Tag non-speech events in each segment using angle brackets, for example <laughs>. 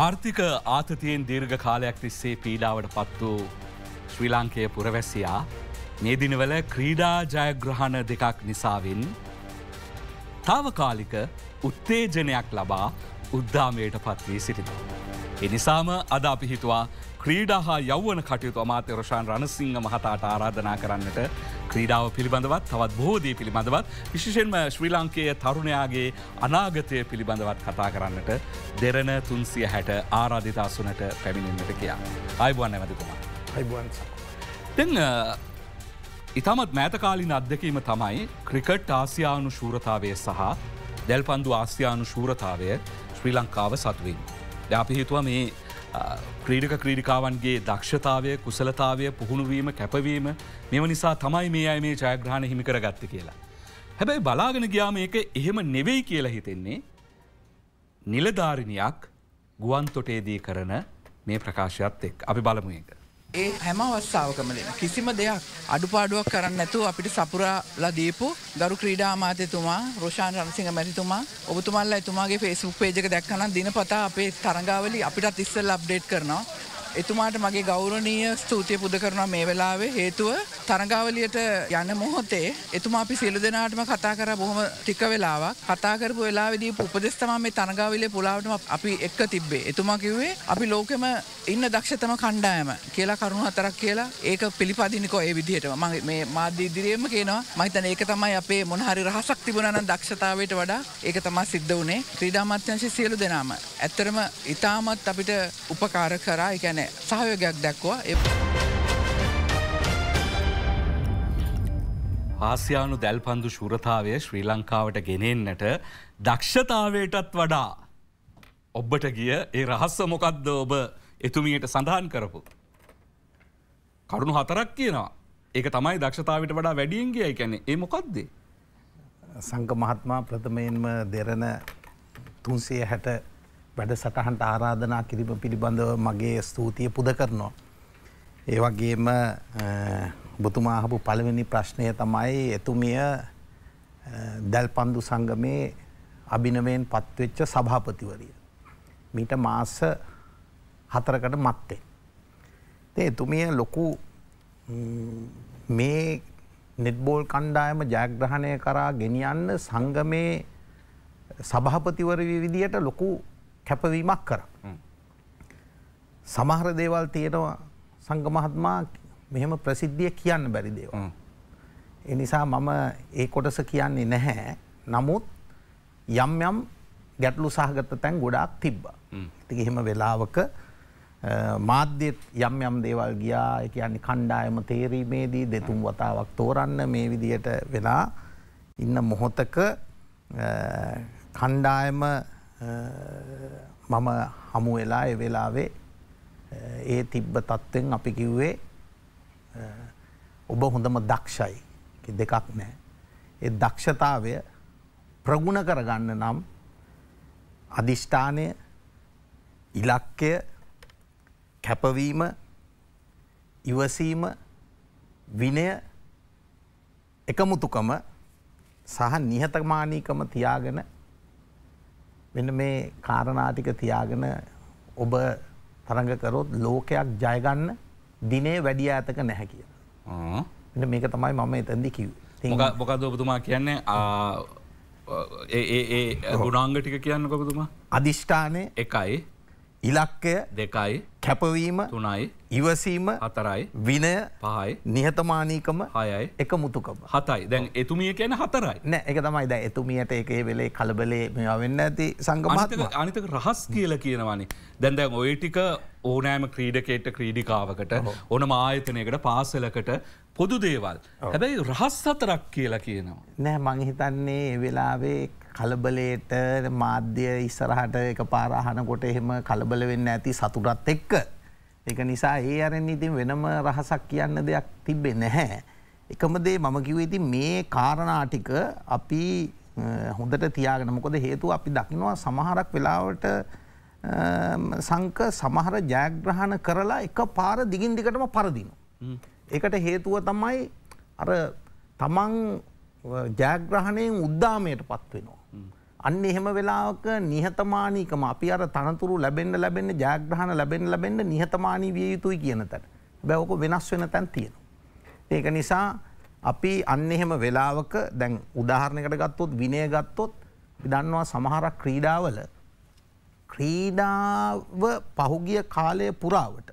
ආර්ථික ආතතියෙන් දීර්ඝ කාලයක් තිස්සේ පීඩාවට පත් වූ ශ්‍රී ලංකය පුරවැසියා මේ දිනවල ක්‍රීඩා ජයග්‍රහණ දෙකක් නිසාවෙන් තාවකාලික උත්තේජනයක් ලබා උද්දාමයට පත්වී සිටිත. එනිසාම අද අපි හිතුවා ක්‍රීඩා හා යව්වන කටයුතු අමාත්‍ය රෂාන් රණසිංහ මහතාට ආරාධනා කරන්නට ක්‍රීඩාව පිළිබඳවත් තවත් බෝධී පිළිබඳවත් විශෂෙන්ම ශ්‍රී ලංකයේ තරුණයාගේ අනාගතය පිළිබඳවත් කතා කරන්නට දෙරන තුන්සිය හැට ආරාධිතාසුනට පැමිණෙන්න්නට කියා. අයිබුවන් ඇමතිකුමා. අයිබුවන්. දෙන්න ඉතාමත් මෑතකාලින් අත්දකීම තමයි ක්‍රිකට් ආසියානු ශූරතාවය සහ දැල්පන්දු ආසියානු ශූරතාවය ශ්‍රී ලංකාව සතුවින්. ්‍යාපිහිතුව මේ ක්‍රීඩක ක්‍රීඩිකාවන්ගේ දක්ෂතාවය කුසලතාවය පුහුණුවීම කැපවීම මෙම නිසා තමයි මේ අය මේ ජයග්‍රහණ හිමිකර ගත්ත කියලා. හැබැයි බලාගෙන ගියාම ඒක එහෙම නෙවෙයි කියලා හිතෙන්නේ නිලධාරිණයක් ගුවන් තොටේදී කරන මේ ප්‍රකාශයත් එක් අපි බලමු එක. ඒ හැම අවස්ථාවකම දෙන කිසිම දෙයක් අඩුපාඩුවක් කරන්න නැතුව අපිට සපුරාලා දීපු ගරු ක්‍රීඩා අමාත්‍යතුමා රෝෂාන් රණසිංහ මැතිතුමා ඔබතුමාලා එතුමාගේ Facebook page එක දැක්කම දිනපතා අපේ තරඟාවලි අපිටත් ඉස්සෙල්ලා අප්ඩේට් කරනවා එතුමාට මගේ ගෞරවනීය ස්තුතිය පුද කරනවා මේ වෙලාවේ හේතුව තරගාවලියට යන මොහොතේ එතුමා අපි සියලු දෙනාටම කතා කර බොහොම ටික වෙලාවක් කතා කරපු වෙලාවේදී උපදෙස් තමයි මේ තරගාවලියේ පුලාවටම අපි එක්ක තිබ්බේ. එතුමා කිව්වේ අපි ලෝකෙම ඉන්න දක්ෂතම කණ්ඩායම කියලා කරුණු හතරක් කියලා ඒක පිළිපදිනකෝ ඒ විදිහටම මම මේ මාධ්‍ය ඉදිරියේම කියනවා මම හිතන්නේ ඒක තමයි අපේ මොන හරි රහසක් තිබුණා නම් දක්ෂතාවයට වඩා ඒක තමයි සිද්ධ වුනේ. ක්‍රීඩා මාත්‍යංශයේ සියලු දෙනාම ඇත්තරම ඉතාමත් අපිට උපකාර කරා. ඒ කියන්නේ නෑ සහයෝගයක් දැක්වා එ. ආසියානු දැල්පන්දු ශුරතාවය ශ්‍රී ලංකාවට ගෙනෙන්නට දක්ෂතාවයටත් වඩා ඔබට ගිය ඒ රහස්ස මොකක්ද ඔබ එතුමියට සඳහන් කරපු. කරුණු හතරක් කියනවා ඒක තමයි දක්ෂතාවට වඩා වැඩියන්ගේ එකැනෙ ඒ මොකක්දේ. සංක මහත්මා ප්‍රථමයෙන්ම දෙරන තුන්සේ හැට වැඩ සටහන්ට ආරාධනා කිරීම පිළිබඳව මගේ ස්තූතිය පුද කරනවා. ඒ වගේම බතුමාහපු පළවෙනි ප්‍රශ්නය තමයි එතුමිය දැල් පන්දු සංගමේ අභිනවයෙන් පත්වෙච්ච සභාපතිවරිය. මීට මාස හතරකට මත්තේ. තේ එතුමිය ලොකු මේ නෙට්බෝල් කණ්ඩායම ජයග්‍රහණය කරා ගෙනියන්න සංගමේ සභහපතිවර විදියට ලොකු කැපවීමක් කර. සමහර දේවල් තියෙනවා සංගමහත්මා මෙහෙම ප්‍රසිද්ධිය කියන්න බැරි දේව. එනිසා මම ඒ කොටස කියන්නේ නැහැ නමුත් යම් යම් ගැටලු සහගත තැන් ගොඩාක් තිබ්බ. ති එහෙම වෙලාවක මාධ්‍යත් යම් යම් දේවල් ගියා එක යන්නේ කණ්ඩායම තේරීමේදී දෙතුම් වතාවක් තෝරන්න මේ විදියට වෙලා ඉන්න මොහොතක කණ්ඩායම මම හමු වෙලා එ වෙලාවේ ඒ තිබ්බ තත්ත්වෙන් අපි කිව්වේ ඔබ හොඳම දක්ෂයි දෙකක් නෑ. ඒ දක්ෂතාවය ප්‍රගුණ කරගන්න නම් අධිෂ්ඨානය ඉලක්කය කැපවීම ඉවසීම විනය එකමුතුකම සහ නිහතමානීකම තියාගෙන මෙන්න මේ කාරණාටික තියාගෙන ඔබ තරඟ කරොත් ලෝකයක් ජයගන්න දිනේ වැඩිය ඇතක නැහැ කිය. මේක තමයි මම එතැදි කිව්. මොකද ඔබතුමා කියන්නේ ඒ ගුණාංගටික කියන්න කොබතුමා අධිෂ්ඨානය එකයි ඉලක්කය දෙකයි කැපවීම තුනයි ඉවසීම හතරයි විනය පහයි නිහතමානීකම හයයි එක මුතුකම හතයි දැන් එතුමිය කියන හතරයි නෑ එක තමයි දැ එතුමියට එකේ වෙලේ කලබලේ මෙවා වෙන්න ඇති සංගමහත්ක අනිතක රහස් කියල කියනවානේ දැන් දැන් ඔයටික ඕනෑම ක්‍රීඩකේට ක්‍රීඩිකාවකට ඕන ආයතනයකට පාසලකට පොදු දේවල් හැබැයි රහස් හතරක් කියලා කියනවා නෑ මංහිතන්නේ වෙලාවේ කලබලේට මාධ්‍ය ඉස්සරහට එක පාරහනකොට එහෙම කලබල වෙන්න ඇති සතුරත් එක්ක එක නිසා ඒ අරෙන් ඉතින් වෙනම රහසක් කියන්න දෙයක් තිබ්බේ නැහැ. එකමදේ මම කිවේති මේ කාරණාටික අපි හොඳට තියාගෙන මොකොද හේතු අපි දකිනවා සමහරක් වෙලාවට සංක සමහර ජයග්‍රහණ කරලා එක පාර දිගින් දිගටම පරදින. එකට හේතුව තමයි අර තමන් ජයග්‍රහණයෙන් උද්දාමයට පත්වෙනවා. අන්න එහෙම වෙලාවක නිහතමානීකම අපි අර තනතුරු ලැබෙන්න ලැබෙන්න ජයග්‍රහණ ලැබෙන්න ලැබෙන්න නිහතමානී විය යුතුයි කියන තැන. හැබැයි ඕක වෙනස් වෙන තැන් තියෙනවා. ඒක නිසා අපි අන්න එහෙම වෙලාවක දැන් උදාහරණයකට ගත්තොත් විනය ගත්තොත් අපි දන්නවා සමහර ක්‍රීඩාවල ක්‍රීඩාව පහුගිය කාලය පුරාවට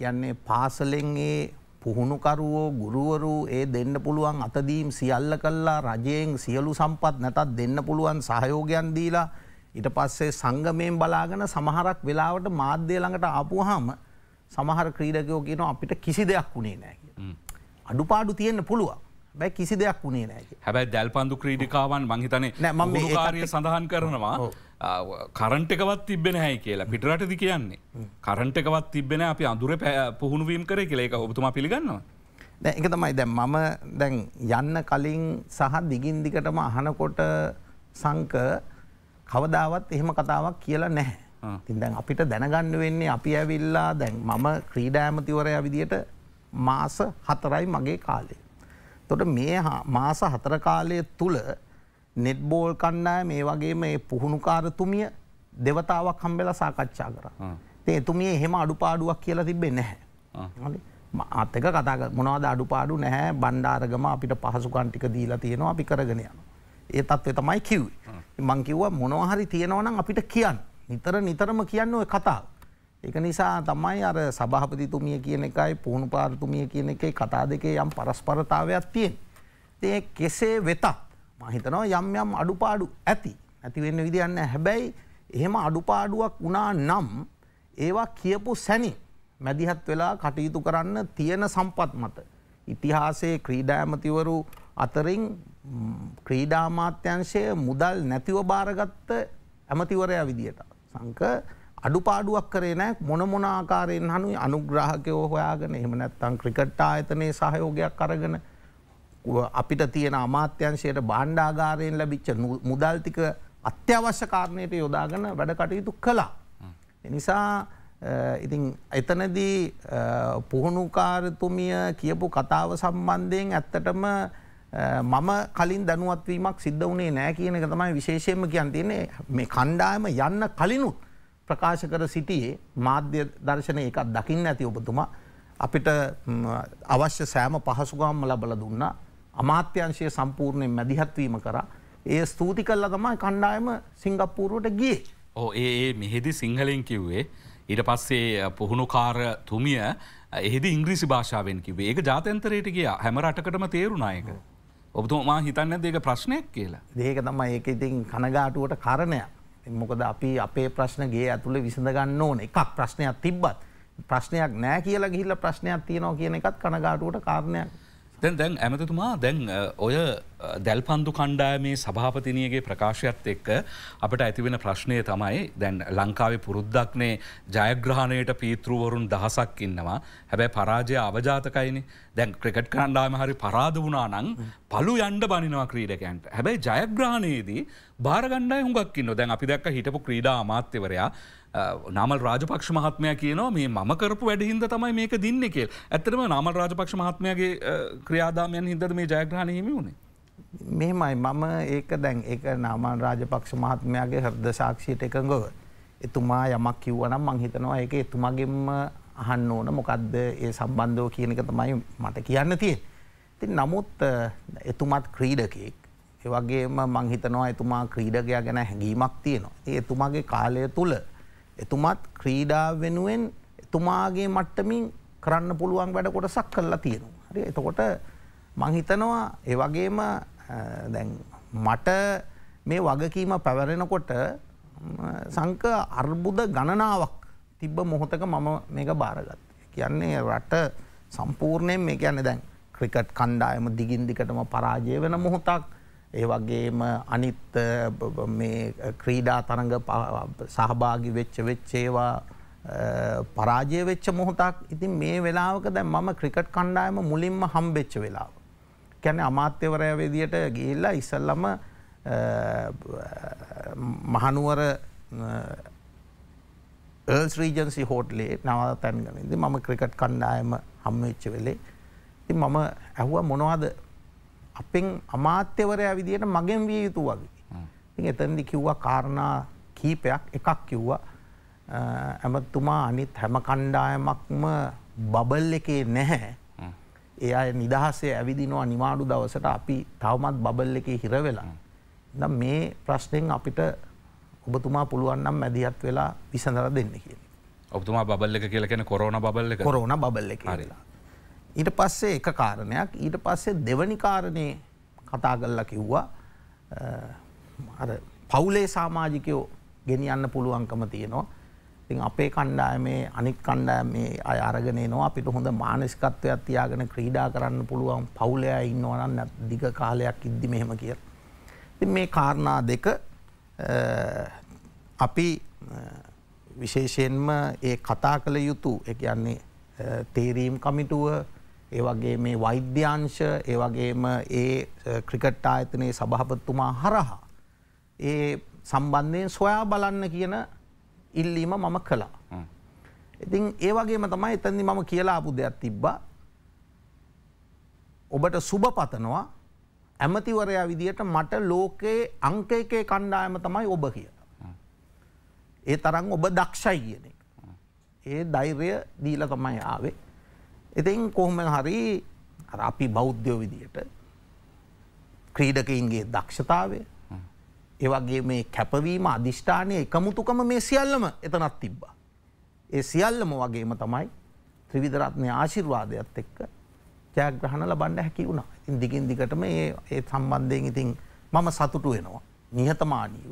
කියන්නේ පාසලෙන් ඒ පුහුණුකරුවෝ ගුරුවරු ඒ දෙන්න පුළුවන් අතදීම් සියල්ල කල්ලා රජයෙන් සියලු සම්පත් නැතත් දෙන්න පුළුවන් සහයෝගයන් දීලා ඉට පස්සේ සංගමයෙන් බලාගෙන සමහරක් වෙලාවට මාධ්‍යය ළඟට ආපුහම සමහර ක්‍රීඩකයෝ කියන අපිට කිසි දෙයක් වුණේ නෑ. අඩුපාඩු තියෙන්න්න පුළුවන්. බැ කිසි දෙයක් වුණේ නෑ හැබැයි දැල්පන්දු ක්‍රීඩිකාවන් මංහිතනේ නෑ ම කාරය සඳහන් කරනවා. කරන්ට එකවත් තිබෙන හැයි කියලා පිටරට දි කියන්නේ කරන්ට එකවත් තිබෙන අපි අඳුර පුහුණුවීම් කර කියලා එක ඔබතුම පිළිගන්නවා. එක තමයි දැන් මම දැන් යන්න කලින් සහ දිගින් දිකටම අහනකොට සංක කවදාවත් එහෙම කතාවක් කියලා නැහැ. තින් දැන් අපිට දැනගන්න වෙන්නේ අපි ඇවිල්ලා දැන් මම ක්‍රීඩෑමතිවරය විදියට මාස හතරයි මගේ කාලේ. තොට මේ මාස හතර කාලය තුළ නෙට්බෝල් කණ්ඩාය මේ වගේ මේ පුහුණුකාරතුමිය දෙවතාවක් හම්බෙලා සාකච්ඡා කරා. ඉතින් එතුමිය එහෙම අඩුපාඩුවක් කියලා තිබෙන්නේ නැහැ. මාත් එක කතා මොනවද අඩුපාඩු නැහැ බණ්ඩාරගම අපිට පහසුකම් ටික දීලා තියෙනවා අපි කරගෙන යනවා. ඒ තත්ත්වය තමයි කිව්වේ. මං කිව්වා මොනවා හරි තියෙනවා නම් අපිට කියන්න. නිතර නිතරම කියන්න ওই කතාව. ඒක නිසා තමයි අර සභාපතිතුමිය කියන එකයි පුහුණුපාරතුමිය කියන එකේ කතා දෙකේ යම් පරස්පරතාවයක් තියෙන්නේ. ඉතින් කෙසේ වෙතත් මහිතනවා යම් යම් අඩුපාඩු ඇති ඇතිවෙන්න විදින්න හැබැයි එහෙම අඩුපාඩුවක් වනා නම් ඒවා කියපු සැනි මැදිහත් වෙලා කටයුතු කරන්න තියෙන සම්පත් මත. ඉතිහාසේ ක්‍රීඩෑමතිවරු අතරින් ක්‍රීඩාමාත්‍යංශය මුදල් නැතිව භාරගත්ත ඇමතිවරයා විදියට. සංක අඩුපාඩුවක් කරේ නෑ මොන මොන ආකාරයෙන් හනුයි අනුග්‍රහකයෝ හොයාගෙන එහෙම නැත්තං ක්‍රිකට්ටා එතනේ සහයෝගයක් කරගෙන අපිට තියෙන අමාත්‍යංශයට බණ්ඩාගාරයෙන් ලැබිච්ච මුදල්තික අත්‍යවශ්‍ය කාරණයට යොදාගන වැඩ කටයුතු කළා. එනිසා ඉතින් එතනදී පුහුණුකාරතුමිය කියපු කතාව සම්බන්ධයෙන් ඇත්තටම මම කලින් දැනුවත්වීමක් සිද්ධ වනේ නෑ කියන එක තමයි විශේෂයෙන්ම කියන්තින්නේ මේ කණ්ඩායම යන්න කලිනුත් ප්‍රකාශ කර සිටියේ මාධ්‍ය දර්ශනය එකත් දකින්න ඇති ඔබතුමා අපිට අවශ්‍ය සෑම පහසුගම්ම ලබල දුන්නා අමාත්‍යංශය සම්පූර්ණයෙන් මැදිහත්වීම කරා ඒ ස්තුති කල්ල තමයි කණ්ඩායම සිංගප්පූරුවට ගිය. ඕ ඒ මෙහෙදි සිංහලෙන් කිව්වේ ඊට පස්සේ පුහුණුකාර තුමිය එහිදි ඉංග්‍රීසි භාෂාවෙන් කිවේ ඒක ජාතන්තරයට ගිය හැම රටකටම තේරුණායක. ඔබතුමා හිතන්න දෙක ප්‍රශ්නයක් කියලා. දේක තමයි ඒක ඉතින් කනගාටුවට කරණය. මොකද අපි අපේ ප්‍රශ්නගේ ඇතුළේ විසඳගන්න ඕන එකක් ප්‍රශ්නයක් තිබ්බත් ප්‍රශ්නයක් නෑ කියලා ගිහිල්ල ප්‍රශ්නයක් තියනවා කියන එකත් කනගාටුවට කාරණයක්. දැන් දැන් ඇමතතුමා දැන් ඔය දැල් පන්දු කණ්ඩායමේ සභාපතිනියගේ ප්‍රකාශයක්ත් එක්ක අපට ඇතිවෙන ප්‍රශ්නය තමයි දැන් ලංකාවේ පුරුද්දක්නේ ජයග්‍රහණයට පීතෘවරුන් දහසක් ඉන්නවා හැබැයි පරාජය අවජාතකයිනි දැන් ක්‍රිකට් කණ්ඩායම හරි පරාද වුණා නං පලු යන්ඩ බනිනවා ක්‍රීඩකයන්ට හැබැයි ජයග්‍රහණයේදී භාරගණ්ඩය හුඟක් ඉන්න දැන් අපි දැක්ක හිටපු ක්‍රීඩා අමාත්‍යවරයා නාමල් රාජපක්ෂ මහත්මය කියනවා මේ මම කරපු වැඩහින්ද තමයි මේක දින්න කියෙල් ඇතරම නාමල් රාජපක්ෂ මහත්මයගේ ක්‍රියාදාමයන් හිදර මේ ජයග්‍රහණ හිමි වුණේ. මෙහෙමයි මම ඒක දැන් එක නාමාන් රාජපක්ෂ මහත්මයාගේ හර්ද සාක්ෂියට එකඟව එතුමා යමක් කිව්වනම් මං හිතනවා ඒක එතුමාගෙන්ම අහන්න ඕන මොකක්ද ඒ සම්බන්ධව කියන එක තමයි මට කියන්න තියෙන්. ඉතින් නමුත් එතුමත් ක්‍රීඩකෙක් ඒ වගේම මං හිතනවා එතුමා ක්‍රීඩකයා ගැන හැඟීමක් තියෙනවා. ඒ එතුමාගේ කාලය තුළ එතුමත් ක්‍රීඩා වෙනුවෙන් එතුමාගේ මට්ටමින් කරන්න පුළුවන් වැඩ කොටසක් කල්ලා තියෙනවා. හරි එතකොට මංහිතනවා ඒවගේම දැන් මට මේ වගකීම පැවරෙනකොට සංක අර්බුද ගණනාවක් තිබ්බ මොහොතක මම මේක බාරගත්. කියන්නේ රට සම්පූර්ණයෙන් මේ කියන්නේ දැන් ක්‍රිකට් කණ්ඩායම දිගින් දිකටම පරාජය වෙන මොහොතක් ඒ වගේම අනිත් මේ ක්‍රීඩා තරඟ සහභාගි වෙච්ච වෙච්ච ඒවා පරාජය වෙච්ච මොහොතක් ඉතින් මේ වෙලාවක දැන් මම ක්‍රිකට් කණ්ඩායම මුලින්ම හම්බෙච්ච වෙලාව. කියන්නේ අමාත්‍යවරයා විදියට ගිහිල්ලා ඉස්සල්ලාම මහනුවර ඒල්ස් රීජන්සි හෝටලේ නවා තැන්ගෙන ඉතින් මම ක්‍රිකට් කණ්ඩායම හම්බෙච්ච වෙලේ ඉතින් මම ඇහුවා මොනවද අපෙන් අමාත්‍යවරයා විදියට මගෙන් විය යුතු වගේ. ඉතින් එතනදි කිව්වා කාරණා කීපයක් එකක් කිව්වා ඇමතුමා අනිත් හැම කණ්ඩායමක්ම බබල් එකේ නැහැ. ඒ අය නිදහසේ ඇවිදිනවා නිවාඩු දවසට අපි තවමත් බබල් එකේ හිර වෙලා. නම් මේ ප්‍රශ්නෙන් අපිට ඔබතුමා පුළුවන් නම් මැදිහත් වෙලා විසඳලා දෙන්න කියන. ඔබතුමා බබල් එක කියලා කියන්නේ කොරෝනා බබල් එක. කොරෝනා බබල් එක කියලා. ඊට පස්සේ එක කාරණයක් ඊට පස්සේ දෙවනි කාරණය කතා කල්ලා කිව්වා පවුලේ සාමාජිකයෝ ගෙනියන්න පුළුවන්කම තියෙනවා ඉතින් අපේ කණ්ඩායමේ අනිත් කණ්ඩායමේ අය අරගෙන එනවා අපිට හොඳ මානසිකත්වයක් තියාගෙන ක්‍රීඩා කරන්න පුළුවන් පවුලේ අය ඉන්නවා නම් දිග කාලයක් ඉද්දි මෙහෙම කියලා. ඉතින් මේ කාරණා දෙක අපි විශේෂයෙන්ම ඒ කතා කළ යුතු ඒ කියන්නේ තේරීම් කමිටුව ඒ වගේ මේ වෛද්‍යංශ ඒ වගේම ඒ ක්‍රිකට් ආයතනයේ සභාපතිතුමා හරහා ඒ සම්බන්ධයෙන් සොයා බලන්න කියන ඉල්ලීම මම කළා. ඉතින් ඒ වගේම තමයි එතනදි මම කියලා ආපු දෙයක් තිබ්බා. ඔබට සුබ පතනවා ඇමතිවරයා විදියට මට ලෝකයේ අංක එකේ කණ්ඩායම තමයි ඔබ කියලා. ඒ තරම් ඔබ දක්ෂයි කියන එක. ඒ ධෛර්යය දීලා තමයි ආවේ. ඉතින් කොහොම හරි අපි බෞද්ධයෝ විදියට ක්‍රීඩකයින්ගේ දක්ෂතාවය ඒවගේ මේ කැපවීම අධිෂ්ඨානය එකමුතුකම මේ සියල්ලම එතනත් තිබ්බා. ඒ සියල්ලම වගේම තමයි ත්‍රවිදරත්නය ආශිර්වාදයක්ත් එක්ක ජයග්‍රහණ ලබන්න හැකි වුණා ඉතින් දිගින් දිගටම ඒ සම්බන්ධයෙන් ඉතින් මම සතුටු වෙනවා නිහතමානීව.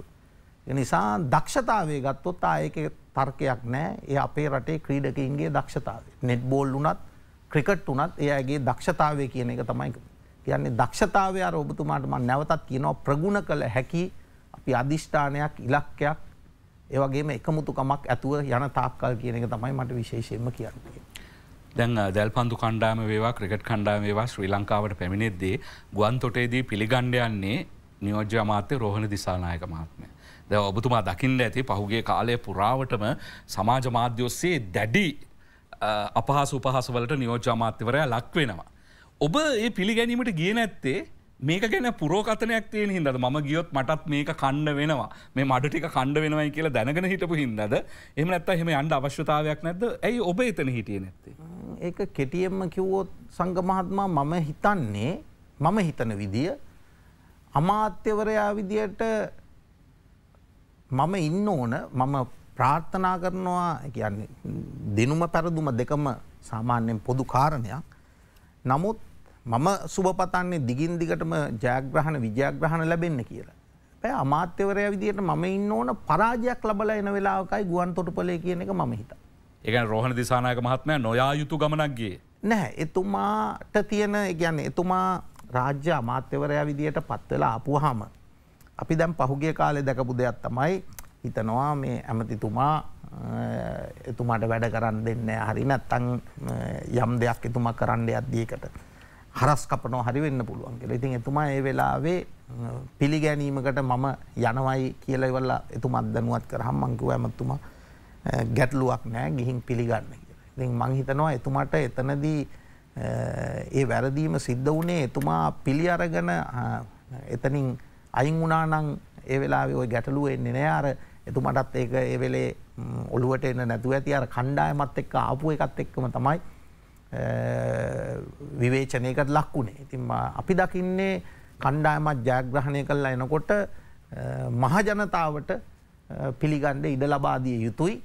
නිසා දක්ෂතාවේ ගත්තොත් ආයක තර්කයක් නෑ ඒ අපේ රටේ ක්‍රීඩකයින්ගේ දක්ෂතාව නෙට් බෝල් වනත් ක්‍රිකට් වනත් එයාගේ දක්ෂතාවය කියන එක තමයි කියන්නේ දක්ෂතාවය රෝබතුමාටම නැවතත් කියනවා ප්‍රගුණ කළ හැකි අපි අධිෂ්ඨානයක් ඉලක්කයක් ඒවගේම එකමුතුකමක් ඇතුව යන තාක්කල් කියන එක තමයි මට විශේෂයෙන්ම කියන්නේ. දැන් දැල් පන්දු කණ්ඩාම වේවා ක්‍රිකට් කණ්ඩාම වේවා ශ්‍රී ලංකාවට පැමිණෙද්දී ගුවන් තොටේදී පිළිගණ්ඩයන්නේ නියෝජ්‍ය අමාත්‍ය රෝහණ දිසානායක මහත්මය. ද ඔබතුමා දකිින්ට ඇති පහුගේ කාලය පුරාවටම සමාජ මාධ්‍යොස්සේ දැඩි අපහස උපහස වලට නියෝජාමාත්‍යවරයා ලක්වෙනවා. ඔබ ඒ පිළිගැනීමට ගිය නැත්තේ මේක ගැන පුරෝකතනයක් තියෙන හිදද ම ගියොත් මටත් මේක කණ්ඩ වෙනවා මේ මඩ ටික කණ්ඩ වෙනවයි කියලා දැනගෙන හිටපු හින්දද එම නැත්ත හෙම අන්ඩ අවශ්‍යතාවයක් නැද ඇයි ඔබ එතන හිටිය නැත්තේ. ඒක කෙටියම්ම කිව්වොත් සංගමහත්මා මම හිතන්නේ මම හිතන විදිය අමාත්‍යවරයා විදියට මම ඉන්න ඕන මම ප්‍රාර්ථනා කරනවා කියන්නේ දිනුම පැරදුම දෙකම සාමාන්‍යයෙන් පොදු කාරණයක්. නමුත් මම සුබපතන්නේ දිගින් දිගටම ජයග්‍රහණ විජයග්‍රහණ ලැබෙන්න කියලා. හැබැයි අමාත්‍යවරයා විදියට මම ඉන්න ඕන පරාජයක් ලබලා එන වෙලාවකයි ගුවන්තොටුපළේ කියන එක මම හිතන්නේ. ඒ කියන්නේ රෝහණ දිසානායක මහත්මයා නොයා යුතු ගමනක් ගියේ. නැහැ එතුමාට තියෙන ගැන එතුමා රාජ්‍ය අමාත්‍යවරයා විදියට පත්වෙලා ආපුහම අපි දැම් පහුගේ කාලෙ දැකපු දෙයක් තමයි හිතනවා මේ ඇමතිතුමා එතුමාට වැඩ කරන්න දෙන්න හරි නැත්තං යම් දෙයක් එතුමා කරන්න අද්දීකට හරස් කපනෝ හරි වෙන්න පුළුවන් කියලා. ඉතින් එතුමා ඒ වෙලාවේ පිළිගැනීමකට මම යනවයි කියලා ඉවරලා එතුමාත් දැනුවත් කරාම මං කිව්වා එමතුමා ගැටලුවක් නැහැ ගිහින් පිළිගන්න කියලා. ඉතින් මං හිතනවා එතුමාට එතනදී ඒ වැරදීම සිද්ධ වුණේ එතුමා පිළි අරගෙන එතනින් අයින් වුණා නම් ඒ වෙලාවේ ওই ගැටලුව එන්නේ නැහැ. අර එතුමටත් ඒක ඒ වෙලේ ඔළුවට එන්න නැතුව ඇති අර කණ්ඩායමත් එක්ක ආපු එකත් එක්කම තමයි විවේචනයකට ලක් වුණේ. ඉතින් අපි දකින්නේ කණ්ඩායමත් ජයග්‍රහණය කළා එනකොට මහජනතාවට පිළිගණ්ඩ ඉඩ ලබාදිය යුතුයි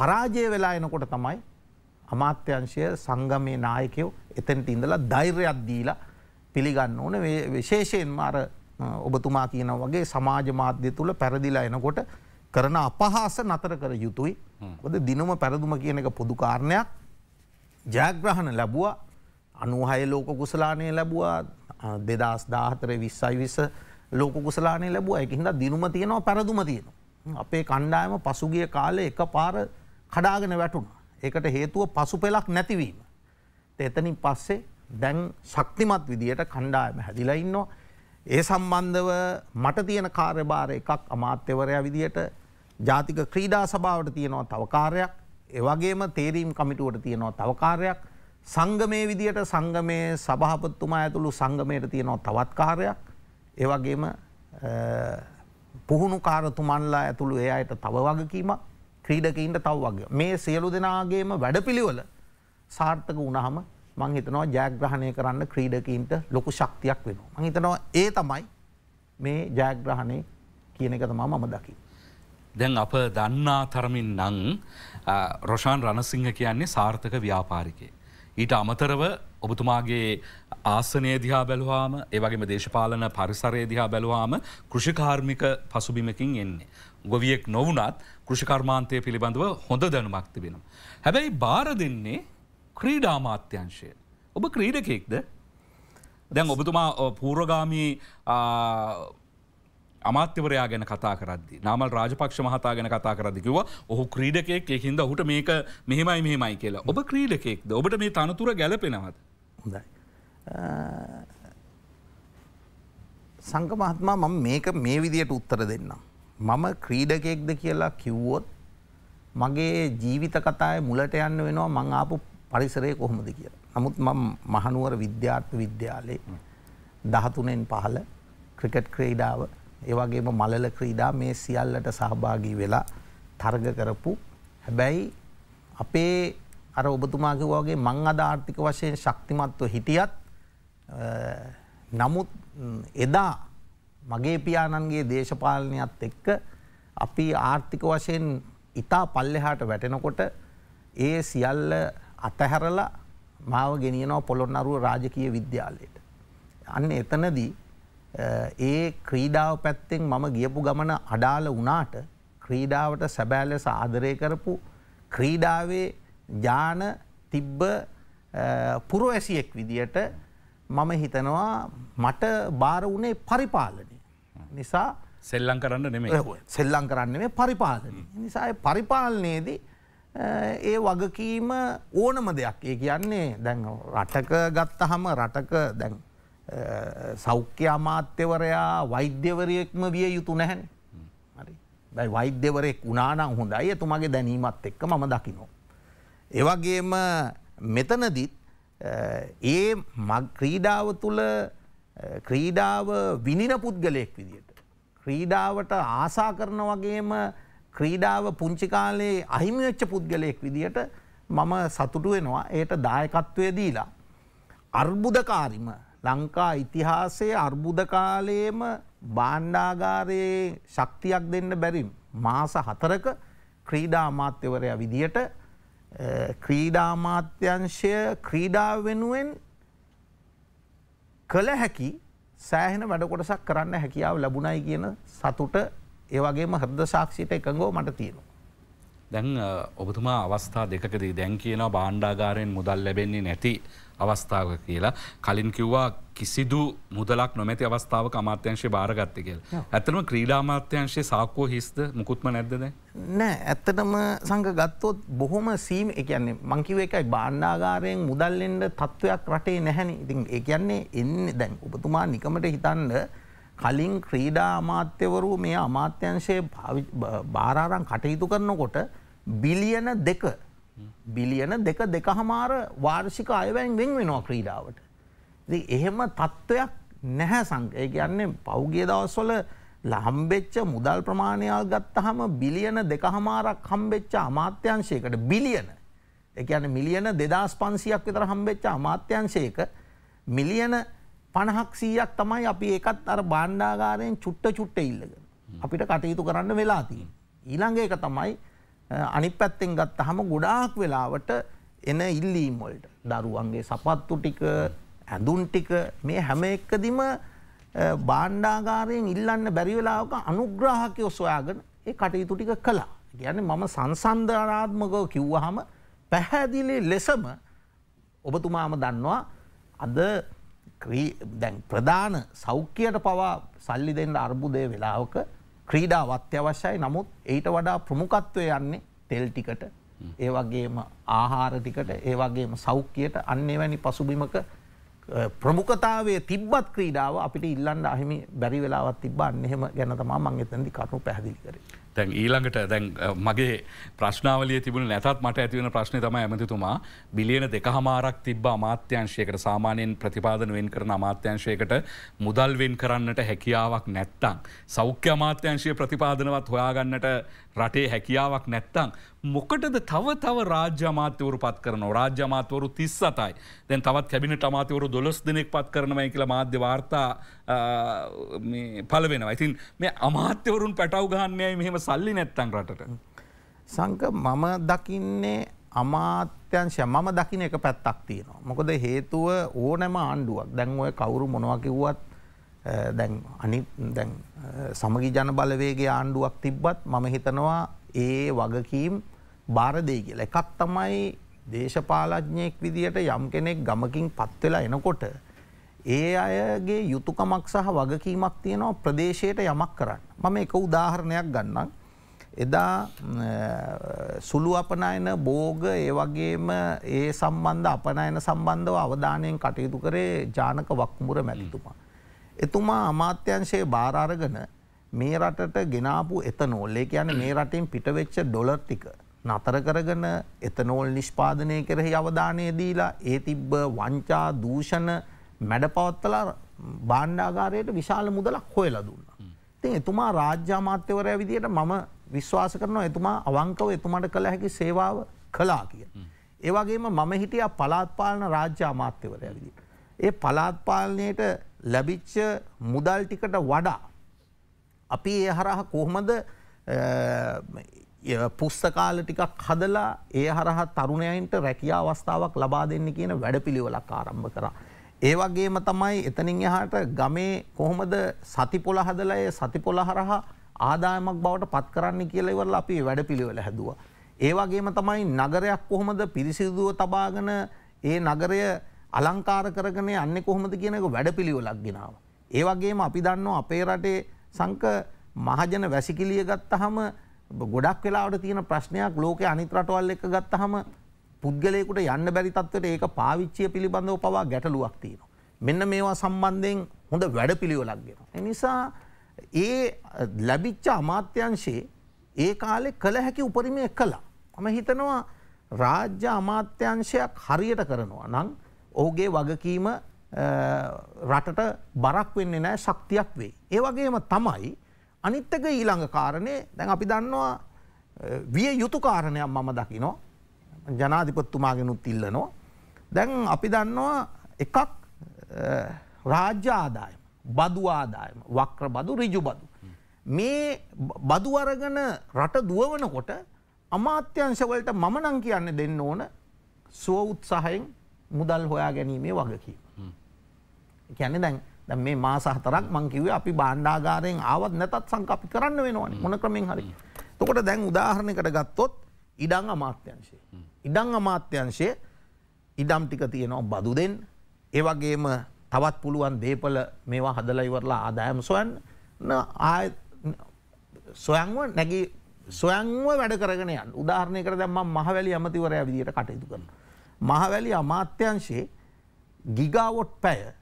පරාජය වෙලා එනකොට තමයි අමාත්‍යංශය සංගමය නායකයෝ එතැන්ට ඉඳලා දෛර්යයක් දීලා පිළිගන්න ඕන විශේෂයෙන් අර ඔබතුමා කියනව වගේ සමාජ මාධ්‍ය තුළ පැරදිලා එනකොට කරන අපහාස නතර කර යුතුයි. ොද දිනම පැරදුම කියන එක පොදු කාරණයක් ජයග්‍රහණ ලැබුව අනුහය ලෝක කුසලානය ලැබවා දෙදස් දාහතර විස්සයි විස ලෝක කුසලානය ලැබුව එක හිද දිනුම තියෙනවා පැරදුම තියෙනවා. අපේ කණ්ඩායම පසුගිය කාලය එක පාර කඩාගෙන වැටුණ. ඒකට හේතුව පසු පෙලක් නැතිවීම. එතනින් පස්සේ දැන් ශක්තිමත් විදියට කණ්ඩායම හැදිලඉන්නවා. ඒ සම්බන්ධව මට තියෙන කාර්යභාර එකක් අමාත්‍යවරයා විදියට ජාතික ක්‍රීඩා සභාවට තියෙනවා තවකාරයක් එවගේම තේරීම් කමිටුවට තියෙනවා තවකාරයක් සංගමය විදියට සංගමයේ සභහපත්තුමා ඇතුළු සංගමයට තියෙනවා තවත්කාරයක් එවගේම පුහුණු කාරතුමන්ලා ඇතුළු ඒ අයට තව වගකීම ක්‍රීඩකීන්ට තව වගේ මේ සියලු දෙනාගේම වැඩපිළිවල සාර්ථක වුණහම මංහිතනවා ජයග්‍රහණය කරන්න ක්‍රීඩකීන්ට ලොකු ශක්තියක් වෙනවා. මහිතනවා ඒ තමයි මේ ජයග්‍රහණය කියන එක තමා මම දකිී. දැන් අප දන්නා තරමින් නං රොෂාන් රණසිංහ කියන්නේ සාර්ථක ව්‍යාපාරිකය. ඊට අමතරව ඔබතුමාගේ ආසනය දිහා බැලවාම ඒවගේම දේශපාලන පරිසරය දිහා බැලවාම කෘෂිකාර්මික පසුබිමකින් එන්නේ. ගොවියෙක් නොවනත් කෘෂිකර්මාන්තය පිළිබඳව හොඳ දැනුමක් තිබෙනවා. හැබැයි බාර දෙන්නේ ක්‍රීඩාමාත්‍යංශය. ඔබ ක්‍රීඩකෙක්ද දැන් ඔබතුමා පූරගාමී අමාත්‍යවරයා ගැන කතා කරද නාමල් රාජපක්ෂ මහතා ගැන කතා කරදිකිව ඔහු ක්‍රීඩකෙක් එහින්ද හුට මේක මෙහෙමයි මෙහෙමයි කියලා ඔබ ක්‍රීඩකෙක්ද ඔබට මේ තනතුර ගැලපෙනවද හොඳයි සංක මහත්මා මම මේක මේ විදියට උත්තර දෙන්න. මම ක්‍රීඩකෙක්ද කියලා කිව්වොත් මගේ ජීවිත කතාය මුලට යන්න වෙනවා මං ආපු පරිසරය කොහොමද කියලා. නමුත් මම මහනුවර විද්‍යාර්ථ විද්‍යාලේ දහතුනෙන් පහල ක්‍රිකට් ක්‍රීඩාව ඒවගේම මලල ක්‍රීඩා මේ සියල්ලට සහභාගී වෙලා තර්ග කරපු හැබැයි අපේ අර ඔබතුමාගේ වගේ මං අද ආර්ථික වශයෙන් ශක්තිමත්ව හිටියත් නමුත් එදා මගේ පියාණන්ගේ දේශපාලනයත් එක්ක අපි ආර්ථික වශයෙන් ඉතා පල්ලෙහාට වැටෙනකොට ඒ සියල්ල අතහැරලා මාව ගෙනියනව පොළොන්නරුව රාජකීය විද්‍යාලයට. අන්න එතනදී ඒ ක්‍රීඩාව පැත්තෙන් මම ගියපු ගමන අඩාල වනාට ක්‍රීඩාවට සැබෑලෙස ආදරය කරපු ක්‍රීඩාවේ ජාන තිබ්බ පුරෝඇසියෙක් විදියට මම හිතනවා මට බාර වුණේ පරිපාලනය නිසා සෙල්ලං කරන්න නෙම සෙල්ලං කරන්න මේ පරිපාලන නිසා පරිපාලනයේදී ඒ වගකීම ඕනම දෙයක් ඒ කියන්නේ දැන් රටක ගත්ත හම රටක දැන් සෞඛ්‍ය අමාත්‍යවරයා වෛද්‍යවරයෙක්ම විය යුතු නැහැන් දැයි වෛද්‍යවරෙක් උනානං හොඳයි එතුමගේ දැනීමත් එක්ක මම දකිනෝ. ඒවගේම මෙතනදිත් ඒ ක්‍රීඩාව තුළ ක්‍රීඩාව විනින පුද්ගලයෙක් විදියට. ක්‍රීඩාවට ආසා කරන වගේම ක්‍රීඩාව පුංචිකාලයේ අහිමිච්ච පුද්ගලයෙක් විදියට මම සතුටු වෙනවා ඒයට දායකත්වය දීලා. අර්බුදකාරිම ලංකා ඉතිහාසයේ අර්බුද කාලයේම බාණ්ඩාගාරයේ ශක්තියක් දෙන්න බැරි මාස හතරක ක්‍රීඩා අමාත්‍යවරයා විදියට ක්‍රීඩා අමාත්‍යංශය ක්‍රීඩා වෙනුවෙන් කළ හැකි සෑහෙන වැඩකොටසක් කරන්න හැකියාව ලැබුණයි කියන සතුට ඒවගේම හද සාක්ෂිට එකඟෝ මට තියෙනවා. දැන් ඔබතුමා අවස්ථා දෙකකදී දැන් කියන බාණ්ඩාගාරයෙන් මුදල් ලැබෙන්නේ නැති අවස්ථාව කියලා කලින් කිව්වා කිසිදු මුදලක් නොමැති අවස්ථාව අමාත්‍යංශය භාරගත්ත කියල. ඇතනම ක්‍රීඩාමාත්‍යංශය සාකෝ හිස්ද මුකුත්ම නැද්දද. නෑ ඇත්තටම සංග ගත්තොත් බොහොම සීම එකන්නේ මංකිව එකයි බාණ්ඩාගාරයෙන් මුදල්ලෙන්ට තත්ත්වයක් රටේ නැහැනි ඉතින් ඒ කියන්නේ එන්න දැන් උපතුමා නිකමට හිතන්ඩ කලින් ක්‍රීඩා අමාත්‍යවරු මේ අමාත්‍යංශයේ භාරාරං කටයුතු කරනකොට බිලියන දෙක බිලියන දෙක දෙක හමාර වාර්ෂික අයවැන් වෙන් වෙනවා ක්‍රීඩාවට. එහෙම තත්ත්වයක් නැහැ සංකය කියන්නේ පෞගිය දවස්වල ලහම්බෙච්ච මුදල් ප්‍රමාණයක් ගත්තහම බිලියන දෙක හමාරක් හම්බෙච්ච අමාත්‍යංශයකට බිලියන එකන මිලියන දෙදස් පන්සියක් විතර හම්බෙච්ච අමාත්‍යංශයක මිලියන පණහක් සීයක් තමයි අපි එකත් අර බණ්ඩාගාරයෙන් චුට්ට චුට්ට ඉල්ලගෙන අපිට කටයුතු කරන්න වෙලාතිී. ඊළඟ එක තමයි අනිත් පැත්තෙන් ගත්තහම ගොඩාක් වෙලාවට එන ඉල්ලීම් වලට දරුවන්ගේ සපත්තු ටික ඇඳුම් ටික මේ හැම එකදිම භාණ්ඩාගාරයෙන් ඉල්ලන්න බැරි වෙලාවක අනුග්‍රාහකයෝ සොයාගෙන ඒ කටයුතු ටික කළා. කියන්නේ මම සංසන්දනාත්මකව කිව්වහම පැහැදිලි ලෙසම ඔබතුමාම දන්නවා අද දැන් ප්‍රධාන සෞඛ්‍යයට පවා සල්ලි දෙන්න අර්බුදය වෙලාවක ක්‍රීඩාව අත්‍යවශ්‍යයි නමුත් ඊට වඩා ප්‍රමුඛත්වය යන්නේ තෙල් ටිකට ඒ වගේම ආහාර ටිකට ඒ වගේම සෞඛ්‍යයට අන්න එවැනි පසුබිමක ප්‍රමුඛතාවයේ තිබ්බත් ක්‍රීඩාව අපිට ඉල්ලන්න අහිමි බැරි වෙලාවත් තිබ්බා අන්න එහෙම ගැන තමයි මම එතනදී කරුණු පැහැදිලි කරේ තැන් ඊළඟට දැන් මගේ ප්‍රශ්නාවලිය තිබුණ නැතත් මට ඇතිවන ප්‍රශ්න තම ඇමතිතුමා බිලියන දෙක හමාරක් තිබ්බ අමාත්‍යංශයකට සාමානයෙන් ප්‍රතිපාදන වෙන් කරන අමාත්‍යංශයකට මුදල් වෙන් කරන්නට හැකියාවක් නැත්තං. සෞඛ්‍ය අමාත්‍යංශය ප්‍රතිපාදනවත් හොයාගන්නට රටේ හැකියාවක් නැත්තං. මොකටද තව තව රාජ්‍යමාත්‍යවරු පත් කරන රාජ්‍යමාතවරු තිස් සතයි දැන් තවත් කැබිනට අමාතවරු දොලොස් දෙනෙක් පත් කරනවයි කියල මාධ්‍ය වාර්තා පලවෙනවා. ඉතින් මේ අමාත්‍යවරුන් පැටව ගාන්නයයි මෙහෙම සල්ලි නැත්තං රට. සංක මම දකින්නේ අමාත්‍යංශය මම දකින එක පැත්තක් තියෙනවා. මොකද හේතුව ඕනෑම ආණ්ඩුවක් දැන් ඔය කවුරු මොනවකිව්වත් දැන් අනි දැන් සමගි ජන බලවේගේ ආණ්ඩුවක් තිබ්බත් මම හිතනවා ඒ වගකීම් බාරදේ කියල එකක් තමයි දේශපාලඥයෙක් විදිහට යම් කෙනෙක් ගමකින් පත්වෙලා එනකොට. ඒ අයගේ යුතුකමක් සහ වගකීමක් තියෙනවා ප්‍රදේශයට යමක් කරන්න. මම එක උදාහරණයක් ගන්නම්. එදා සුළු අපනයන බෝග ඒ වගේම ඒ සම්බන්ධ අපනයන සම්බන්ධව අවධානයෙන් කටයුතු කරේ ජානක වක්මුර මැලිතුමා. එතුමා අමාත්‍යංශයේ බාර අරගෙන මේ රටට ගෙනාපු එතනෝල් ඒ කියන්නේ මේ රටින් පිටවෙච්ච ඩොලර් ටික නතර කරගෙන එතනෝල් නිෂ්පාදනය කෙරෙහි අවධානය දීලා ඒ තිබ්බ වංචා දූෂණ මැඩපවත්තලා බාණ්ඩාගාරයට විශාල මුදලක් හොයලා දුන්නා. ඉතින් එතුමා රාජ්‍ය අමාත්‍යවරයා විදියට මම විශ්වාස කරනවා එතුමා අවංකව එතුමාට කළ හැකි සේවාව කළා කියලා. ඒ වගේම මම හිටියා පළාත් පාලන රාජ්‍ය අමාත්‍යවරයා විදියට. ඒ පළාත් පාලනයේට ලැබිච්ච මුදල් ටිකට වඩා අපි ඒ හරහ කොහොමද පුස්තකාල ටිකක් හදලා ඒ හරහ තරුණයන්ට රැකියා අවස්ථාවක් ලබා දෙන්න කියන වැඩපිළිවෙලක් ආරම්භ කරා. ඒ වගේම තමයි එතනින් එහාට ගමේ කොහොමද සතිපොළ හදලා ඒ සතිපොළ හරහා ආදායමක් බවට පත් කරන්න කියලා ඉවරලා අපි වැඩපිළිවෙල හැදුවා. ඒ වගේම තමයි නගරයක් කොහොමද පිරිසිදුව තබාගෙන ඒ නගරය අලංකාර කරගන යන්න කොහොමද කියනක වැඩපිළිවෙලක් ගෙනාව. ඒ වගේම අපි දන්නවා අපේ රටේ සංක මහජන වැසිකිලිය ගත්තහම ගොඩක් වෙලාවට තියෙන ප්‍රශ්නයක් ලෝක අනිතරටවල් එක ගත්තහම පුද්ගලයකුට යන්න බැරි තත්වට ඒක පාවිච්චිය පිළිබඳව පවා ගැටලුවක් තියෙන. මෙන්න මේවා සම්බන්ධයෙන් හොඳ වැඩපිළිවෙලක් ගෙන. එනිසා ඒ ලැබිච්ච අමාත්‍යංශයේ ඒ කාලෙ කළ හැකි උපරිමය කලා. මම හිතනවා රාජ්‍ය අමාත්‍යංශයක් හරියට කරනවා නං ඔහුගේ වගකීම රටට බරක් වෙන්නේ නෑ ශක්තියක් වේ. ඒ වගේම තමයි අනිත්තක ඊළඟ කාරණය දැන් අපි දන්නවා විය යුතු කාරණයක් මම දකිනෝ ජනාධිපත්තුමාගෙනුත් ඉල්ලනෝ. දැන් අපි දන්නවා එකක් රාජ්‍යාදායම බදුආදායම වක්‍ර බදු රිජු බදු. මේ බදු අරගන රට දුවවනකොට අමාත්‍යංශවලට මම නං කියන්න දෙන්න ඕන සුව උත්සාහයෙන් මුදල් හොයා ගැනීමේ වගකීම. කියන්නේ දැන් දැන් මේ මාස හතරක් මං කිව්වේ අපි භාණ්ඩාගාරයෙන් ආවත් නැතත් සංක අපි කරන්න වෙනවනේ මොන ක්‍රමෙන් හරි. එතකොට දැන් උදාහරණයකට ගත්තොත් ඉඩම් අමාත්‍යංශය. ඉඩම් අමාත්‍යංශයේ ඉඩම් ටික තියෙනවා බදු දෙන්න. ඒ වගේම තවත් පුළුවන් දේපල මේවා හදලා ඉවරලා ආදායම් සොයන්න. ආය සොයන්ව නැගී සොයන්ව වැඩ කරගෙන යන්න. උදාහරණයකට දැන් මම මහවැලි ඇමතිවරයා විදියට කටයුතු කරනවා. මහවැලි අමාත්‍යංශයේ ගිගාවොට් පැය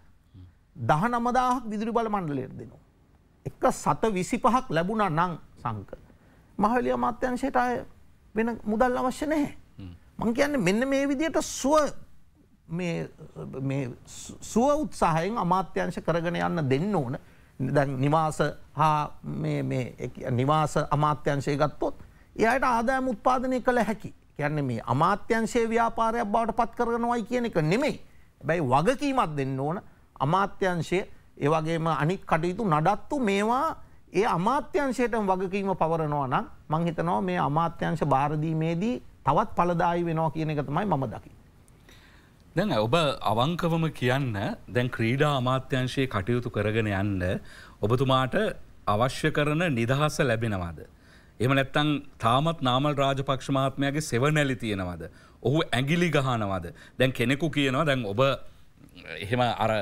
දහ නමදාහක් විදුරි බල මණ්ඩලයට දෙනවා. එක සත විසි පහක් ලැබුණ නං සංක. මහවැලි අමාත්‍යංශයට අය වෙන මුදල් අවශ්‍ය නැහැ. මං කියන්න මෙන්න මේ විදියට සුව සුව උත්සාහයෙන් අමාත්‍යංශ කරගෙන යන්න දෙන්න ඕන දැන් නිවාස හා නිවාස අමාත්‍යංශය ගත්තොත් එයට ආදායම උත්පාදනය කළ හැකි. කියන්නේ මේ අමාත්‍යංශයේ ව්‍යාපාරයක් බවට පත් කරනවායි කියන එක නෙමෙයි. හැබැයි වගකීමක් දෙන්න ඕන අමාත්‍යංශය ඒ වගේම අනිත් කටයුතු නඩත්තු මේවා ඒ අමාත්‍යංශයටම වගකීම පවරනවා නම් මං හිතනවා මේ අමාත්‍යංශ බාර දීමේදී තවත් ඵලදායී වෙනවා කියන එක තමයි මම දකින්නේ. දැන් ඔබ අවංකවම කියන්න දැන් ක්‍රීඩා අමාත්‍යංශයේ කටයුතු කරගෙන යන්න ඔබතුමාට අවශ්‍ය කරන නිදහස ලැබෙනවාද. එම නැත්තං තාමත් නාමල් රාජපක්ෂ මහත්මයාගේ සෙවනැලි තියෙනවද. ඔහු ඇගිලි ගහනවද. දැන් කෙනෙකු කියනවා දැන් ඔබ එහෙම අර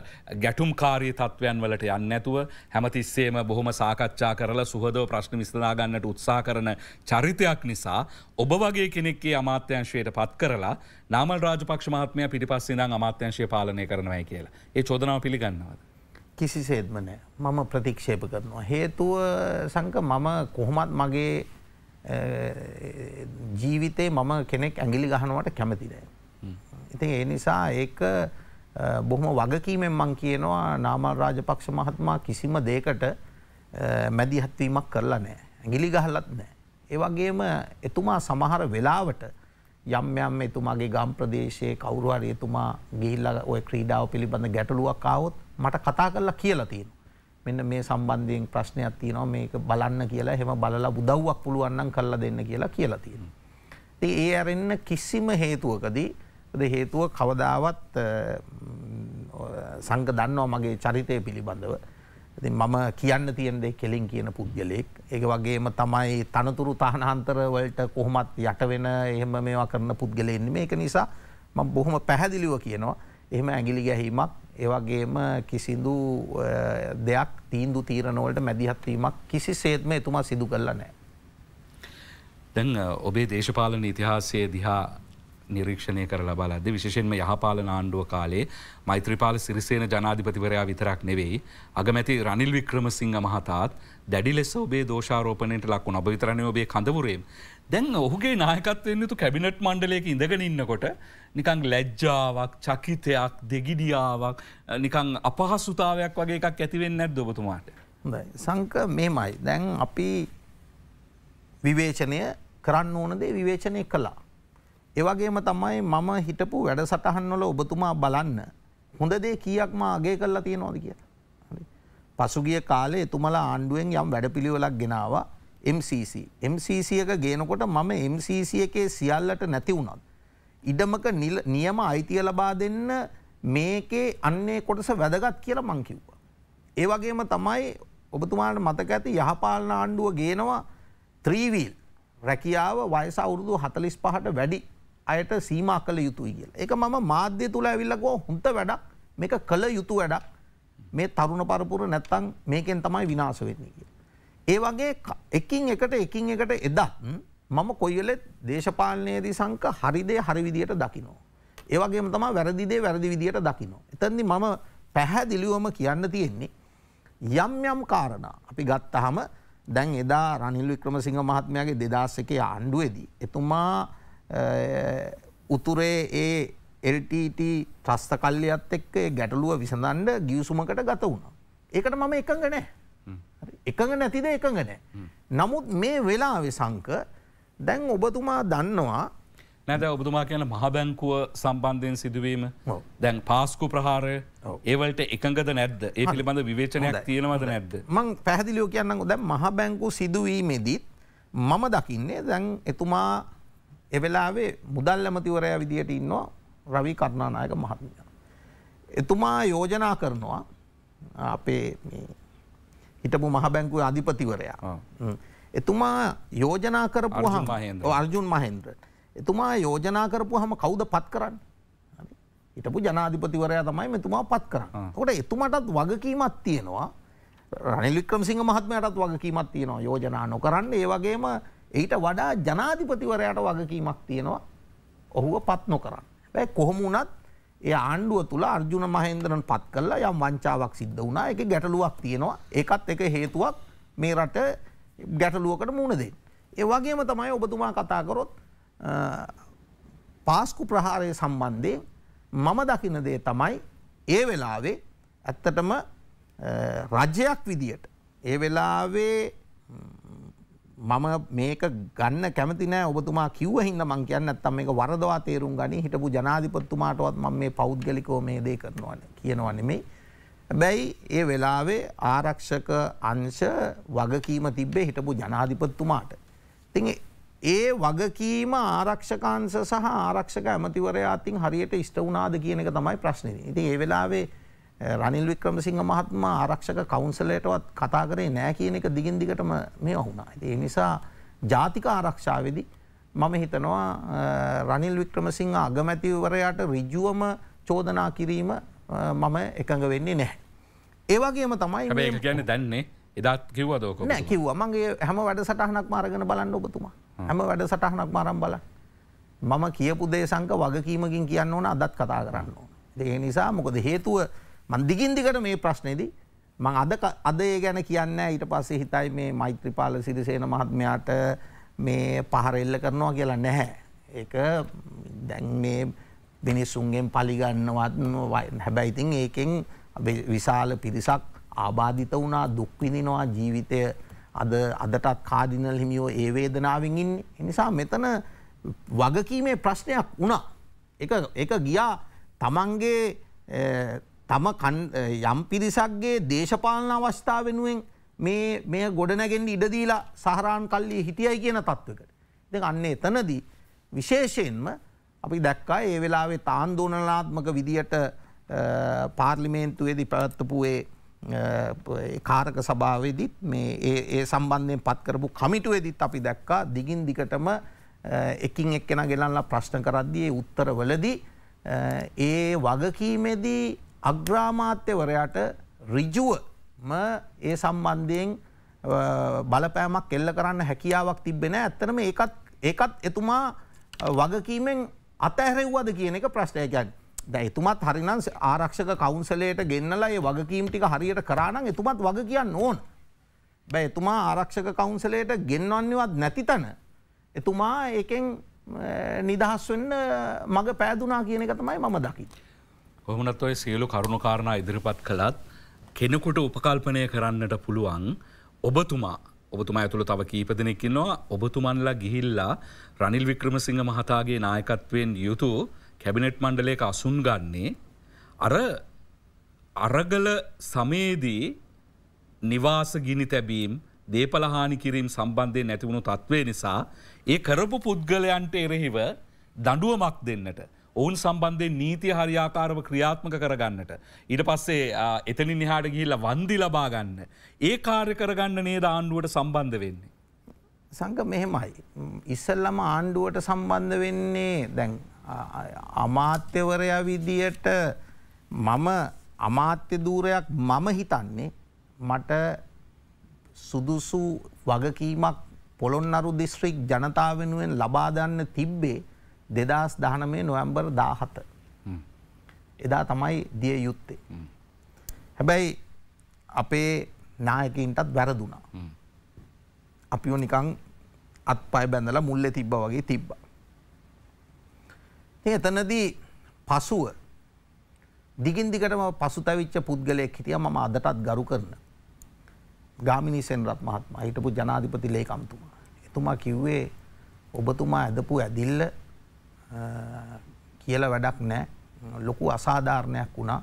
ගැටුම් කාරය තත්ත්වයන් වලට යන්න ඇතුව හැමතිස්සේම බොහොම සාකච්ඡා කරලා සුහදෝ ප්‍රශ්න විස්තදාගන්නට උත්සා කරන චරිතයක් නිසා ඔබ වගේ කෙනෙක්ගේ අමාත්‍යංශයට පත් කරලා නාමල් රාජපක්ෂ මහත්මය පිටිපස්සේ දං අමාත්‍යංශය පාලනය කරනවයි කියලා ඒ චෝදනාව පිළිගන්නවද. කිසිසේත්ම නෑ මම ප්‍රතික්ෂේප කරනවා. හේතුව සංක මම කොහොමත් මගේ ජීවිතේ මම කෙනෙක් ඇඟිලි ගහනවට කැමතිනෑ. ඉතින් ඒ නිසා ඒක බොහොම වගකීමෙන් මං කියනවා නාමල් රාජපක්ෂ මහත්මා කිසිම දේකට මැදිහත්වීමක් කරලා නෑ. ඇගිලි ගහලත් නෑ. ඒ වගේම එතුමා සමහර වෙලාවට යම් යම් එතුමාගේ ගම් ප්‍රදේශයේ කවුරුහරි එතුමා ගිහිල්ලා ඔය ක්‍රීඩාව පිළිබඳ ගැටලුවක් ආවොත් මට කතා කරලා කියලා තියෙනවා. මෙන්න මේ සම්බන්ධයෙන් ප්‍රශ්නයක් තියෙනවා මේක බලන්න කියලා එහෙම බලලා උදව්වක් පුළුවන් නම් කරලා දෙන්න කියලා කියලා තියෙනවා. ඉතින් ඒ අරින්න කිසිම හේතුවකදී හේතුව කවදාවත් සංග දන්නවා මගේ චරිතය පිළිබඳව. ඉතින් මම කියන්න තියෙන දේ කෙලින් කියන පුද්ගලයෙක්. ඒක වගේම තමයි තනතුරු තහනාන්තර වලට කොහොමත් යට වෙන එහෙම මේවා කරන පුද්ගලයෙක් නෙමෙයි. ඒක නිසා මම බොහොම පැහැදිලිව කියනවා එහෙම ඇඟිලි ගැහිීමක් ඒවගේම කිසිදු දෙයක් තීන්දු තීරණවලට මැදිහත්වීමක් කිසි සේත්ම එතුමා සිදු කරල නෑ. දැන් ඔබේ දේශපාලන ඉතිහාසය දිහා නිරීක්ෂණය කර ලබලද විශෂෙන්ම යහපාලන ආණ්ඩුව කාලේ මෛත්‍රපාල සිරිසේන ජනාධිපතිවරයා විතරක් නෙවෙයි. අගමැති රනිල් වික්‍රමසිංහ මහතාත් දැඩි ලෙස ඔබේ දෝෂාරෝපනයට ලක්වු නොබවිතරණය ඔබේ කඳවරේම් දැන් ඔහුගේ නායකත්වයන්නතු කැබිනට් මණ්ඩලයක ඉඳගෙන ඉන්නකොට නිකං ලැජ්ජාවක් චකිතයක් දෙගිඩියාවක් නිකං අපහස්සුතාවයක් වගේ එකක් ඇතිවෙන්න ඇත් දොබතුමාට. සංක මේමයි දැන් අපි විවේචනය කරන්න ඕනදේ විවේචනය කලා. ඒවගේම තමයි මම හිටපු වැඩ සටහන්වල ඔබතුමා බලන්න හොඳදේ කියක්ම අගේ කල්ලා තියෙනවාද කියලා. පසුගිය කාලේ එතුමලා ආණ්ඩුවෙන් යම් වැඩපිළිවෙලක් ගෙනවා MCC. MCC එක ගේනකොට මම MCC එකේ සියල්ලට නැති වුණත්. ඉඩමක නියම අයිතිය ලබා දෙන්න මේකේ අන්නේ කොටස වැදගත් කියලා මං කිව්වා. ඒ වගේම තමයි ඔබතුමාට මතක ඇති යහපාලන ආණ්ඩුව ගේනවා ත්‍රීවීල් රැකියාව වයස අවුරුදු 45ට වැඩි අයට සීමා කළ යුතුයි කියලා. ඒක මම මාධ්‍ය තුල ඇවිල්ලා ගෝ හොඳ වැඩක්. මේක කළ යුතු වැඩක්. මේ තරුණ පරපුර නැත්තම් මේකෙන් තමයි විනාශ වෙන්නේ කියලා. ඒ වගේ එකින් එකට එකින් එකට එදා මම කොයිවෙලෙත් දේශපාලනයේදී සංක හරිදේ හරිවිදියට දකිනෝ. ඒවගේම තම වැරදිදේ වැරදි විදියට දකිනෝ. එතන්දි මම පැහැදිලිුවම කියන්න තියෙන්නේ. යම් යම් කාරණ අපි ගත්තහම දැන් එදා රනිල් වික්‍රමසිංහ මහත්මයාගේ දෙදස් එකේ ආණ්ඩුවේදී. එතුමා උතුරේ ඒ එල්ටට ත්‍රස්ථ කල්ලියත් එක්ක ගැටලුව විසඳන්ඩ ගියසුමකට ගත වුණ. ඒකට මම එකඟ නෑ එකඟ නැතිද එකඟ නෑ. නමුත් මේ වෙලා විසංක දැන් ඔබතුමා දන්නවා නැද ඔබතුමා කියන මහබැංකුව සම්බන්ධයෙන් සිදුවීම දැන් පාස්කු ප්‍රහාරය ඒවලට එකඟද නැද්ද ඒ පිළිබඳ විවේචනයක් තියෙනවද නැද්ද මං පැහදිලියෝ කියන්න දැ මහබැංකු සිදුවීමේදීත් මම දකින්නේ දැන් එතුමා එවෙලාවේ මුදල් ඇමතිවරයා විදිහට ඉන්නවා රවි කරුණානායක මහත්මිය. එතුමා යෝජනා කරනවා අපේ හිටපු මහ බැංකුවේ අධිපතිවරයා. එතුමා යෝජනා කරපු හම අර්ජුන් මහෙන්ද්‍ර. එතුමා යෝජනා කරපු හම කවුද පත් කරන්න. හිටපු ජනාධිපතිවරයා තමයි මෙතුමා පත් කරන්න. කොට එතුමටත් වගකීමත් තියෙනවා. රනිලික්‍රම සිංහ මහත්මයටත් වගකීමත් තියෙනවා යෝජනා නොකරන්න ඒ වගේම එහිට වඩා ජනාධිපතිවරයට වගකීමක් තියෙනවා ඔහුව පත් නොකරන්න. ඇ කොහොමුණත් ඒ ආණ්ඩුව තුළ අර්ජුන මහේන්දරන් පත් කල්ලා යම් වංචාවක් සිද්ධ වුණා එක ගැටලුවක් තියෙනවා එකත් එක හේතුවක් මේ රට ගැටලුවකට මුණදේ. ඒ වගේම තමයි ඔබතුමා කතාකරොත් පාස්කු ප්‍රහාරය සම්බන්ධය මම දකින දේ තමයි ඒ වෙලාවේ ඇත්තටම රජ්‍යයක් විදියට ඒ වෙලාවේ මම මේක ගන්න කැමති නෑ ඔබතුමා කිව්ව හින්දා මං කියන්නේ නැත්තම් මේක වරදවා තේරුම් ගනි හිටපු ජනාධිපතිතුමාටවත් මම මේ පෞද්ගලිකව මේ දේ කරනවා කියනවා නෙමෙයි. හැබැයි ඒ වෙලාවේ ආරක්ෂක අංශ වගකීම තිබ්බේ හිටපු ජනාධිපතිතුමාට. ඉතින් ඒ වගකීම ආරක්ෂකාංශ සහ ආරක්ෂක ඇමතිවරයා අතින් හරියට ඉෂ්ට වුණාද කියන එක තමයි ප්‍රශ්නේ. ඉතින් ඒ වෙලාවේ රනිල් වික්‍රමසිංහ මහත්මයා ආරක්ෂක කවුන්සලයටවත් කතා කරේ නෑ කියන එක දිගින් දිගටම මේ වුණා. ඒ නිසා ජාතික ආරක්ෂාවේදී මම හිතනවා රනිල් වික්‍රමසිංහ අගමැතිවරයාට ඍජුවම චෝදනා කිරීම මම එකඟ වෙන්නේ නැහැ. ඒ වගේම තමයි කියන්නේ දැන්නේ එදාත් කිව්වා දෝක නෑ කිව්වා මගේ හැම වැඩ සටහනක් මාරගෙන බලන්න ඔබතුමා. හැම වැඩ සටහනක් මාරම් බලන්න. මම කියපු දේ සංක වගකීමකින් කියන්න ඕන අදත් කතා කරන්න ඕන. ඒ නිසා මොකද හේතුව මන් දිගින් දිගට මේ ප්‍රශ්නේදී මං අද අද ඒ ගැන කියන්න ඊට පස්සේ හිතයි මේ මෛත්‍රීපාල සිරිසේන මහත්මයාට මේ පහර එල්ල කරනවා කියලා නැහැ. ඒක දැන් මේ මිනිස්සුන්ගෙන් පලිගන්නවත් හැබැයි ඉතින් ඒකෙන් විශාල පිරිසක් ආබාධිත වුණා දුක් විඳිනවා ජීවිතය අද අදටත් කාඩිනල් හිමියෝ ඒ වේදනාවෙන් ඉන්නේ. ඒ නිසා මෙතන වගකීමේ ප්‍රශ්නයක් වුණා. ඒක ඒක ගියා තමන්ගේ තම යම් පිරිසක්ගේ දේශපාලන අවස්ථා වෙනුවෙන් මේ මේ ගොඩනැගෙන් ඉඩදීලා සහරාන් කල්ලිය හිටියයි කියන තත්ත්වකට. දෙ අන්න එතනදී විශේෂයෙන්ම අපි දැක්කා ඒ වෙලාවේ තාන්දෝනලාත්මක විදිහට පාර්ලිමේන්තුවේදී පැවැත්වපුේ කාරක සභාවදිත් මේ ඒ සම්බන්ධයෙන් පත්කරපු කමිටුවේදිත් අපි දැක්කා දිගින් දිකටම එකින් එක්කෙන ගෙනල්ලා ප්‍රශ්න කරද්දියේ උත්තර වලදී ඒ වගකීමේදී අග්‍රාමාත්‍යවරයාට ඍජුවම ඒ සම්බන්ධයෙන් බලපෑමක් එල්ල කරන්න හැකියාවක් තිබෙන ඇත්තනම ඒකත් ඒකත් එතුමා වගකීමෙන් අතැහැරෙව්වද කියන එක ප්‍රශ්නයකැන් දැ එතුමත් හරිනම් ආරක්ෂක කවුන්සලයට ගෙන්න්නලා ඒ වගකීම් ටික හරියට කරානම් එතුමත් වග කියන්න ඕන බැ එතුමා ආරක්ෂක කවුන්සලයට ගෙන්වන්නවත් නැති තන එතුමා ඒකෙන් නිදහස් වෙන්න මඟ පෑදුනා කියන එක තමයි මම දකිී. කොහොමනත් ඔය සියලු කරුණුකාරණා ඉදිරිපත් කළත් කෙනෙකුට උපකල්පනය කරන්නට පුළුවන් ඔබතුමා ඔබතුමා ඇතුළ තව කීපදනෙක්කින්නවා ඔබතුමන්ලා ගිහිල්ලා රනිල් වික්‍රමසිංහ මහතාගේ නායකත්වයෙන් යුතු කැබිනෙට් මණ්ඩලයක අසුන් ගන්නේ අර අරගල සමේදී නිවාස ගිනි තැබීම් දේපලහානි කිරීම් සම්බන්ධයෙන් නැතිවුණු තත්ත්වය නිසා ඒ කරපු පුද්ගලයන්ට එරෙහිව දඩුවමක් දෙන්නට ඔවුන් සම්බන්ධය නීතිය හරියාකාරව ක්‍රියාත්මක කරගන්නට. ඉට පස්සේ එතනි නිහාට ගිහිල්ල වන්දි ලබාගන්න. ඒ කාර්ය කරගන්න නේ ආණ්ඩුවට සම්බන්ධ වෙන්නේ. සංක මෙහෙමයි. ඉස්සල්ලම ආණ්ඩුවට සම්බන්ධ වෙන්නේ දැන් අමාත්‍යවරයා විදියට මම අමාත්‍ය දූරයක් මම හිතන්නේ මට සුදුසු වගකීමක් පොළොන්නරු දිස්ත්‍රික් ජනතාව වෙනුවෙන් ලබාදන්න තිබ්බේ දෙදස් දහනමේ නොවම්බර් දාහත එදා තමයි දිය යුත්තේ. හැබැයි අපේ නායකින්ටත් වැරදුනා. අපිෝ නිකං අත් පය බැඳල මුල්ල තිබ්බ වගේ තිබ්බ. එතනදී පසුව දිගින් දිගටම පසු තවිච්ච පුද්ගලයෙක් හිටිය මම අදටත් ගරු කරන. ගාමිනිසෙන් රත් මහත්ම හිටපු ජනාධිපති ලේකම්තුමා. එතුමා කිව්වේ ඔබතුමා ඇදපු ඇදිල්ල කියල වැඩක් නෑ ලොකු අසාධාරණයක් වුණා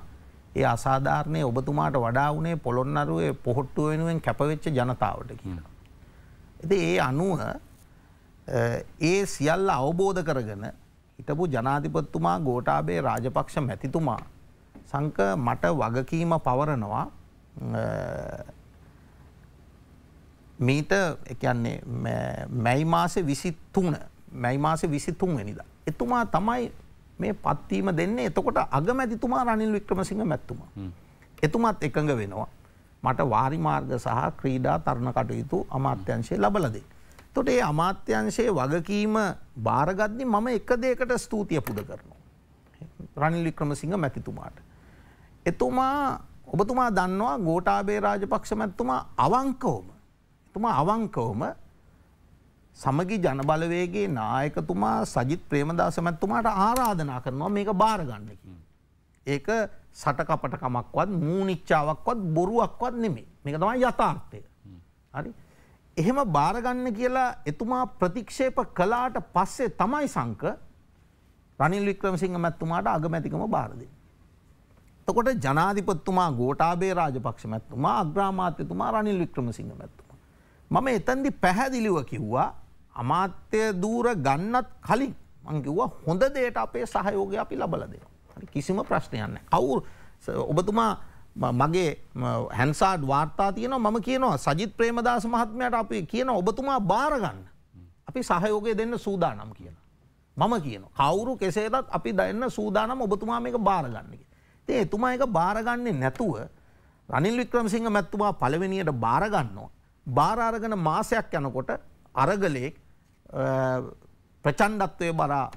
ඒ අසාධාරණය ඔබතුමාට වඩා වනේ පොළොන්නරුවේ පොහොට්ටුව වෙනුවෙන් කැපවෙච්ච ජනතාවට කියලා. ඇති ඒ අනුව ඒ සියල්ල අවබෝධ කරගෙන හිටපු ජනාධිපත්තුමා ගෝටාබේ රාජපක්ෂ මැතිතුමා සංක මට වගකීම පවරනවා මීට එකන්නේ මැයි මාස විසිත්තුන මැයි මාස විසිත්තුන් වෙනිදා එතුමා තමයි මේ පත්වීම දෙන්නේ එතකොට අගමැතිතුමා රනිල් වික්‍රමසිංහ මැත්තුමා. එතුමත් එකඟ වෙනවා. මට වාරි මාර්ග සහ ක්‍රීඩා තරණ කටයුතු අමාත්‍යංශය ලබලදේ. තොට ඒ අමාත්‍යංශයේ වගකීම භාරගත්දි මම එක දෙකට ස්තුතිය පුද කරනවා. රනිල් වික්‍රමසිංහ මැතිතුමාට. එතුමා ඔබතුමා දන්නවා ගෝටාබේ රාජපක්ෂ මැත්තුමා අවංකෝම. එතුමා අවංකෝම සමගි ජනබලවේගේ නායකතුමා සජිත් ප්‍රේමදාස මැතිතුමාට ආරාධනා කරනවා මේක බාර ගන්න කියලා. ඒක සටකපටකමක්වත් මූනිච්චාවක්වත් බොරුවක්වත් නෙමෙයි. මේක තමයි යථාර්ථය. හරි? එහෙම බාර ගන්න කියලා එතුමා ප්‍රතික්ෂේප කළාට පස්සේ තමයි සංක රනිල් වික්‍රමසිංහ මැතිතුමාට අගමැතිකම බාර දෙන්නේ. එතකොට ජනාධිපතිතුමා ගෝඨාභය රාජපක්ෂ මැතිතුමා අග්‍රාමාත්‍යතුමා රනිල් වික්‍රමසිංහ මැතිතුමා මම එතෙන්දි පැහැදිලිව කිව්වා අමාත්‍ය දූර ගන්නත් කලින් මංකිව්වා හොඳ දේට අපේ සහයෝගය අපි ලබල දෙ. කිසිම ප්‍රශ්නයන්න. කවුරු ඔබතුමා මගේ හැන්සාඩ් වාර්තා තියන මම කියනවා සජිත් ප්‍රේමදාස මහත්මයට අපි කියන ඔබතුමා බාරගන්න. අපි සහයෝගය දෙන්න සූදානම් කියන. මම කියන කවුරු කෙසේදත් අපි දන්න සූදානම් ඔබතුමා මේක බාරගන්නක. තේ එතුමා එක බාරගන්නේ නැතුව රනිල් වික්‍රම සිංහ මැත්තුවා පළවෙනියට බාරගන්නවා. බාරාරගෙන මාසයක් යනකොට අරගලයෙක් ප්‍රචන්්ඩත්වය බරා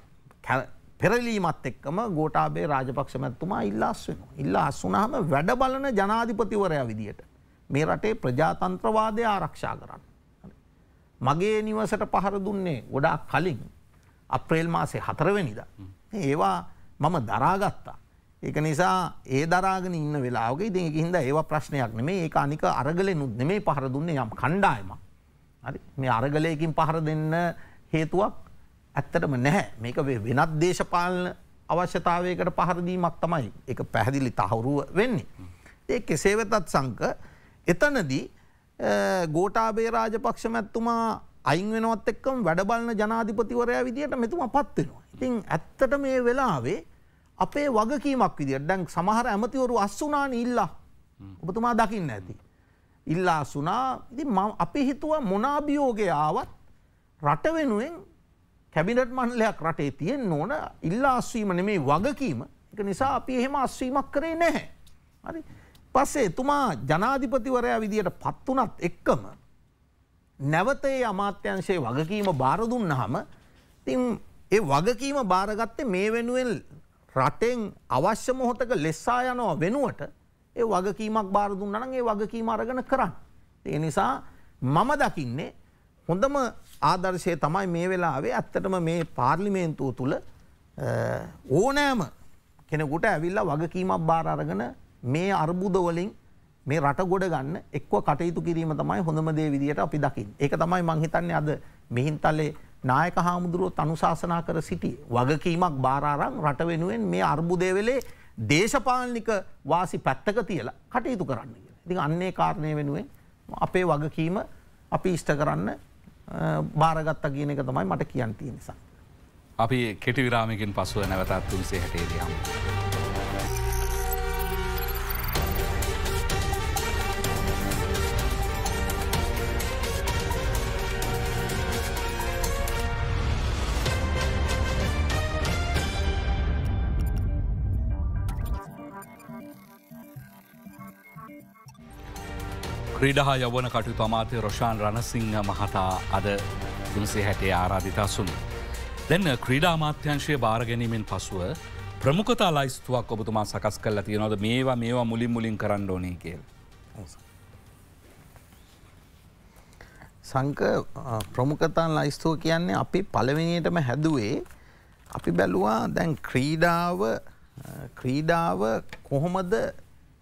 පෙරලීමත් එක්කම ගෝටාබේ රාජපක්ෂ මැත්තුමා ඉල්ලාස් වෙන. ඉල්ලා අස්සුනහම වැඩ බලන ජනාධිපතිවරයා විදියට. මේ රටේ ප්‍රජාතන්ත්‍රවාදය ආරක්ෂා කරන්න. මගේ නිවසට පහර දුන්නේ ගොඩා කලින් අප්‍රේල් මාසේ හතරවෙනිද. ඒවා මම දරාගත්තා. ඒක නිසා ඒ දරාගෙන ඉන්න වෙලාගේ ඉදින් හිද ඒවා ප්‍රශ්නයක් නෙමේ ඒ අනික අරගල නුත් නෙමේ පහර දුන්නේ යම් කණ්ඩායමක්. මේ අරගලයකින් පහර දෙන්න හේතුවක් ඇත්තටම නැහැ මේක වෙනත් දේශපාලන අවශ්‍යතාවයකට පහරදීමක් තමයි එක පැහැදිලි තහවුරුව වෙන්නේ. ඒ කෙසේ වෙතත් සංක එතනදී ගෝටාබේ රාජපක්ෂ මැත්තුමා අයින් වෙනවත් එක්කම වැඩබලන ජනාධිපතිවරයා විදිහට මෙතුමා පත්වෙනවා. ඉතින් ඇත්තට මේ වෙලාවේ අපේ වගකීමක් විදිට ඩැන් සමහර ඇමතිවරු අස්සුනාන ඉල්ලා ඔබතුමා දකින්න ඇති. ඉල්ලා සුනා ඉති අපි හිතුව මොනාභියෝගය ආවත් රට වෙනුවෙන් කැබිනට් මන්ලයක් රටේ තියෙන් ඕන ඉල්ලා අස්වීම නෙමේ වගකීම එක නිසා අපි එහෙම අස්වීමක් කරේ නැහැ. හරි පස්සේ එතුමා ජනාධිපතිවරයා විදියට පත්වනත් එක්කම නැවතේ අමාත්‍යංශයේ වගකීම බාරදුන්නහම තින් ඒ වගකීම භාරගත්තේ මේ වෙනුවෙන් රටෙන් අවශ්‍ය මොහොතක ලෙස්සා යනවා වෙනුවට ඒ වගකීමක් බාර දුන්නා නම් ඒ වගකීම අරගෙන කරන්න. ඒ නිසා මම දකින්නේ හොඳම ආදර්ශය තමයි මේ වෙලාවේ ඇත්තටම මේ පාර්ලිමේන්තුව තුළ ඕනෑම කෙනෙකුට ඇවිල්ලා වගකීමක් බාර අරගෙන මේ අර්බුද වලින් මේ රට ගොඩ ගන්න එක්ව කටයුතු කිරීම තමයි හොඳම දේ විදිහට අපි දකින්න. ඒක තමයි මං හිතන්නේ අද මිහින්තලේ නායක හාමුදුරුවෝ අනුශාසනා කර සිටි වගකීමක් බාර අරන් රට වෙනුවෙන් මේ අර්බුදයේ වෙලේ දේශපාලනික වාසි පැත්තක තියලා කටයුතු කරන්න කියලා. ඉතින් අන්නේ කාරණය වෙනුවෙන් අපේ වගකීම අපි ඉෂ්ට කරන්න බාරගත්ත කියන එක තමයි මට කියන්න තියෙන නිසා. අපි කෙටි විරාමිකින් පසුව නැවතත් තුන්සේ හැටේදයම්. ක්‍රීඩහා යවන කටයුතු අමාත්‍ය රොෂාන් රණසිංහ මහතා අද දුන්සේ හැටේ ආරාධිතා සුමි. දැන්න ක්‍රීඩා මාත්‍යංශය භාරගැනීමෙන් පසුව ප්‍රමුඛතා ලයිස්තුවක් ඔබතුමා සකස් කල්ලා තියෙනවද මේවා මේවා මුලින් මුලින් කරන්න ඕනේ කියල්. සංක ප්‍රමුඛතාන් ලයිස්තුව කියන්නේ අපි පළවෙනියටම හැදුවේ අපි බැලුවා දැන් ක්‍රීඩාව ක්‍රීඩාව කොහොමද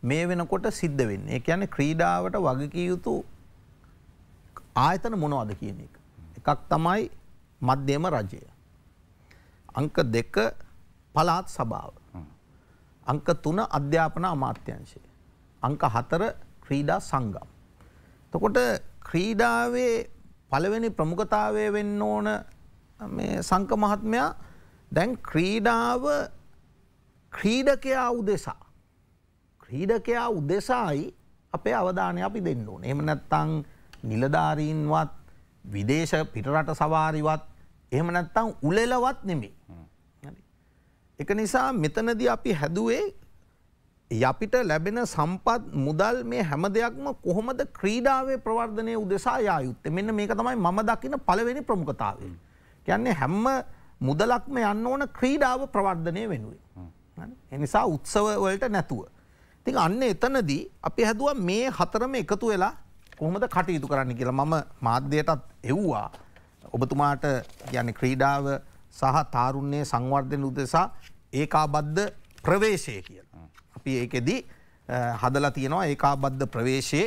මේ වෙනකොට සිද්ධ වෙන්න. ඒ කියන්නේ ක්‍රීඩාවට වගකිය යුතු ආයතන මොනවද කියන එක. එකක් තමයි මධ්‍යම රජය. අංක දෙක පළාත් සභාව. අංක තුන අධ්‍යාපන අමාත්‍යංශය. අංක හතර ක්‍රීඩා සංගම්. එතකොට ක්‍රීඩාවේ පළවෙනි ප්‍රමුඛතාවය වෙන්න ඕන මේ සංක මහත්මයා දැන් ක්‍රීඩාව ක්‍රීඩකයා උදෙසා ක්‍රීඩකයා උදෙසායි අපේ අවධානය අපි දෙන්න ඕන. එහෙම නැත්තං නිලධාරීන්වත් විදේශ පිටරට සවාරිවත් එහෙම නැත්තං උලෙලවත් නෙමේ. එක නිසා මෙතනද අපි හැදුවේ යපිට ලැබෙන සම්පත් මුදල් මේ හැම දෙයක්ම කොහොමද ක්‍රීඩාවේ ප්‍රවර්ධනය උදෙසා යායුත්ත මෙන්න මේක තමයි මම දකින පලවෙනි ප්‍රමුඛතාවය. කියන්නේ හැම්ම මුදලක්ම යන්න ඕන ක්‍රීඩාව ප්‍රවර්ධනය වෙනුවේ. එනිසා උත්සවවලට නැතුව. තින් අන්න එතනදී අපි හැදුව මේ හතරම එකතු වෙලා කොහොමද කටයුතු කරන්න කියලා මම මාධ්‍යයටත් එව්වා ඔබතුමාට යන ක්‍රීඩාව සහ තාරුණ්‍යය සංවර්ධන උදෙසා ඒකාබද්ධ ප්‍රවේශය කියල. අපි ඒකෙදී හදලා තියෙනවා ඒකාබද්ධ ප්‍රවේශයේ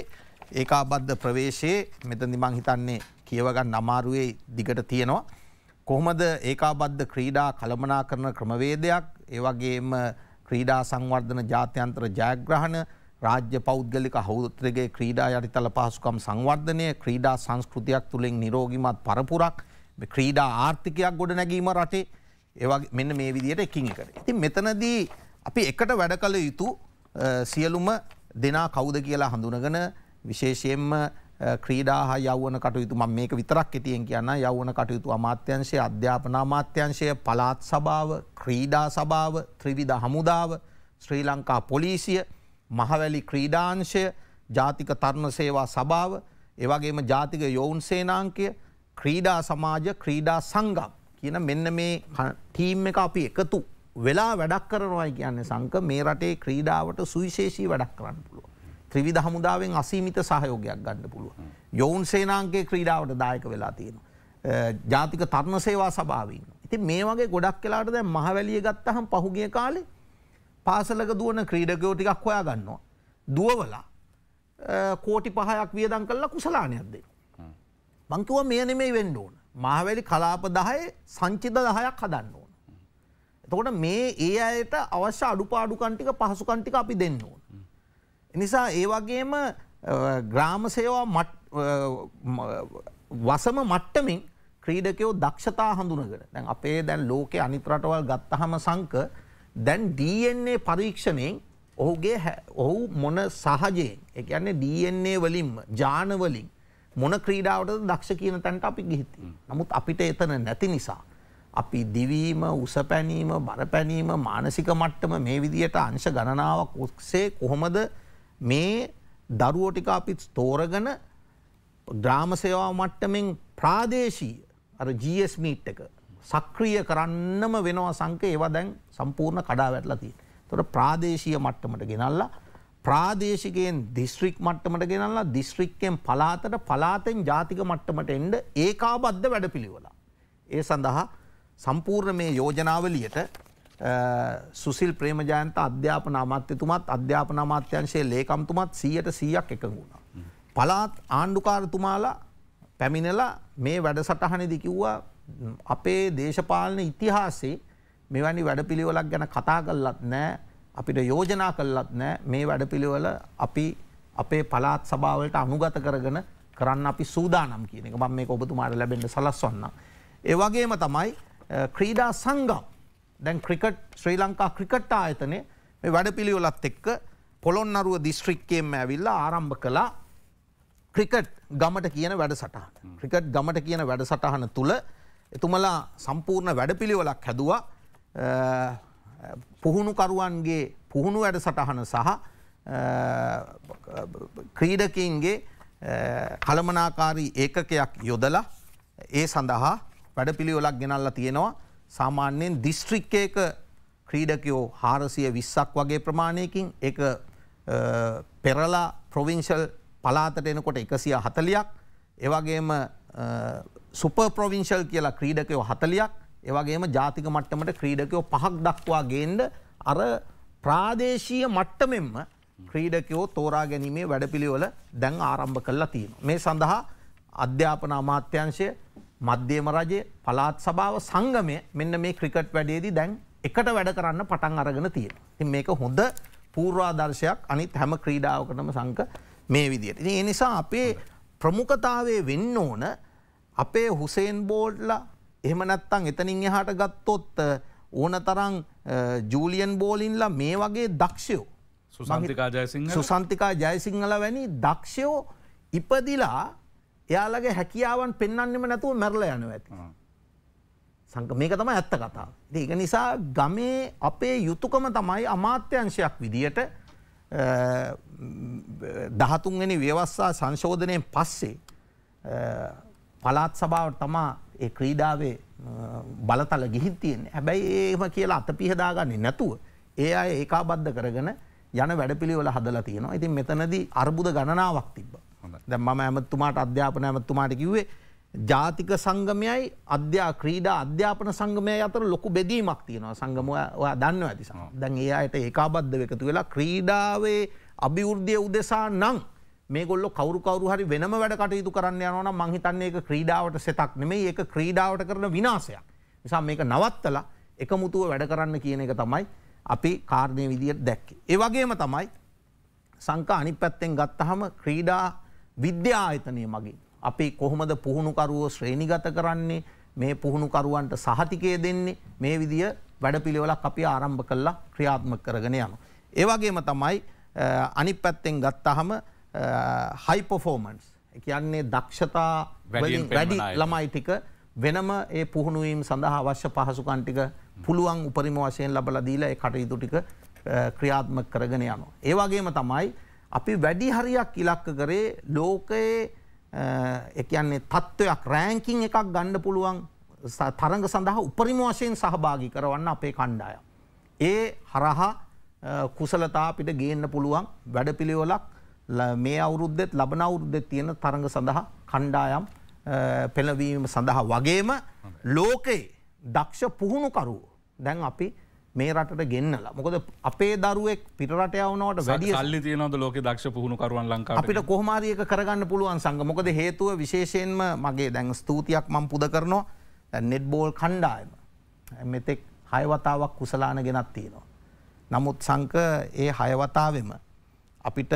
ඒකාබද්ධ ප්‍රවේශයේ මෙතදි මං හිතන්නේ කියවගන්න අමාරුවේ දිගට තියෙනවා. කොහොමද ඒකාබද්ධ ක්‍රීඩා කළමනා කරන ක්‍රමවේදයක් ඒවගේම ක්‍රීඩා සංවර්ධන ජාත්‍යන්තර ජයග්‍රහණ රාජ්‍ය පෞද්ගලික හෞත්‍රගේ ක්‍රීඩා යටිතල පහසුකම් සංවර්ධනය ක්‍රීඩා සංස්කෘතියක් තුළින් නිරෝගිමත් පරපුරක් ක්‍රීඩා ආර්ථිකයක් ගොඩ නැගීම රටේ ඒවා මෙන්න මේ විදියට එකින් කර. ඉති මෙතනදී අපි එකට වැඩ කළ යුතු සියලුම දෙනා කෞුද කියලා හඳුනගන විශේෂයෙන්ම ක්‍රීඩාහ යවන කටයුතු මම මේක විතරක් ඇතියෙන් කියන්න යවන කටයුතු අමාත්‍යංශය අධ්‍යාපන අමාත්‍යංශය පලාත් සභාව ක්‍රීඩා සභාව ත්‍රිවිධ හමුදාව ශ්‍රී ලංකා පොලිසිය මහවැලි ක්‍රීඩාංශය ජාතික තරුණ සේවා සභාව එවගේම ජාතික යෝවුන් සේනාංකය ක්‍රීඩා සමාජ ක්‍රීඩා සංගම් කියන මෙන්න මේ ටීම් එක අපි එකතු වෙලා වැඩක් කරනවායි කියන්නේ සංක මේ රටේ ක්‍රීඩාවට සුවිශේෂී වැඩක් කරන්න පුළුව. ත්‍රවිධ හමුදාවෙන් අසීමිත සහයෝගයක් ගන්න පුළුව. යොවුන් සේනාන්ගේ ක්‍රීඩාවට දායක වෙලා තියෙන. ජාතික තරුණ සේවා සභාවන්න. ඉති මේ වගේ ගොඩක් කලාට දැ මහවැලිය ගත්තහම් පහුගිය කාලේ පාසලක දුවන ක්‍රීඩකයෝ ටිකක් හොයා ගන්නවා. දුවවලා කෝටි පහයක් වියදන් කල්ලා කුසලානයක් දෙ. මංකිව මේ නෙමේ වෙන්න ඕන. මහවැලි කලාප දහය සංචිත දහයක් හදන්න ඕන. එතකොට මේ ඒ අයට අවශ්‍ය අඩුපාඩු කන්ටික පහසු කන්ටික අපි දෙන්න ඕන. නිසා ඒ වගේම ග්‍රාම සේවා වසම මට්ටමින් ක්‍රීඩකයෝ දක්ෂතා හඳුනගෙන දැන් අපේ දැන් ලෝකෙ අනිතරටවල් ගත්තහම සංක දැන් DNA පරීක්ෂණයෙන් ඔහුගේ ඔහු මොන සහජයෙන් එකන්නේ DNA වලින්ම ජානවලින් මොන ක්‍රීඩාවට දක්ෂ කියන තැන්ට අපි ගිහිති. නමුත් අපිට එතන නැති නිසා. අපි දිවීම උස පැනීම බර පැනීම මානසික මට්ටම මේ විදියට අංශ ගණනාවක් ඔක්සේ කොහොමද මේ දරුවෝ ටික අපි තෝරගෙන ග්‍රාම සේවා මට්ටමින් ප්‍රාදේශීය අර GS මීට් එක සක්‍රිය කරන්නම වෙනවා සංක ඒවා දැන් සම්පූර්ණ කඩා වැටලා තියෙනවා. ඒතකොට ප්‍රාදේශීය මට්ටමට ගෙනල්ලා ප්‍රාදේශිකයෙන් දිස්ත්‍රික් මට්ටමට ගෙනල්ලා දිස්ත්‍රික්කෙන් පළාතට පළාතෙන් ජාතික මට්ටමට එන්න ඒකාබද්ධ වැඩපිළිවෙල. ඒ සඳහා සම්පූර්ණ මේ යෝජනාවලියට සුසිල් ප්‍රේමජයන්ත අධ්‍යාපන අමාත්‍යතුමත් අධ්‍යාපන අමාත්‍යංශයේ ලේකම්තුමත් සීයට සීයක් එකගුණා. පලාත් ආණ්ඩුකාරතුමාලා පැමිණලා මේ වැඩසටහනෙදි කිව්වා අපේ දේශපාලන ඉතිහාසේ මෙවැනි වැඩපිළිවෙලක් ගැන කතා කල්ලත් නෑ අපිට යෝජනා කල්ලත් නෑ මේ වැඩපිළිවෙල අපි අපේ පලාත් සභාවලට අනුගත කරගෙන කරන්න අපි සූදානම් කියන එක මම මේ ඔබතුමාට ලැබෙන්ට සලස්වන්න. ඒවගේම තමයි ක්‍රීඩා සංගම් දැන් ක්‍රිකට් ශ්‍රී ලංකා ක්‍රිකට් ආයතනය මේ වැඩපිළිවෙලත් එක්ක පොළොන්නරුව දිස්ත්‍රික්කයෙන්ම ඇවිල්ලා ආරම්භ කලා ක්‍රිකට් ගමට කියන වැඩ සටහන. ක්‍රිකට් ගමට කියන වැඩ සටහන තුළ එතුමලා සම්පූර්ණ වැඩපිළිවෙලක් හැදවා පුහුණුකරුවන්ගේ පුහුණු වැඩ සටහන සහ ක්‍රීඩකින්ගේ කළමනාකාරී ඒකකයක් යොදලා ඒ සඳහා වැඩපිළිවෙලක් ගෙනල්ලා තියෙනවා සාමාන්‍යයෙන් දිස්ත්‍රික්කයක ක්‍රීඩකයෝ හාරසිය විස්සක් වගේ ප්‍රමාණයකින් එක පෙරලා ප්‍රොවිංශල් පලාතට එනකොට එකසිය හතලියක් එවගේම සුප ප්‍රොවිංශල් කියලා ක්‍රීඩකයෝ හතලියක් එවගේම ජාතික මට්ටමට ක්‍රීඩකයෝ පහක් දක්වා ගේන්ඩ අර ප්‍රාදේශීය මට්ටමෙන්ම ක්‍රීඩකයෝ තෝරා ගැනීමේ වැඩපිළිවල දැන් ආරම්භ කල්ලා තියෙන. මේ සඳහා අධ්‍යාපන අමාත්‍යංශය මධ්‍යම රජය පලාත් සභාව සංගමය මෙන්න මේ ක්‍රිකට් වැඩේදී දැන් එකට වැඩ කරන්න පටන් අරගෙන තියෙන. ඉතින් මේක හොඳ පූර්වාදර්ශයක් අනිත් හැම ක්‍රීඩාවකටම සංක මේ විදියට. ඉතින් ඒ නිසා අපේ ප්‍රමුඛතාවයේ වෙන්න ඕන අපේ හුසේන් බෝල්ඩ්ලා එහෙම නැත්තම් එතනින් එහාට ගත්තොත් ඕන තරම් ජූලියන් බෝලින්ලා මේ වගේ දක්ෂයෝ සුසන්තිකා ජයසිංහ සුසන්තිකා ජයසිංහල වැනි දක්ෂයෝ ඉපදිලා එයාලගේ හැකියාවන් පෙන්න්නෙම නැතුව මැරල යනු ඇති. සංක මේක තම ඇත්ත කතා. ඒක නිසා ගමේ අපේ යුතුකම තමයි අමාත්‍යංශයක් විදියට දහතුන්ගනි ව්‍යවස්සා සංශෝධනයෙන් පස්සේ පලාත් සභාවට තමා ඒ ක්‍රීඩාවේ බලතල ගිහිත්තියෙන් හැබැයි ඒම කියලා අත පිහදාගන්නේ නැතුව. ඒ අය ඒකාබද්ධ කරගෙන යන වැඩපිළිවෙල හදලා තියෙනවා. ඉතින් මෙතනදී අර්බුද ගණනාවක් තිබ්බා. දැ මම ඇමතුමාට අධ්‍යාපන ඇමතුමාට කිවේ ජාතික සංගමයයි අධ්‍යා ක්‍රීඩා අධ්‍යාපන සංගමය අතර ලොකු බෙදීමක් තියෙනවා සංගම දන්න ඇති සම දැන් ඒ අයට ඒකාබද්ධ එකතු වෙලා ක්‍රීඩාවේ අභිවෘද්ධිය උදෙසා නං මේගොල්ල කවරු කවරු හරි වෙනම වැඩ කටයුතු කරන්න යනවන මහිතන්නේ එක ක්‍රීඩාවට සෙතක් නෙමේ ඒක ක්‍රීඩාවට කරන විනාසයක් නිසා මේක නවත්තල එක මුතුව වැඩ කරන්න කියන එක තමයි අපි කාරණය විදියට දැක්කේ. ඒවගේම තමයි සංකා අනි පැත්තෙන් ගත්තහම ක්‍රීඩා විද්‍යායතනය මගින්. අපේ කොහොමද පුහුණුකරුවෝ ශ්‍රේණිගත කරන්නේ මේ පුහුණුකරුවන්ට සහතිකය දෙන්නේ මේ විදිය වැඩපිළිවෙලක් අපි ආරම්භ කල්ලා ක්‍රියාත්ම කරගෙන යනු. ඒවගේම තමයි අනි පැත්තෙන් ගත්තහම හයිපොෆෝමන්ස් කියන්නේ දක්ෂතා වැඩි ළමයි ටික වෙනම ඒ පුහුණුවීම් සඳහා අවශ්‍ය පහසුකන් ටික පුළුවන් උපරිම වශයෙන් ලබල දීලා ඒ කටයුතු ටික ක්‍රියාත්මක කරගෙන යනවා. ඒ වගේම තමයි අපි වැඩි හරියක් ඉලක්ක කරේ ලෝකයේ ඒ කියන්නේ තත්ත්වයක් රෑන්කින් එකක් ගන්න පුළුවන් තරඟ සඳහා උපරිම වශයෙන් සහභාගී කරවන්න අපේ කණ්ඩායම්. ඒ හරහා කුසලතා අපිට ගේන්න පුළුවන් වැඩපිළිවෙලක් මේ අවුරුද්දෙත් ලබන අවුරුද්දෙත් තියෙන තරඟ සඳහා කණ්ඩායම් පෙළවීම සඳහා වගේම ලෝකේ දක්ෂ පුහුණුකරුවෝ දැන් අපි මේ රටට ගෙන්න්නලා මොකද අපේ දරුවෙක් පිටරට යවනට වැඩි සල්ලි තියනද ලෝක දක්ෂ පුහුණුකරුවන් ලංකා අපිට කොහමාරියක කරගන්න පුළුවන් සංග මොකද හේතුව විශේෂයෙන්ම මගේ දැන් ස්තුතියක් මං පුද කරනවා නෙට් බෝල් කණ්ඩායම මෙතෙක් හයවතාවක් කුසලාන ගෙනත් තියෙනවා. නමුත් සංක ඒ හයවතාවෙම අපිට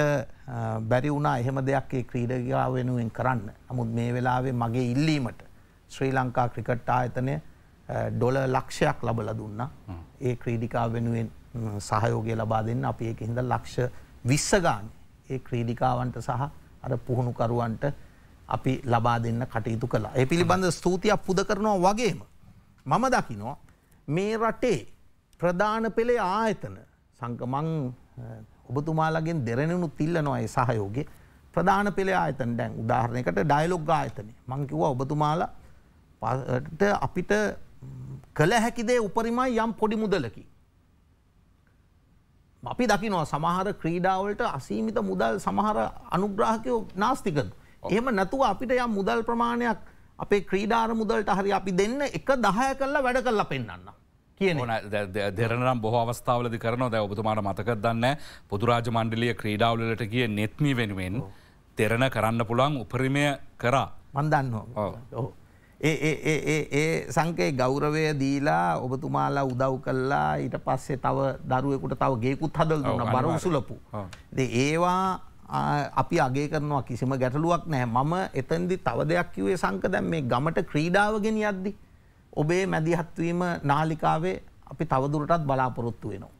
බැරි වුණා එහෙම දෙයක් ඒ ක්‍රීඩගා වෙනුවෙන් කරන්න නමුත් මේ වෙලාවේ මගේ ඉල්ලීමට ශ්‍රී ලංකා ක්‍රිකට් ආයතනය ඩොල ලක්ෂයක් ලබල දුන්නා ඒ ක්‍රීඩිකා වෙනුවෙන් සහයෝගය ලබා දෙන්න අපි ඒක හිඳ ලක්ෂ විස්ස ගාන ඒ ක්‍රීඩිකාවන්ට සහ අර පුහුණුකරුවන්ට අපි ලබා දෙන්න කටයුතු කලා ඒ පිළිබඳ ස්තුතියක් පුද කරනවා වගේම මම දකිනවා මේ රටේ ප්‍රධාන පෙළේ ආයතන සංකමං ඔබතුමාලගෙන් දෙරෙනනු තිල්ල නොයි සහයෝගේ ප්‍රධාන පෙළේ ආයතන ඩැන් උදාහරණයකට ඩයිලොග් ආයතනය මංකිව ඔබතුමාලා අපිට කළ හැකිදේ උපරිමයි යම් පොඩි මුදලකි. අපි දකිනවා සමහර ක්‍රීඩාවලට අසීමිත මුදල් සමහර අනුග්‍රාහකයෝ නාස්තිකද. එහෙම නැතුව අපිට යම් මුදල් ප්‍රමාණයක් අපේ ක්‍රීඩාර මුදල්ට හරි අපි දෙන්න එක දහය කල්ලා වැඩ කල්ලා පෙන්න්න. දෙරනම් බොහ අවස්ථාවලද කරනවා දැ ඔබතුමාට මතක දන්න පොදුරාජ මණ්ඩලිය ක්‍රීඩාවලට ගිය නෙත්මී වෙනුවෙන් තෙරණ කරන්න පුළන් උපරිමය කරා. මන්දන්න ඕ. ඒ සංකේ ගෞරවය දීලා ඔබතුමාලා උදව් කල්ලා ඊට පස්සේ තව දරුවෙකුට තව ගේකුත් හදල් දුන්න බරවසුලපු. ඒවා අපි අගේ කරනවා කිසිම ගැටලුවක් නෑ මම එතන්දි තව දෙයක් කිවේ සංක දැම් මේ ගමට ක්‍රීඩාවගෙන යද්දි. ඔබේ මැදිහත්වීම නාලිකාවේ අපි තවදුරටත් බලාපොරොත්තු වෙනවා.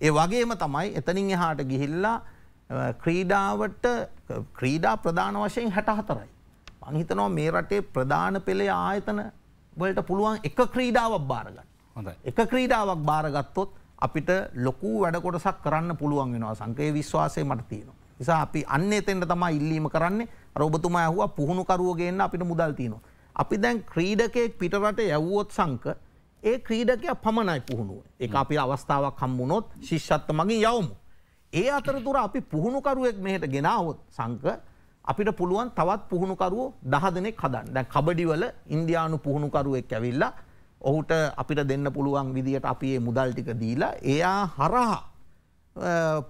ඒ වගේම තමයි එතනින් එහාට ගිහිල්ලා ක්‍රීඩාවට ක්‍රීඩා ප්‍රධාන වශයෙන් හැට හතරයි. මංහිතනවා මේ රටේ ප්‍රධාන පෙළේ ආයතන වලට පුළුවන් එක ක්‍රීඩාවක් බාරගන්න එක ක්‍රීඩාවක් බාරගත්තොත් අපිට ලොකු වැඩකොටසක් කරන්න පුළුවන් වෙනවා සංකයේ විශ්වාසය මට තියෙනවා. නිසා අපි අන්න එතෙන්ට තමා ඉල්ලීම කරන්නේ රෝබතුමා ඇහුවා පුහුණුකරුවගේන්න අපිට මුදල් තියෙනවා. අපි දැන් ක්‍රීඩකයෙක් පිටරට යැව්වොත් සංක ඒ ක්‍රීඩකය පමණයි පුහුණුව එක අපි අවස්ථාවක් හම්බුණොත් ශිෂ්ෂත්ත මගින් යවමු. ඒ අතරතුර අපි පුහුණුකරුවෙක් මෙහට ගෙනාවොත් සංක අපිට පුළුවන් තවත් පුහුණුකරුවෝ දහ දෙනෙක් හදන්න. දැන් කබඩිවල ඉන්දියානු පුහුණුකරුවෙක් ඇවිල්ලා ඔහුට අපිට දෙන්න පුළුවන් විදිහට අපි මේ මුදල් ටික දීලා එයා හරහා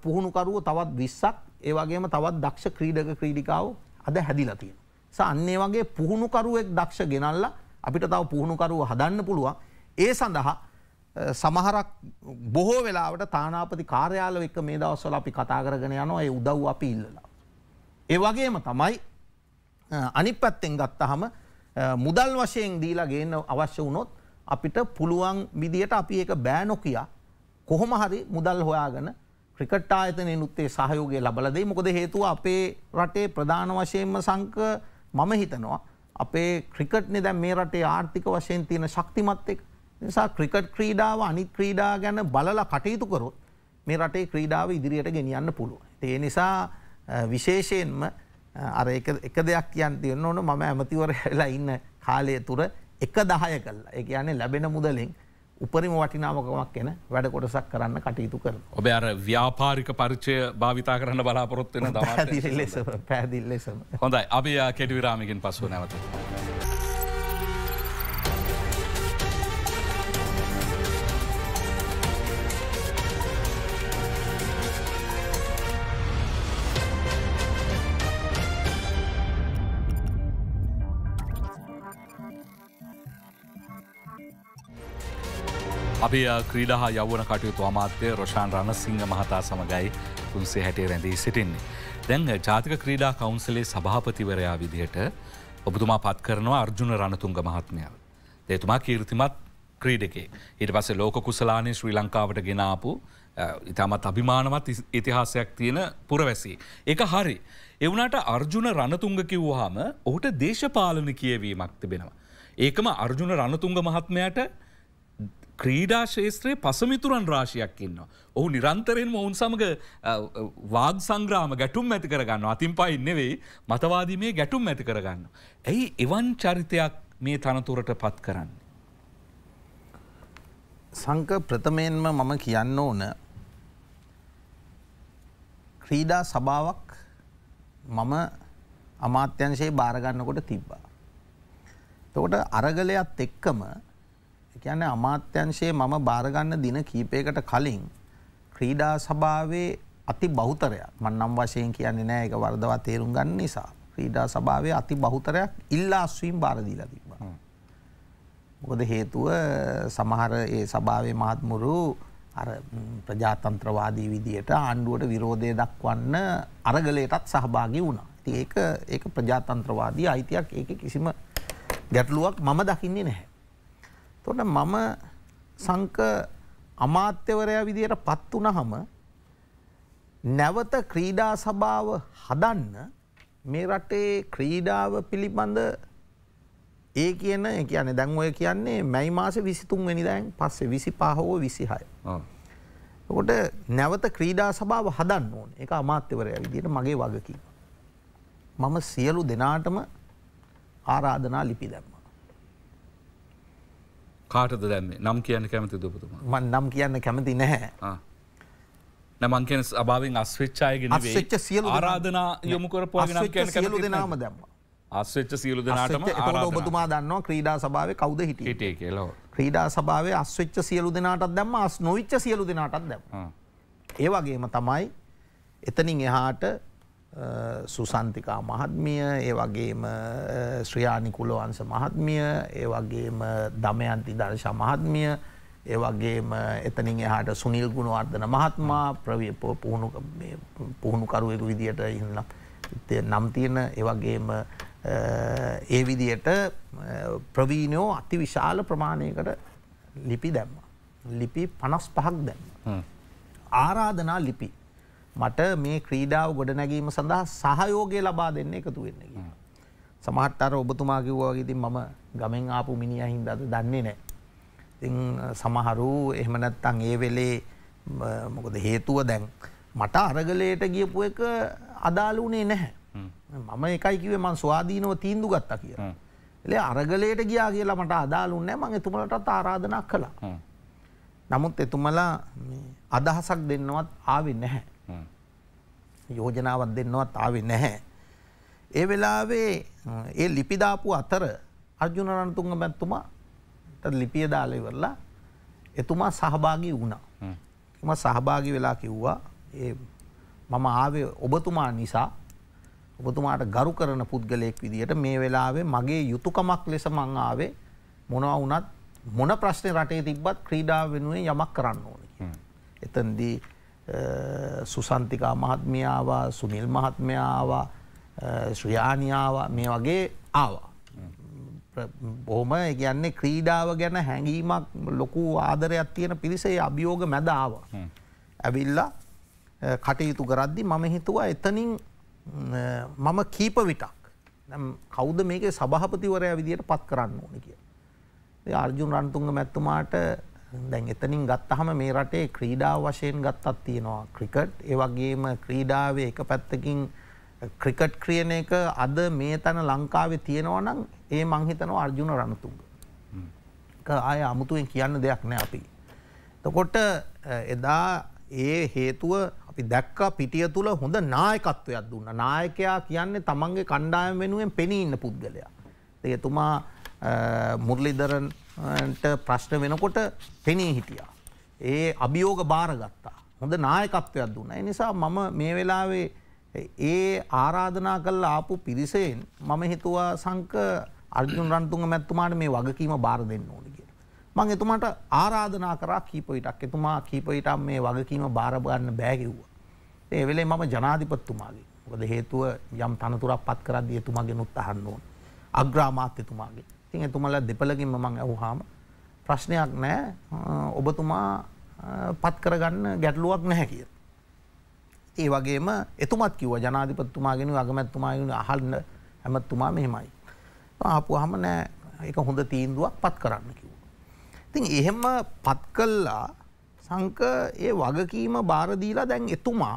පුහුණුකරුවෝ තවත් 20ක් ඒ වගේම තවත් දක්ෂ ක්‍රීඩක ක්‍රීඩිකාවෝ අද හැදිලා තියෙනවා. සාන්නේ වගේ පුහුණුකරුවෙක් දක්ෂ ගෙනල්ලා අපිට තව පුහුණුකරුව හදන්න පුළුවන්. ඒ සඳහා සමහරක් බොහෝ වෙලාවට තානාපති කාර්යාල එක්ක මේ දවස්වල අපි කතා කරගෙන යනවා ඒ උදව් අපි ඉල්ලලා. ඒ වගේම තමයි අනිපැත්තෙන් ගත්තහම මුදල් වශයෙන් දීලා ගේන්න අවශ්‍ය වුණොත් අපිට පුළුවන් විදියට අපි ඒක බෑනොකයා කොහොම හරි මුදල් හොයාගෙන ක්‍රිකට් ආයතනය නුත්තේ සහයෝගේ ලබලදේ මොකද හේතුව අපේ රටේ ප්‍රධාන වශයෙන්ම සංක මම හිතනවා අපේ ක්‍රිකට්නෙ දැ මේ රටේ ආර්ථික වශයෙන් තියෙන ශක්තිමත්තෙක් නිසා ක්‍රිකට් ක්‍රීඩාව අනි ක්‍රීඩා ගැන බලලා කටයුතු කරොත් මේ රටේ ක්‍රීඩාව ඉදිරියට ගෙනියන්න පුළුව. ඒ නිසා විශේෂයෙන්ම අර එක දෙයක් කියන් තියන්න ඕන මම ඇමතිවරලා ඉන්න කාලය තුර එක දහය කල්ලා එක යන්නේ ලැබෙන මුදලින් උපරිම වටිනාමකමක් එන වැඩ කොටසක් කරන්න කටයුතු කර. ඔබ අර ව්‍යාපාරික පරිච්චය භාවිතා කරන්න බලාපොරොත්වෙන ද පැදිල්ලෙසම. හොඳයි අභයා කෙටිවිරාමිකින් පසුව නැවත. අපි ක්‍රීඩා හා යවන කටයුතු අමාත්‍ය රෝෂාන් රණ සිංහ මහතා සමඟයි තුන්සේ හැටේ රැඳී සිටින්නේ. දැන් ජාතික ක්‍රීඩා කවුන්සලේ සභාපතිවරයා විදිහට ඔබතුමා පත් කරනවා අර්ජුන රණතුංග මහත්මයාව. එතුමා කීර්තිමත් ක්‍රීඩකේ. ඊට පස්සේ ලෝක කුසලානේ ශ්‍රී ලංකාවට ගෙනාපු ඉතාමත් අභිමානවත් ඉතිහාසයක් තියෙන පුරවැසි. එක හරි. එවුණට අර්ජුන රණතුංග කිව්වහම ඔහුට දේශපාලන කියවීමක් තිබෙනවා. ඒකම අර්ජුන රණතුංග මහත්මයට ක්‍රීඩා ශේත්‍රයේ පසමිතුරන් රාශියක් ඉන්නවා. ඔහු නිරන්තරයෙන් ඔවුන් සමඟ වාද සංග්‍රාම ගැටුම් ඇති කරගන්න අතින් පයින්නෙවෙයි මතවාදී මේ ගැටුම් ඇති කරගන්න. ඇයි එවන් චරිතයක් මේ තනතුරට පත් කරන්න. සංක ප්‍රථමයෙන්ම මම කියන්න ඕන ක්‍රීඩා සභාවක් මම අමාත්‍යංශයේ භාරගන්නකොට තිබ්බා. තකොට අරගලයත් එක්කම කියන්නේ අමාත්‍යංශයේ මම බාරගන්න දින කීපයකට කලින් ක්‍රීඩා සභාවේ අති බහුතරයක් මම නම් වශයෙන් කියන්නේ නෑ ඒක වර්ධවා තේරුම් ගන්න නිසා ක්‍රීඩා සභාවේ අති බහුතරයක් ඉල්ලා අස්වීම් බාර දීලා තිබ්බා. මොකද හේතුව සමහර ඒ සභාවේ මහත්මුරු අර ප්‍රජාතන්ත්‍රවාදී විදියට ආණ්ඩුවට විරෝධය දක්වන්න අරගලයටත් සහභාගී වුණා. ඉතින් ඒක ඒක ප්‍රජාතන්ත්‍රවාදී අයිතියක් ඒකේ කිසිම ගැටලුවක් මම දකින්නේ නැහැ. තොට මම සංක අමාත්‍යවරයා විදියට පත් වනහම නැවත ක්‍රීඩා සභාව හදන්න මේ රටේ ක්‍රීඩාව පිළිබඳ ඒ කියන කියන දැන් ඔය කියන්නේ මැයි මාස විසිතුන් වැනිදැන් පස්සේ විසි පහෝ විසිහය. කොට නැවත ක්‍රීඩා සභාව හදන්න ඕන එක අමාත්‍යවරයා විදියට මගේ වගකි. මම සියලු දෙනාටම ආරාධනා ලිපි දැම්ම. කාටද දැන්නේ නම් කියන්න කැමති දුපතුමා මන් නම් කියන්න කැමති නැහැ නැමන් කියන අභාවෙන් අස්විච්චායගෙන ච්ච සියල ආරාධනා යොමුකර පගෙන සියලු දෙනාම දැම්ම අස්වෙච්ච සියලු දෙනාටම ඔබතුමා දන්නවා ක්‍රීඩා සභාව කවද හිට හිටේ කියලෝ ක්‍රීඩා සභාවේ අස්වෙච්ච සියලු දෙනාටත් දැම්ම අස් නොවිච්ච සියලු දෙනාටත් දැම් ඒවගේම තමයි එතනින් එහාට සුසන්තිකා මහත්මිය ඒ වගේම ශ්‍රියානිකුලවන්ස මහත්මිය ඒ වගේම දමයන්ති දර්ශ මහත්මිය ඒ වගේම එතනින් එහාට සුනිල් ගුණවර්ධන මහත්මා පුහුණුකරුවෙකු විදිහට ඉන්නම් නම් තියෙන ඒවගේම ඒ විදියට ප්‍රවීණයෝ අති විශාල ප්‍රමාණයකට ලිපි දැම්ම. ලිපි පනස් පහක් දැම්ම. ආරාධනා ලිපි මට මේ ක්‍රීඩාව ගොඩනැගීම සඳහා සහයෝගය ලබා දෙන්න එකතු වෙන්න කියලා. සමහරට අර ඔබතුමා කිව්වා වගේ ඉතින් මම ගමෙන් ආපු මිනිහා හින්දාද දන්නේ නැහැ. ඉතින් සමහරු එහෙම නැත්තම් ඒ වෙලේ මොකද හේතුව දැන් මට අරගලයට ගියපු එක අදාළ වුණේ නැහැ. මම එකයි කිව්වේ මං ස්වාධීනව තීන්දුව ගත්තා කියලා. එලේ අරගලයට ගියා කියලා මට අදාළුන්නේ නැහැ. මං එතුමලටත් ආරාධනා කළා. නමුත් එතුමලා අදහසක් දෙන්නවත් ආවේ නැහැ. යෝජනාවක් දෙන්නවත් ආවේ නැහැ. ඒ වෙලාවේ ඒ ලිපි දාපු අතර අර්ජුන රණතුංග මැතිතුමාට ලිපිය දාලා ඉවරලා එතුමා සහභාගී වුණා. එතුමා සහභාගී වෙලා කිව්වා ඒ මම ආවේ ඔබතුමා නිසා ඔබතුමාට ගරු කරන පුද්ගලයෙක් විදිහට මේ වෙලාවේ මගේ යුතුයකමක් ලෙස මං ආවේ මොනවා වුණත් මොන ප්‍රශ්නේ රටේ තිබ්බත් ක්‍රීඩාව වෙනුවෙන් යමක් කරන්න ඕනේ. එතෙන්දී සුසන්තිකා මහත්මියාවා සුනිල් මහත්මයාවා ශ්‍රයානියාව මේ වගේ ආවා. Hmm. බොහොම කියන්නේ ක්‍රීඩාව ගැන හැඟීමක් ලොකු ආදරයක් තියෙන පිරිසේ අභියෝග මැදාව. Hmm. ඇවිල්ලා eh, කටයුතු කරද්දි මම හිතුවා එතනින් eh, මම කීප විටක් කෞද මේක සභහපතිවරය විදියට පත් කරන්න ඕන කිය. අර්ජුන් රන්තුන්ග මැත්තුමාට දැන් එතනින් ගත්තහම මේ රටේ ක්‍රීඩාව වශයෙන් ගත්තත් තියෙනවා ක්‍රිකට් ඒ වගේම ක්‍රීඩාවේ එක පැත්තකින් ක්‍රිකට් ක්‍රියන එක අද මේ තැන ලංකාවේ තියෙනවා නම් ඒ මං හිතනවා අර්ජුන රණතුංග. ආය අමුතුවෙන් කියන්න දෙයක් නෑ අපි. එතකොට එදා ඒ හේතුව අපි දැක්ක පිටිය තුළ හොඳ නායකත්වයක් දුන්න නායකයා කියන්නේ තමන්ගේ කණ්ඩායම් වෙනුවෙන් පෙනීඉන්න පුද්ගලයා. එතුමා මුරලිදරන් ප්‍රශ්න වෙනකොට පෙනී හිටියා. ඒ අභියෝග භාරගත්තා. හොඳ නායකත්වයක් දුන්න. නිසා මම මේ වෙලාවේ ඒ ආරාධනා කල්ල ආපු පිරිසයෙන් මම හිතුවා සංක අර්ජුන් රන්තුන් මැත්තුමාට මේ වගකීම බාර දෙන්න ඕනි කිය. මං එතුමාට ආරාධනා කරා කීපවිටක් එතුමා කීපවිටම් මේ වගකීම බාරගන්න බෑකිව්වා. ඒ වෙලේ මම ජනාධිපත්තුමාගේ ොද හේතුව යම් තනතුරක් පත් කරද්දි එතුමාගේ නුත් අහන්න ඕන. අග්‍රාමාත්‍යතුමාගේ. ඉතින් එතුමලා දෙපළගෙම මම අහුවාම ප්‍රශ්නයක් නැහැ ඔබතුමා පත් කරගන්න ගැටලුවක් නැහැ කියලා. ඒ වගේම එතුමත් කිව්වා ජනාධිපතිතුමාගෙන අගමැතිතුමාගෙන අහන්න හැමතුමා මෙහෙමයි. ආපුවාම නෑ ඒක හොඳ තීන්දුවක් පත් කරන්න කිව්වා. ඉතින් එහෙම පත් කළා සංක ඒ වගකීම බාර දීලා දැන් එතුමා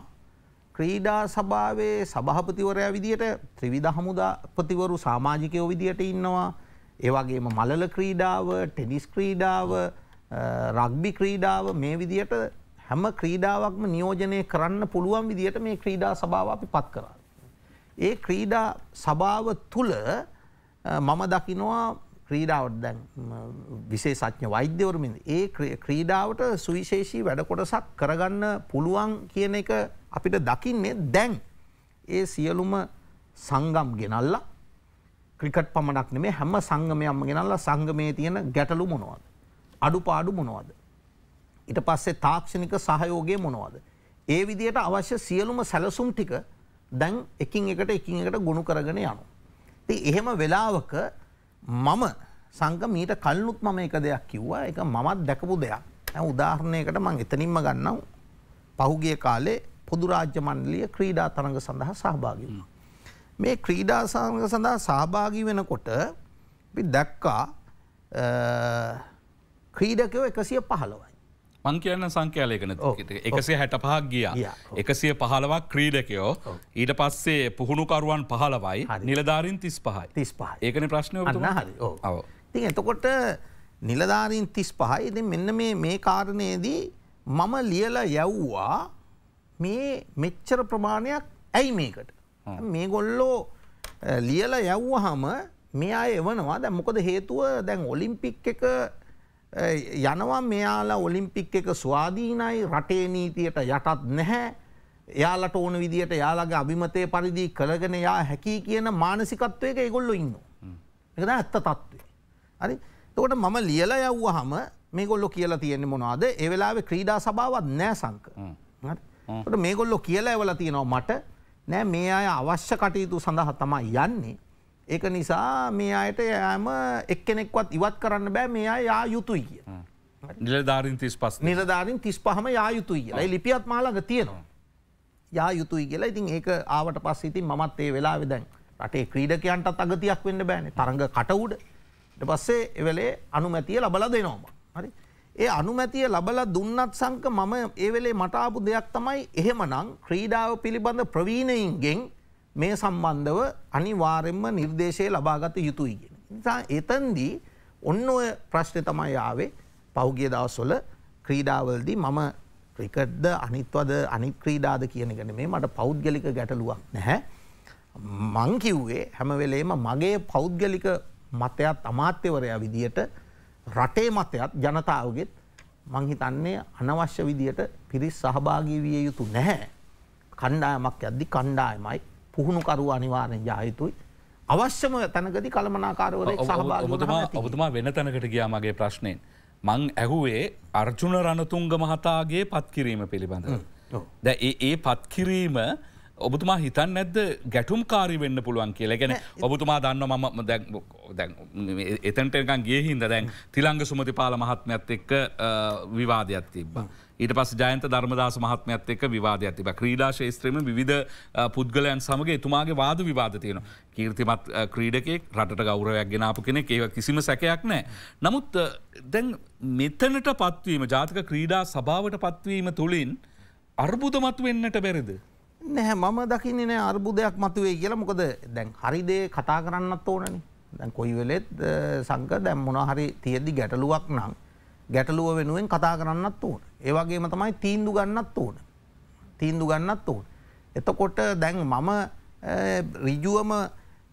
ක්‍රීඩා සභාවේ සභාපතිවරයා විදියට ත්‍රිවිධ හමුදාපතිවරු සමාජිකයෝ විදියට ඉන්නවා ඒ වගේම මලල ක්‍රීඩාව, ටෙනිස් ක්‍රීඩාව, රග්බි ක්‍රීඩාව මේ විදිහට හැම ක්‍රීඩාවක්ම නියෝජනය කරන්න පුළුවන් විදිහට මේ ක්‍රීඩා සභාව අපි පත් කරා. ඒ ක්‍රීඩා සභාව තුල මම දකිනවා ක්‍රීඩාවට දැන් විශේෂඥ වෛද්‍යවරුමින් ඒ ක්‍රීඩාවට සුවිශේෂී වැඩකොටසක් කරගන්න පුළුවන් කියන එක අපිට දකින්නේ දැන් ඒ සියලුම සංගම් ගෙනල්ලා ක්‍රිකට් පමණක් නෙමේ හැම සංගමයක්ම ගෙනල්ලා සංගමයේ තියෙන ගැටලු මොනවද? අඩුපාඩු මොනවද? ඊට පස්සේ තාක්ෂණික සහයෝගය මොනවද? ඒ විදිහට අවශ්‍ය සියලුම සැලසුම් ටික දැන් එකින් එකට එකින් එකට ගොනු කරගෙන යනවා. ඉතින් එහෙම වෙලාවක මම සංගම ඊට කලිනුත් මම එක දෙයක් කිව්වා. ඒක මමත් දැකපු දෙයක්. දැන් උදාහරණයකට මම එතනින්ම ගන්නම්. පහුගිය කාලේ පොදු රාජ්‍ය මණ්ඩලීය ක්‍රීඩා තරඟ සඳහා සහභාගී වුණා. මේ ක්‍රීඩා සංග සඳහා සහභාගී වෙනකොට දැක්කා ක්‍රීඩකයෝ එකසිය පහළවයි. මං කියන්න සංකයාලයකන එකසේ හැට පහක් ගිය එකසිය පහලවක් ක්‍රීඩකයෝ ඊට පස්සේ පුහුණුකරුවන් පහලවයි නිලධාරින් තිස් පහයි තිස් පහ ඒකන ප්‍රශ්නය ති එතකොට නිලධාරින් තිස් පහයි ඉති මෙන්න මේ කාරණයේදී මම ලියල යැව්වා මේ මෙච්චර ප්‍රමාණයක් ඇයි මේකට මේ ගොල්ලෝ ලියල යව්ව හම මේ අය එවනවා දැ මොකද හේතුව දැන් ඔලිම්පික් එක යනවා මෙයාලා ඔලිම්පික් එක ස්වාධීනයි රටේ නීතියට යටත් නැහැ එයාලට ඕන විදිට යාලගේ අභිමතය පරිදි කළගෙන යා හැකි කියන මානසිකත්වයක ඒගොල්ලො ඉන්න. එකද ඇත්ත තත්ත්වේ. හරි තකොට මම ලියල යව්ව හම මේ ගොල්ලො කියලා තියෙන්නේ මොනවාද එවෙලාව ක්‍රීඩා සභාවත් නෑ සංක. මේගොල්ලො කියලා ඇවල තියෙනවා මට නෑ මේ අය අවශ්‍ය කටයුතු සඳහා තමයි යන්නේ. ඒක නිසා මේ අයට යෑම එක්කෙනෙක්වත් ඉවත් කරන්න බෑ මේ අය යා යුතුයි කිය. නිලධාරින් තිස් පස් නිලධාරින් තිස් පහම යා යුතුයි කියලා ලිපියත් මාළඟ තියෙනවා. යා යුතුයි කියලා ඉතින් ඒක ආවට පස්සේ ඉතින් මමත් ඒ වෙලාවේ දැන් රටේ ක්‍රීඩකයන්ටත් අගතියක් වෙන්න බෑනේ තරඟ කට උඩ. ඊට පස්සේ එවලේ අනුමැතිය ලබලා දෙනවා. හරි. ඒ අනුමැතිය ලබලා දුන්නත් සංක මම ඒ වෙලේ මට ආපු දෙයක් තමයි එහෙමනම් ක්‍රීඩාව පිළිබඳ ප්‍රවීණයින්ගෙන් මේ සම්බන්ධව අනිවාර්යෙන්ම නිර්දේශය ලබාගත යුතුයි කියන. නිසා එතෙන්දී ඔන්න ඔය ප්‍රශ්නේ තමයි ආවේ පහුගිය දවස්වල ක්‍රීඩාවලදී මම ක්‍රිකට්ද අනිත්වද අනිත් ක්‍රීඩාද කියන එක නෙමෙයි මට පෞද්ගලික ගැටලුවක් නැහැ. මං කිව්වේ හැම වෙලේම මගේ පෞද්ගලික මතයත් අමාත්‍යවරයා විදියට රටේ මතයත් ජනතාවගෙත් මං හිතන්නේ අනවශ්‍ය විදියට පිරිස් සහභාගී විය යුතු නැහැ. කණ්ඩායමක් යද්දි කණ්ඩායමයි පුහුණුකරු අනිවාර්යෙන් යා යුතුයි. අවශ්‍යම තැනකදී කළමනාකාරවරයෙක් සහභාගී වෙනවා. ඔබතුමා වෙන තැනකට ගියා මගේ ප්‍රශ්නෙන්. මං ඇහුවේ අර්ජුන රණතුංග මහතාගේ පත්කිරීම පිළිබඳව. දැන් ඒ පත්කිරීම ඔබතුමා හිතන් නැද්ද ගැටුම් කාරි වෙන්න පුළුවන් කියලා ගැන ඔබතුමා දන්න මම දැ එතන්ටකන් ගේ හින්ද දැන් තිළංග සුමති පාල මහත්මයත් එක්ක විවාදයක් තිබ්බා. ඊට පස් ජයන්ත ධර්මදාස මහත්මයත් එක් විවාද ඇතිබ ක්‍රීඩා ශේත්‍රම විධ පුද්ගලයන් සමගේ තුමාගේ වාද විවාද තියෙන. කීර්තිමත් ක්‍රීඩකෙක් රට ගෞරවයක් ගෙනාපු කෙනෙ ඒව කිසිම සැකයක් නෑ. නමුත් දැන් මෙතනට පත්වීම ජාතික ක්‍රීඩා සභාවට පත්වීම තුළින් අර්බුදමත් වෙන්නට බැරිද. නැහැ මම දකින්නේ නෑ අර්බුදයක් මතුවේ කියලා මොකද දැන් හරි දේ කතා කරන්නත් ඕනනේ. දැන් කොයි වෙලෙත් සංඝ දැන් මොනවා හරි තියෙද්දි ගැටලුවක් නම් ගැටලුව වෙනුවෙන් කතා කරන්නත් ඕන. ඒ වගේම තමයි තීන්දුව ගන්නත් ඕන. තීන්දුව ගන්නත් ඕන. එතකොට දැන් මම ඍජුවම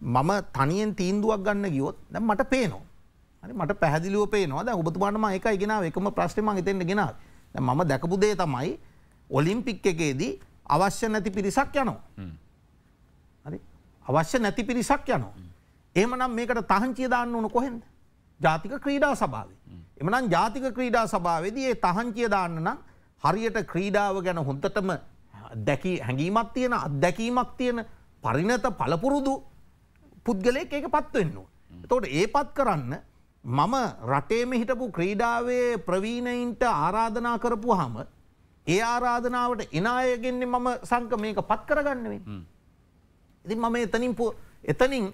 මම තනියෙන් තීන්දුවක් ගන්න ගියොත් දැන් මට පේනවා. හරි මට පැහැදිලිව පේනවා. දැන් ඔබතුමාට මම එකයි ගෙනාවේ. එකම ප්‍රශ්නේ මම හිතෙන්න ගෙනාවේ. දැන් මම දැකපු දේ තමයි ඔලිම්පික් එකේදී අවශ්‍ය නැති පිරිසක් යනවා හරි අවශ්‍ය නැති පිරිසක් යනවා එහෙමනම් මේකට තහංචිය දාන්න ඕන කොහෙන්ද ජාතික ක්‍රීඩා සභාවේ එමනම් ජාතික ක්‍රීඩා සභාවේදී ඒ තහංචිය දාන්න නම් හරියට ක්‍රීඩාව ගැන හොඳටම දැකී හැඟීමක් තියෙන අත්දැකීමක් තියෙන පරිණත පළපුරුදු පුද්ගලයෙක් ඒක පත්වෙන්නවා. එතකොට ඒ පත් කරන්න මම රටේම හිටපු ක්‍රීඩාවේ ප්‍රවීණයින්ට ආරාධනා කරපු හම ඒ ආරාධනාවට එනායගෙන්නේ මම සංක මේක පත් කරගන්නවෙන්. ඉතින් මම එතනින් එතනින්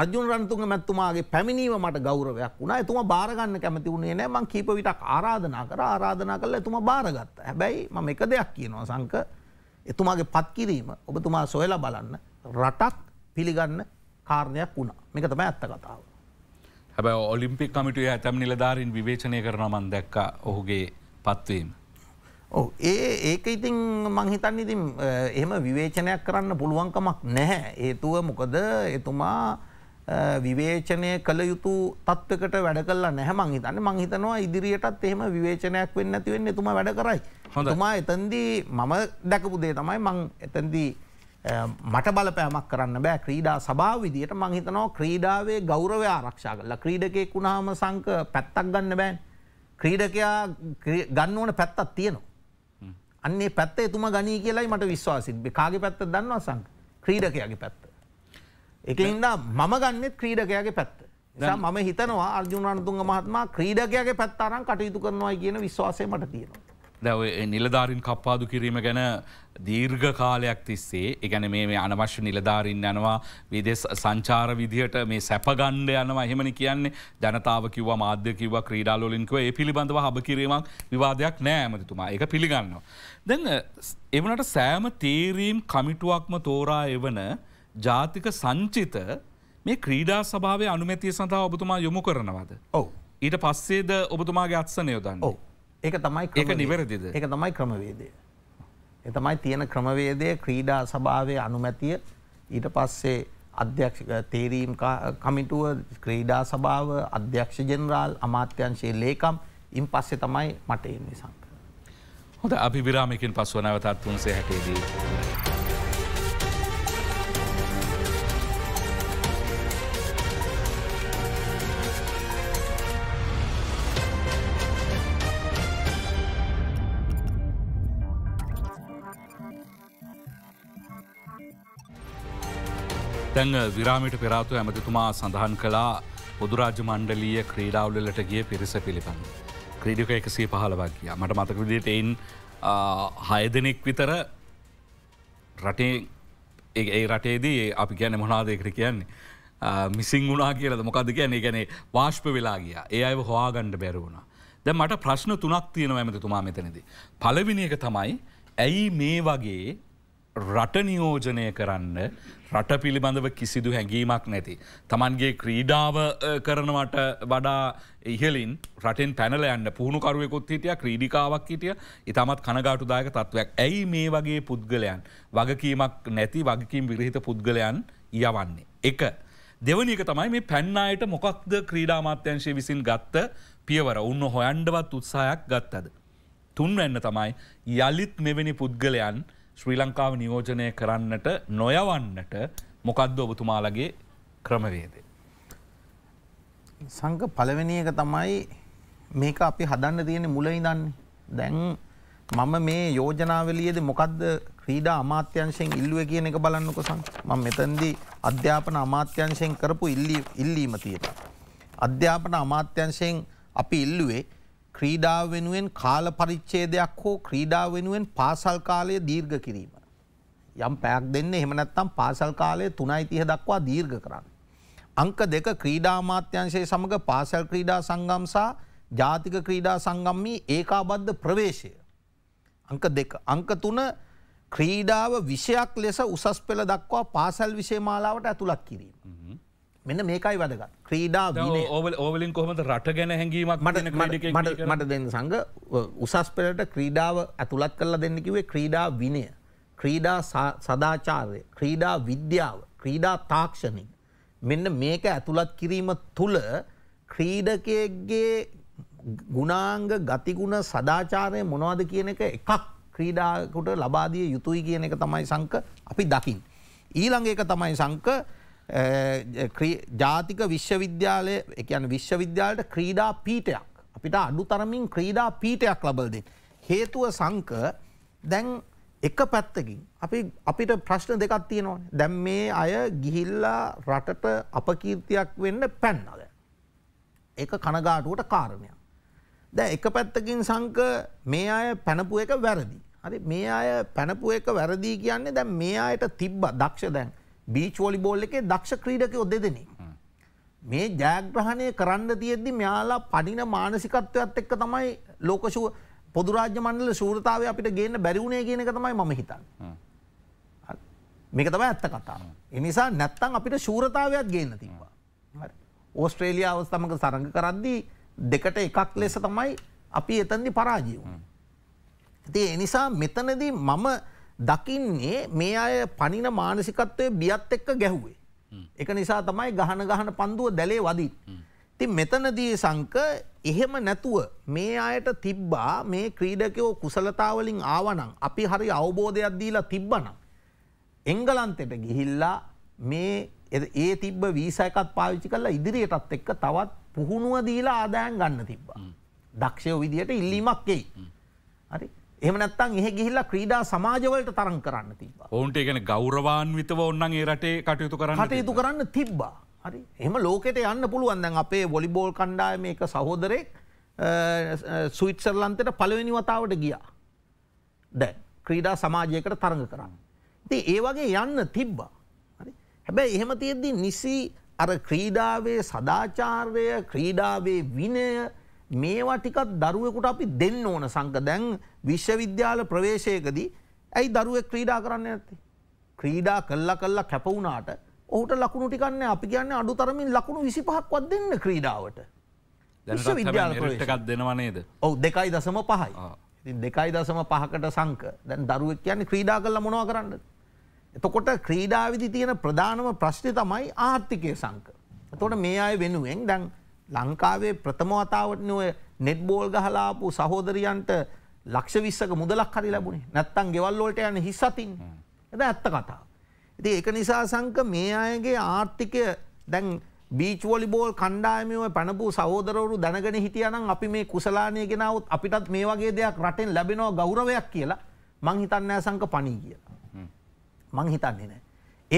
අර්ජුන රන්තුන්ගේ මැත්තුමාගේ පැමිණීම මට ගෞරවයක් වුණා. එතුමා බාරගන්න කැමති වුණේ නැහැ. මං කීප විටක් ආරාධනා කරා. ආරාධනා කළා එතුමා බාරගත්තා. හැබැයි මම එක දෙයක් කියනවා සංක එතුමාගේ පත් කිරීම ඔබතුමා සොයලා බලන්න රටක් පිළිගන්න කාරණයක් වුණා. මේක තමයි ඇත්ත කතාව. හැබැයි ඔලිම්පික් කමිටුවේ ඇතැම් නිලධාරින් විවේචනය කරන මන් දැක්ක ඔහුගේ පත්වීම. ඔව ඒ ඒක ඉතින් මංහිතන් ඉතින් එහෙම විවේචනයක් කරන්න පුළුවන්කමක් නැහැ ඒතුව මොකද එතුමා විවේචනය කළ යුතු තත්වකට වැඩ කලා නැහැ මංහිතන්න මංහිතනවා ඉදිරියටත් එහෙම විවේචනයක් වෙන්න ඇතිවෙන්න එතුම වැඩ කරයි හොඳමා එතන්දී මම දැකපුදේ තමයි මං එතන්දී මට බලපෑමක් කරන්න බෑ ක්‍රීඩා සභාව විදියට මංහිතනවා ක්‍රීඩාවේ ගෞරවය ආරක්ෂා කරලා ක්‍රීඩකයෙක් වුණාම සංක පැත්තක් ගන්න බෑන් ක්‍රීඩකයා ගන්න ඕන පැත්තත් තියෙනවා අන්නේ පැත්ත එතුම ගනී කියලයි මට විශ්වාසින් කාගේ පැත්ත දන්නවා සංක ක්‍රීඩකයාගේ පැත්ත. එකඉන්න මම ගන්නෙත් ක්‍රීඩකයාගේ පැත්ත. නිසා මම හිතනවා අර්ජුනන්තුන්ග මහත්මා ක්‍රීඩකයාගේ පැත්තාරම් කටයුතු කරනවා කියන විශ්වාසය මට තියෙනවා. දැව නිලධාරින් කප්පාදු කිරීම ගැන දීර්ඝ කාලයක් තිස්සේ එකන මේ අනවශ්‍ය නිලධාරින් යනවා විදෙස් සංචාර විදිහට මේ සැපගණ්ඩ යනවා එහෙමනි කියන්නේ ජනතාව කිව මාධ්‍ය කිව ක්‍රීඩාලොලින්කව ඒ පිළිබඳව හබ කිරීමක් විවාදයක් නෑමතිතුමා එක පිළිගන්න. දැන් එවනට සෑම තේරීම් කමිටුවක්ම තෝරා එවන ජාතික සංචිත මේ ක්‍රීඩා සභාවේ අනුමැතිය සඳහා ඔබතුමා යොමු කරනවද. ඔව ඊට පස්සේද ඔබතුමාගේ අත්සනයෝදන්න. ඔව ඒක තමයි ඒක නිවැරදිද ඒක තමයි ක්‍රමවේදය. ඒ තමයි තියෙන ක්‍රමවේදය ක්‍රීඩා සභාවේ අනුමැතිය ඊට පස්සේ අධ්‍යක්ෂ තේරීම් කමිටුව ක්‍රීඩා සභාව අධ්‍යක්ෂ ජෙනරාල් අමාත්‍යංශයේ ලේකම් ඉන් පස්සේ තමයි මට එන්නේ සංක. හොඳ අපි විරාමයකින් පස්ව නැවතත් තුන්සේ හැටේදී. දැන් විරාමිට පෙරාතු ඇමතිතුමා සඳහන් කලා පොදුරාජ මණ්ඩලීය ක්‍රීඩාවලට ගිය පිරිස පිළිබඳ. ක්‍රීඩික එකසේ පහලවක් කිය මට මතක විදිට එයින් හයදනෙක් විතර රටේ ඒ රටේදී අපි කියන මොනාදයකට කියන්නේ. මිසිං වුණා කියලද මොකද කියන්නේ ගැන වාශ්ප වෙලා ගිය ඒ අය හවාගණ්ඩ බැරවුණ. දැ මට ප්‍රශ්න තුනක් තියෙන ඇමතිතුමා මෙතනද. පලවිනි එක තමයි ඇයි මේ වගේ රට නියෝජනය කරන්න රට පිළිබඳව කිසිදු හැඟීමක් නැති. තමන්ගේ ක්‍රීඩාව කරනවට වඩා ඉහලින් රටෙන් පැනල යන්න පුහුණුකරුවෙකුත් හිටිය ක්‍රීඩිකාවක් හිටිය ඉතාමත් කනගාටුදායක තත්ත්වයක් ඇයි මේ වගේ පුද්ගලයන් වගකීමක් නැති වගකින් විරහිත පුද්ගලයන් යවන්නේ. එක. දෙවනික තමයි මේ පැන්නායට මොකක්ද ක්‍රීඩාමාත්‍යංශය විසින් ගත්ත පියවර උන්න හොයන්ඩවත් උත්සායක් ගත්තද. තුන්වැන්න තමයි යළිත් මෙවැනි පුද්ගලයන් ශ්‍රී ලංකාව නියෝජනය කරන්නට නොයවන්නට මොකක්ද ඔබතුමාලගේ ක්‍රමවේද. සංක පලවෙනි එක තමයි මේක අපි හදන්න තියෙන මුලයි දන්නේ. දැන් මම මේ යෝජනාවලියද මොකක්ද ක්‍රීඩා අමාත්‍යංශයෙන් ඉල්ලුව කියන එක බලන්නකොසන් ම මෙතන්දී අධ්‍යාපන අමාත්‍යංශයෙන් කරපු ඉල්ලීම තියෙන. අධ්‍යාපන අමාත්‍යංශයෙන් අපි ඉල්ලුවේ ක්‍රීඩාව වෙනුවෙන් කාල පරිච්චේදයක් හෝ ක්‍රීඩාව වෙනුවෙන් පාසල් කාලය දීර්ඝ කිරීම. යම් පැයක් දෙන්න එහෙම නැත්නම් පාසල් කාලය 3:30 දක්වා දීර්ඝ කරන්න. අංක දෙක ක්‍රීඩා අමාත්‍යාංශය සමග පාසල් ක්‍රීඩා සංගම් සහ ජාතික ක්‍රීඩා සංගම්මේ ඒකාබද්ධ ප්‍රවේශය. අංක දෙක. අංක 3 ක්‍රීඩාව විෂයක් ලෙස උසස් පෙළ දක්වා පාසල් විෂය මාලාවට ඇතුළත් කිරීම. මෙන්න මේකයි වදග ක්‍රීඩා ඕවල ඕවලින් කොහමට රට ගැන හැඟීමක් මට මට දෙන්න සඟ උසස් පෙරට ක්‍රීඩාව ඇතුළත් කරලා දෙන්නකිවේ ක්‍රීඩා විනය ක්‍රීඩා සදාචාර්ය ක්‍රීඩා විද්‍යාව ක්‍රීඩා තාක්ෂණින් මෙන්න මේක ඇතුළත් කිරීම තුළ ක්‍රීඩකයගේ ගුණාංග ගතිගුණ සදාචාරය මොනවාද කියන එක එකක් ක්‍රීඩාකුට ලබාදිය යුතුයි කියන එක තමයි සංක අපි දකිින්. ඊළඟ එක තමයි සංක ජාතික විශ්වවිද්‍යාලය එකන විශ්වවිද්‍යාලට ක්‍රීඩා පීටයක්. අපිට අඩු තරමින් ක්‍රීඩා පීටයක් ලබල්දෙන්. හේතුව සංක දැන් එක පැත්තකින් අපි අපිට ප්‍රශ්න දෙකක් තියෙනවා දැම් මේ අය ගිහිල්ලා රටට අපකීර්තියක් වෙන්න පැන්නද. ඒ කනගාටුවට කාරණය. දැ එක පැත්තකින් සංක මේ අය පැනපු එක වැරදි. හරි මේ අය පැනපු එක වැරදිී කියන්නේ දැ මේ අයට තිබ්බ දක්ෂ දැන් බීච් වොලිබෝල් එකේ දක්ෂ ක්‍රීඩකයෝ දෙදෙනෙක්. මේ ජයග්‍රහණය කරන්න තියෙද්දි මෙයාලා පඩින මානසිකත්වයත් එක්ක තමයි ලෝකශුව පොදු රාජ්‍ය මණ්ඩල ශූරතාවය අපිට ගේන්න බැරි වුණේ කියන එක තමයි මම හිතන්නේ. මේක තමයි ඇත්ත කතාව. ඒ නිසා නැත්තම් අපිට ශූරතාවයක් ගේන්න තිබ්බා. හරි. ඕස්ට්‍රේලියාව සමග තරඟ කරද්දී දෙකට එකක් ලෙස තමයි අපි එතනදී පරාජය වුණේ. ඉතින් ඒ නිසා මෙතනදී මම දකින්නේ මේ අය පනින මානසිකත්වය බියත් එක්ක ගැහුවේ. එක නිසා තමයි ගහන ගහන පන්දුව දැලේ වදී. ති මෙතනදී සංක එහෙම නැතුව මේ අයට තිබ්බා මේ ක්‍රීඩකයෝ කුසලතාවලින් ආවනං අපි හරි අවබෝධයක් දීලා තිබ්බනම්. එංගලන්තෙට ගිහිල්ලා මේ ඒ තිබ වීසයකත් පාවිච්චි කරලා ඉදිරියටත් එක්ක තවත් පුහුණුව දීලා ආදායන් ගන්න තිබ්බා. දක්ෂයෝ විදියට ඉල්ලීමක් එයි. හරි එමනත්තන් එහ ගිහිල්ලා ක්‍රීඩා සමාජවලට තරන් කරන්න තිබ. ඔවුන්ට ඒගෙන ගෞරවාන්විතව ඔන්නන් ඒ රටේ කටයුතු කරන්න කටයුතු කරන්න තිබ්බා. හරි එම ලෝකෙට යන්න පුළුවන්දැන් අපේ වොලිබෝල් කණ්ඩායම එක සහෝදරෙක් සුවිට්සර්ලන්තට පළවෙනි වතාවට ගියා. දැ ක්‍රීඩා සමාජයකට තරඟ කරන්න. ති ඒවගේ යන්න තිබ්බා. හැබැයි එහෙම තියෙද්දි නිසි අර ක්‍රීඩාවේ සදාචාර්ය ක්‍රීඩාවේ විනය මේවා ටිකත් දරුවෙකුට අපි දෙන්න ඕන සංක දැන් විශ්වවිද්‍යාල ප්‍රවේශයකදී ඇයි දරුවෙක් ක්‍රීඩා කරන්න ඇත්තේ. ක්‍රීඩා කල්ලා කල්ලා කැපවුණාට ඔහුට ලකුණු ටිකන්න අපි කියන්න අඩු තරමින් ලකුණු විසිපහක්වත් දෙන්න ක්‍රීඩාවට. විශ්වවිද්‍යාලටකත් දෙනවනේද. ඔව දෙකයි දසම පහයි. දෙකයි දසම පහකට සංක දැන් දරුවෙක් කියන්නේ ක්‍රීඩා කල්ලා මොනවා කරන්න. එතකොට ක්‍රීඩාවිදි තියෙන ප්‍රධානම ප්‍රශ්නය තමයි ආර්ථිකය සංක. එතකොට මේ අය වෙනුවෙන් දැන්. ලංකාවේ ප්‍රථමවතාවටන ඔය නෙට්බෝල් ගහලාපු සහෝදරියන්ට ලක්ෂ විස්සක මුදලක් හරි ලැබුණේ නැත්තන් ගෙවල්ලෝට යන හිස්සතින් ඇද ඇත්ත කතා. ඇති ඒක නිසා සංක මේ අයගේ ආර්ථිකය දැන් බීච්වොලිබෝල් කණ්ඩායමව පැනපු සහෝදරවරු දැනගෙන හිටියනම් අපි මේ කුසලානය ගෙනවත් අපිටත් මේ වගේ දෙයක් රටෙන් ලැබෙනවා ගෞරවයක් කියලා මං හිතන්න සංක පණී කියලා. මං හිතන්නේ නෑ.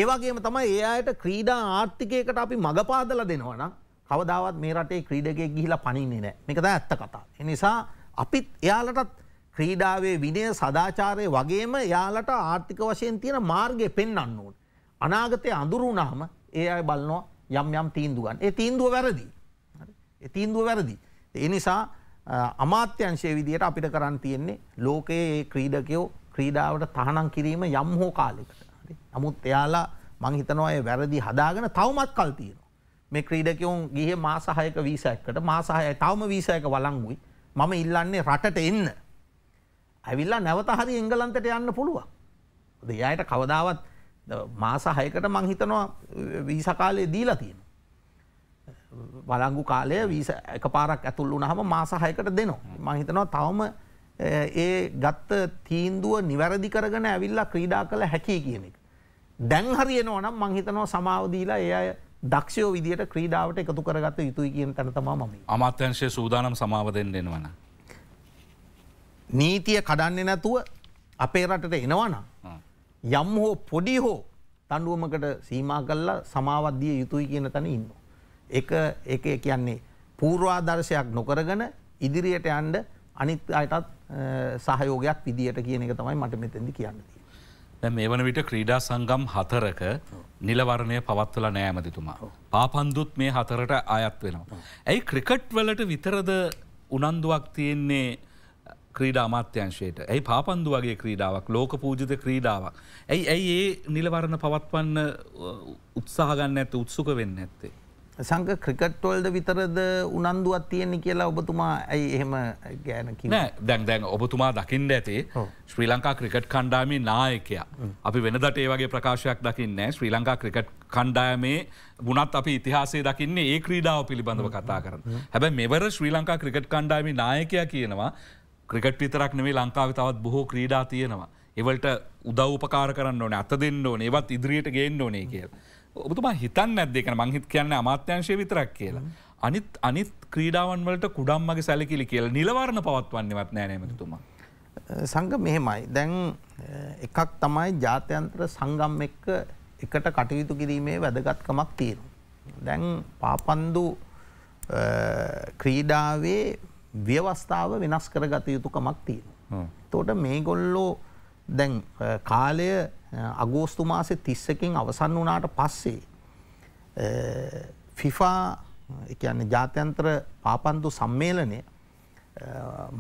ඒවගේම තමයි ඒ අයට ක්‍රීඩා ආර්ථිකයකට අපි මඟපාදල දෙනවනම් කවදාවත් මේ රටේ ක්‍රීඩකයෙක් ගිහිලා පණින්නේ නෑ මේකද ඇත්ත කතා. එනිසා අපිත් එයාලටත් ක්‍රීඩාවේ විනය සදාචාරය වගේම යාලට ආර්ථික වශයෙන් තියෙන මාර්ගය පෙන්න්න ඕන්. අනාගතය අඳුරුනාම ඒ අයි බලනවා යම් යම් තීන්දුවන් ඒ තීන්දුව වැරදි. තීන්දුව වැරදි. එනිසා අමාත්‍යංශය විදියට අපිට කරන්න තියෙන්නේ ලෝකයේ ඒ ක්‍රීඩකයෝ ක්‍රීඩාවට තහනම් කිරීම යම් හෝ කාලෙකට. නමුත් එයාලා මංහිතනවා වැරදි හදාගෙන තවමත් කල් තියෙන. මේ ක්‍රීඩකවුන් ගිය මාසාහයක වීසයක්කට මාසාහය තවම වීසයක වලංගුයි මම ඉල්ලන්නේ රටට එන්න. ඇවිල්ලා නැවත හරි එංගලන්තට යන්න පුළුවන්. දෙයායට කවදාවත් මාසාහයකට මංහිතනවා වීසකාලය දීලා තියෙන. බලංගු කාලය වීස එක පාරක් ඇතුල් වුණහම මාසාහයකට දෙනවා. මංහිතනවා තවම ඒ ගත්ත තීන්දුව නිවැරදි කරගෙන ඇවිල්ලා ක්‍රීඩා කළ හැකි කියන එක. දැන් හරියනවනම් මංහිතනවා සමාවදීලා ඒ අය දක්ෂයෝ විදියට ක්‍රීඩාවට එකතු කරගත යුතුයි කියන තැන තමා මම අමාත්‍යංශය සූදානම් සමාව දෙන්න එනවන. නීතිය කඩන්නේ නැතුව අපේ රටට එනවන. යම් හෝ පොඩි හෝ තඩුවමකට සීමා කල්ලා සමාවද්දිය යුතුයි කියන තැන ඉන්න. එක එක කියන්නේ පූර්වාදර්ශයක් නොකරගන ඉදිරියට යන්ඩ අනිත් අයටත් සහයෝගයක් විදියට කියන එක තමයි මට මෙතැදි කියන්නේ. මේ වන විට ක්‍රීඩා සංගම් හතරක නිලවරණය පවත්වල නෑමතිතුමා. පාපන්දුත් මේ හතරට අයත් වෙනවා. ඇයි ක්‍රිකට් වලට විතරද උනන්දුවක් තියෙන්නේ ක්‍රීඩා අමාත්‍යංශයට ඇයි පාපන්දු වගේ ක්‍රීඩාවක් ලෝක පූජිත ක්‍රීඩාවක්. ඇයි ඇයි ඒ නිලවරණ පවත්වන්න උත්සාහගන්න ඇත උත්සුක වෙන්න ඇත්තේ. සංක ක්‍රිකට්වල්ද විතරද උනන්දුවත් තියෙන්නේ කියලා ඔබතුමා ඇයි එහෙම ගෑන දැන් දැන් ඔබතුමා දකිින්ට ඇති ශ්‍රී ලංකා ක්‍රිකට් කණ්ඩාමේ නායකයා. අපි වෙනදට ඒ වගේ ප්‍රකාශයක් දකින්නේ ශ්‍රී ලංකා ක්‍රිකට් කණ්ඩායමේ ගුණත් අපි ඉතිහාසේ දකින්නේ ඒ ක්‍රීඩාව පිළිබඳව කතා කරන. හැබැ මෙවර ශ්‍රී ලංකා ක්‍රිකට් කණ්ඩාමේ නායකයා කියනවා ක්‍රිකට් විතරක් නෙවේ ලංකාව තවත් බොහෝ ක්‍රීඩා තියෙනවා. එවලට උදව්පකාර කරන්න ඕන අත දෙන්න ඕන ඒවත් ඉදිරියට ගේන්න ඕනේ කියලා. ඔබතුමා හිතන් නැද්දේ කන මංහිත් කියන්න අමාත්‍යංශය විතරක් කියලා. අනිත් අනිත් ක්‍රීඩාවන් වලට කුඩම්මගේ සැලකිලි කියල නිලවරණ පවත්වන්නවත් නෑනෑමතුමා. සංග මෙහෙමයි දැන් එකක් තමයි ජාත්‍යන්ත්‍ර සංගම් එක්ක එකට කටයුතු කිරීමේ වැදගත්කමක් තීරු. දැන් පාපන්දු ක්‍රීඩාවේ ව්‍යවස්ථාව වෙනස් කරගත යුතුකමක් තියෙන. තෝට මේ ගොල්ලෝ දැන් කාලය අගෝස්තු මාසේ 30කින් අවසන් වුණාට පස්සේ ෆිෆා ඒ කියන්නේ ජාත්‍යන්තර පාපන්දු සම්මේලනය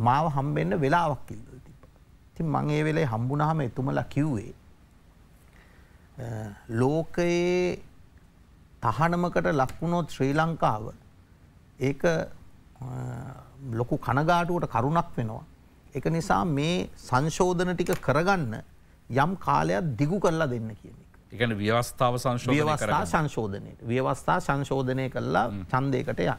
මාව හම්බෙන්න වෙලාවක් ඉල්ලුවා තිබ්බා. ඉතින් මම ඒ වෙලේ හම්බුනහම එතුමලා කිව්වේ ලෝකයේ තහනමකට ලක්වුණොත් ශ්‍රී ලංකාව ඒක ලොකු කනගාටුවට කරුණක් වෙනවා. එක නිසා මේ සංශෝධන ටික කරගන්න යම් කාලයක් දිගු කරලා දෙන්න කියන එක. එකන ව්‍යවස්ථාව සංශෝධනය සංශෝධනයට ව්‍යවස්ථා සංශෝධනය කරලා චන්දයකට යන්.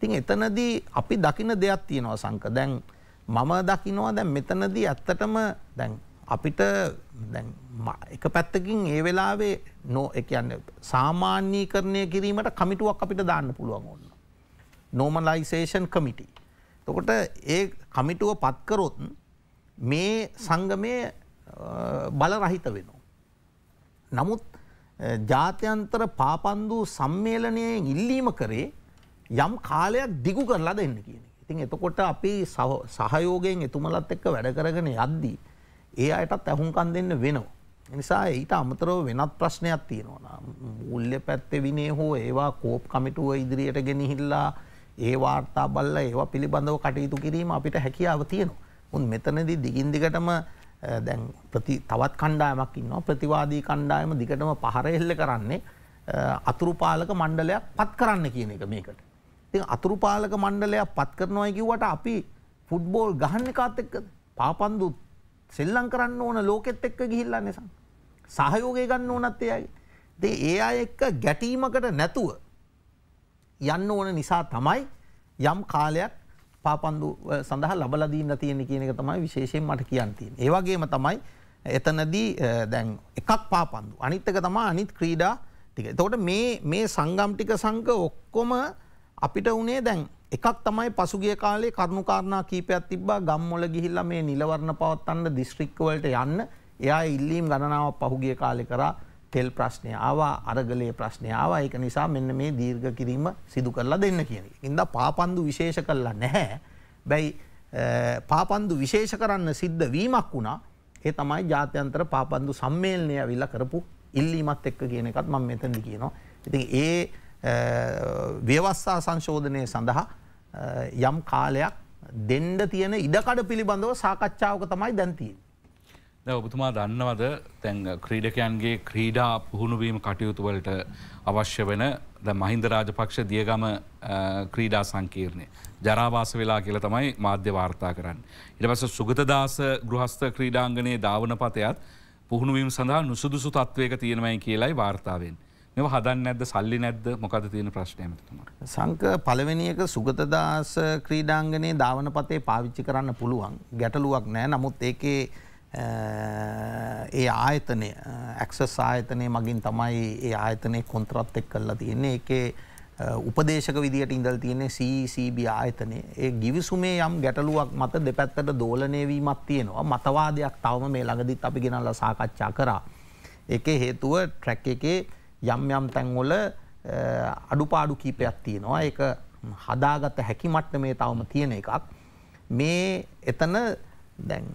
ඉතින් එතනදී අපි දකින දෙයක් තියෙනවා සංක දැන් මම දකිනවා දැන් මෙතනදී ඇත්තටම දැන් අපිට එක පැත්තකින් ඒ වෙලාවේ නෝ එකන්න සාමාන්‍යී කරණය කිරීමට කමිටුවක් අපිට දාන්න පුළුවන් ඔන්න. නෝමලයිසේෂන් කමිටි. තකොට ඒ කමිටුව පත්කරොත් මේ සංගමය බල රහිත වෙනවා. නමුත් ජාත්‍යන්තර පාපන්දු සම්මේලනයෙන් ඉල්ලීම කරේ යම් කාලයක් දිගු කරලා දෙන්න කියන. ඉතින් එතකොට අපි සහයෝගයෙන් එතුමලත් එක්ක වැඩ කරගෙන යද්දී. ඒ අයටත් ඇහුම්කන් දෙන්න වෙනවා. නිසා ඊට අමතරව වෙනත් ප්‍රශ්නයක් තියෙනවා. මුල්්‍ය පැත්තෙ විනේ හෝ ඒවා කෝප් කමිටුව ඉදිරියට ගෙනහිල්ලා ඒ වාර්තා බල්ල ඒවා පිළිබඳව කටයුතු කිරීම අපිට හැකියාව තියෙනවා. උන් මෙතනදී දිගින්දිගටම දැන් තවත් කණ්ඩායමක් ඉන්නවා ප්‍රතිවාදී කණ්ඩායම දිගටම පහර එල්ල කරන්නේ අතුරුපාලක මණ්ඩලයක් පත් කරන්න කියන එක මේකට. ඉතින් අතුරුපාලක මණ්ඩලයක් පත් කරනවා කිව්වට අපි ෆුට්බෝල් ගහන්නේ කාත් එක්කද? පාපන්දු සෙල්ලම් කරන්න ඕන ලෝකෙත් එක්ක ගිහිල්ලා නිසා. සහයෝගය ගන්න ඕනත් එයාගේ. ඉතින් ඒ අය එක්ක ගැටීමකට නැතුව යන්න ඕන නිසා තමයි යම් කාලයක් පාපන්දු සඳහා ලබලා දීලා තියෙන කියන එක තමයි විශේෂයෙන් මට කියන්න තියෙන්නේ. ඒ වගේම තමයි එතනදී දැන් එකක් පාපන්දු අනිත් එක තමයි අනිත් ක්‍රීඩා ටික. එතකොට මේ මේ සංගම් ටික සංඝ ඔක්කොම අපිට උනේ දැන් එකක් තමයි පසුගිය කාලේ කරුණුකාරණා කීපයක් තිබ්බා ගම්මොල ගිහිල්ලා මේ නිලවරණ පවත්වන්න දිස්ත්‍රික්කවලට යන්න එයා ඉල්ලීම් ගණනාවක් පහුගිය කාලේ කරා තෙල් ප්‍රශ්නය ආවා අරගලේ ප්‍රශ්නය ආවා ඒක නිසා මෙන්න මේ දීර්ඝ කිරීම සිදු කරලා දෙන්න කියන එක. ඉඳා පාපන්දු විශේෂ කරලා නැහැ. බැයි පාපන්දු විශේෂ කරන්න සිද්ධ වීමක් වුණා. ඒ තමයි ජාත්‍යන්තර පාපන්දු සම්මේලනය අවිල්ලා කරපු ඉල්ලීමත් එක්ක කියන එකත් මම මෙතනදි කියනවා. ඉතින් ඒ ව්‍යවස්ථා සංශෝධනය සඳහා යම් කාලයක් දෙන්න තියෙන ඉඩකඩ පිළිබඳව සාකච්ඡාවක තමයි දැන් තියෙන්නේ. ද ඔබතුමා දන්නවද තැන් ක්‍රීඩකයන්ගේ ක්‍රීඩා පුහුණුවීම කටයුතුවලට අවශ්‍ය වෙන ද මහින්ද රාජපක්ෂ දියගම ක්‍රීඩා සංකීර්ණය. ජරාවාස වෙලා කියල තමයි මාධ්‍ය වාර්තා කරන්න. ඉට පස සුගතදාස ගෘහස්ත ක්‍රීඩාංගනයේ දාවන පතයත් පුහුණුවීම සඳහා නුසුදුසු තත්වයක තියෙනවයි කියලයි වාර්තාවෙන්. මෙ හදන් නැද සල්ලි නැද්ද මොකද තියෙන ප්‍රශ්නයමතුම. සංක පලවෙනික සුගතදාස ක්‍රීඩාංගනයේ දාවන පතේ පාවිච්චි කරන්න පුළුවන් ගැටලුවක් නෑ නමුත් ඒකේ ඒ ආයතනය ඇක්සස් ආයතනය මගින් තමයි ඒ ආයතනය කොන්ත්‍රත් එක් කරලා තියන්නේ එකේ උපදේශක විදිට ඉඳල් තියන්නේ CCB e ආයතනය ඒ ගිවිසුමේ යම් ගැටලුවක් මත දෙපැත්තට දෝලනයවීමත් තියෙනවා මතවාදයක් තවම මේ ළඟදිත් අපි ගෙනල්ල සාකච්ඡා කරා. එක හේතුව ට්‍රැක් එකේ යම් යම් තැන්වොල අඩුපාඩු කීපයක් තියෙනවා එක හදාගත හැකි මට්ට මේ තවම තියෙන එකක්. මේ එතන දැන්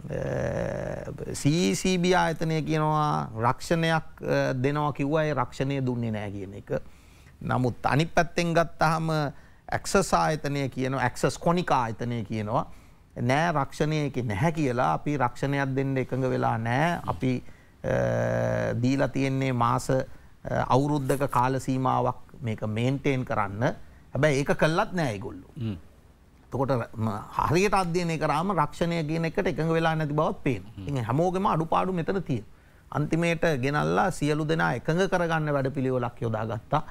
CCB ආයතනය කියනවා රක්ෂණයක් දෙනවා කිව්වා ඒ රක්ෂණය දුන්නේ නැහැ කියන එක. නමුත් අනිත් පැත්තෙන් ගත්තාම ඇක්සස් ආයතනය කියනවා ඇක්සස් කොනික ආයතනය කියනවා නෑ රක්ෂණය එක නැහැ කියලා අපි රක්ෂණයක් දෙන්න එකඟ වෙලා නෑ අපි දීලා තියෙන්නේ මාස අවුරුද්ධක කාල සීමාවක් මේක මේන්ටේන් කරන්න හැබැයි ඒක කළත් නෑ ඒගොල්ලෝ. තකොට හරියට අධ්‍යයනය කරාම රක්ෂණය කියන එකට එකඟ වෙලා නැති බවත් පේන හැමෝගෙම අඩුපාඩු මෙතන තිය. අන්තිමේට ගෙනල්ලා සියලු දෙනා එකඟ කරගන්න වැඩ පිළිවෙලක් යොදාගත්තා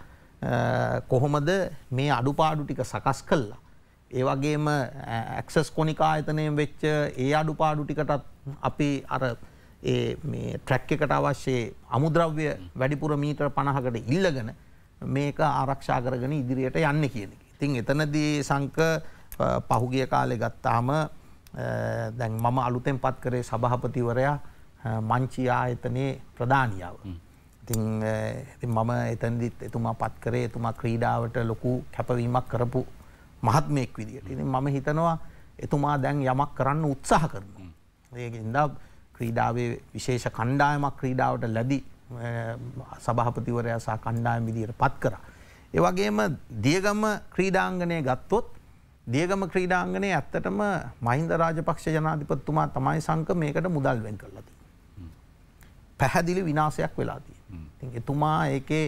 කොහොමද මේ අඩුපාඩු ටික සකස් කල්ලා. ඒ වගේම ඇක්සස් කොනිකා අයතනයෙන් වෙච්ච ඒ අඩුපාඩු ටිකටත් අපි අර ට්‍රැක් එකට අවශ්‍යයේ අමුද්‍රව්‍ය වැඩිපුර මීට්‍ර පණහකට ඉල්ලගෙන මේක ආරක්ෂා කරගෙන ඉදිරියට යන්න කියනෙ. ඉතින් එතනදී සංක පහුගිය කාලේ ගත්තාම දැන් මම අලුතෙන් පත් කරේ සභාපතිවරයා මංචි ආයතනයේ ප්‍රධානියාව. ඉතින් ඉතින් මම එතනදිත් එතුමා පත් කරේ එතුමා ක්‍රීඩාවට ලොකු කැපවීමක් කරපු මහත්මයෙක් විදිහට. ඉතින් මම හිතනවා එතුමා දැන් යමක් කරන්න උත්සාහ කරනවා. ඒකින්ද ක්‍රීඩාවේ විශේෂ කණ්ඩායමක් ක්‍රීඩාවට ලැබි සභාපතිවරයා සහ කණ්ඩායම් විදිහට පත් කරා. ඒ වගේම දියගම ක්‍රීඩාංගණය ගත්තොත් දියගම ක්‍රීඩාංගනේ ඇත්තටම මහින්ද රාජපක්ෂ ජනාධිපතිතුමා තමයි සංක මේකට මුදල් වෙන් කරලා තියෙන්නේ. පැහැදිලි විනාශයක් වෙලා තියෙන්නේ. ඉතින් එතුමා ඒකේ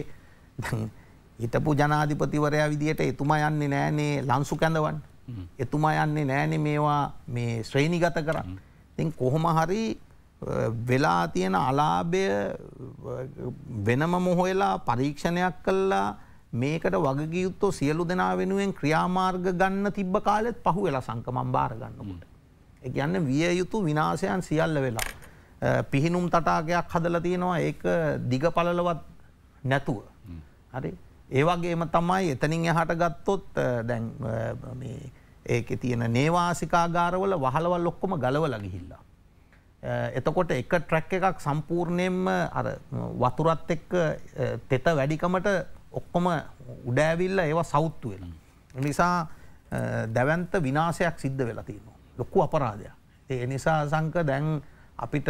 හිටපු ජනාධිපතිවරයා විදියට එතුමා යන්නේ නෑනේ ලන්සු කැඳවන්න. එතුමා යන්නේ නෑනේ මේවා මේ ශ්‍රේණිගත කරන්න. ඉතින් කොහොම හරි වෙලා තියෙන අලාභය වෙනම මොහොයලා පරීක්ෂණයක් කළා මේකට වගගියුත්තෝ සියලු දෙනා වෙනුවෙන් ක්‍රියාමාර්ග ගන්න තිබ්බ කාලෙත් පහු වෙලා සංකමම් බාරගන්නකට. එකගන්න විය යුතු විනාශයන් සියල්ල වෙලා. පිහිනුම් තටාකයක් හදල තියෙනවා ඒක දිගපලලවත් නැතුව. හරි ඒවගේම තමයි එතනින් එහට ගත්තොත් දැන් ඒක තියෙන නේවාසිකාගාරවල වහලවල් ඔක්කොම ගලවල ගිහිල්ලා. එතකොට එක ට්‍රැක් එකක් සම්පූර්ණයෙන්ම වතුරත් එක්ක තෙත වැඩිකමට ඔක්කොම උඩෑවිල්ල ඒවා සෞත්තු වෙන. නිසා දැවන්ත විනාශයක් සිද්ධ වෙලා තියෙනවා. ලොක්කු අපරාධයක්. ඒ නිසා සංක දැන් අපිට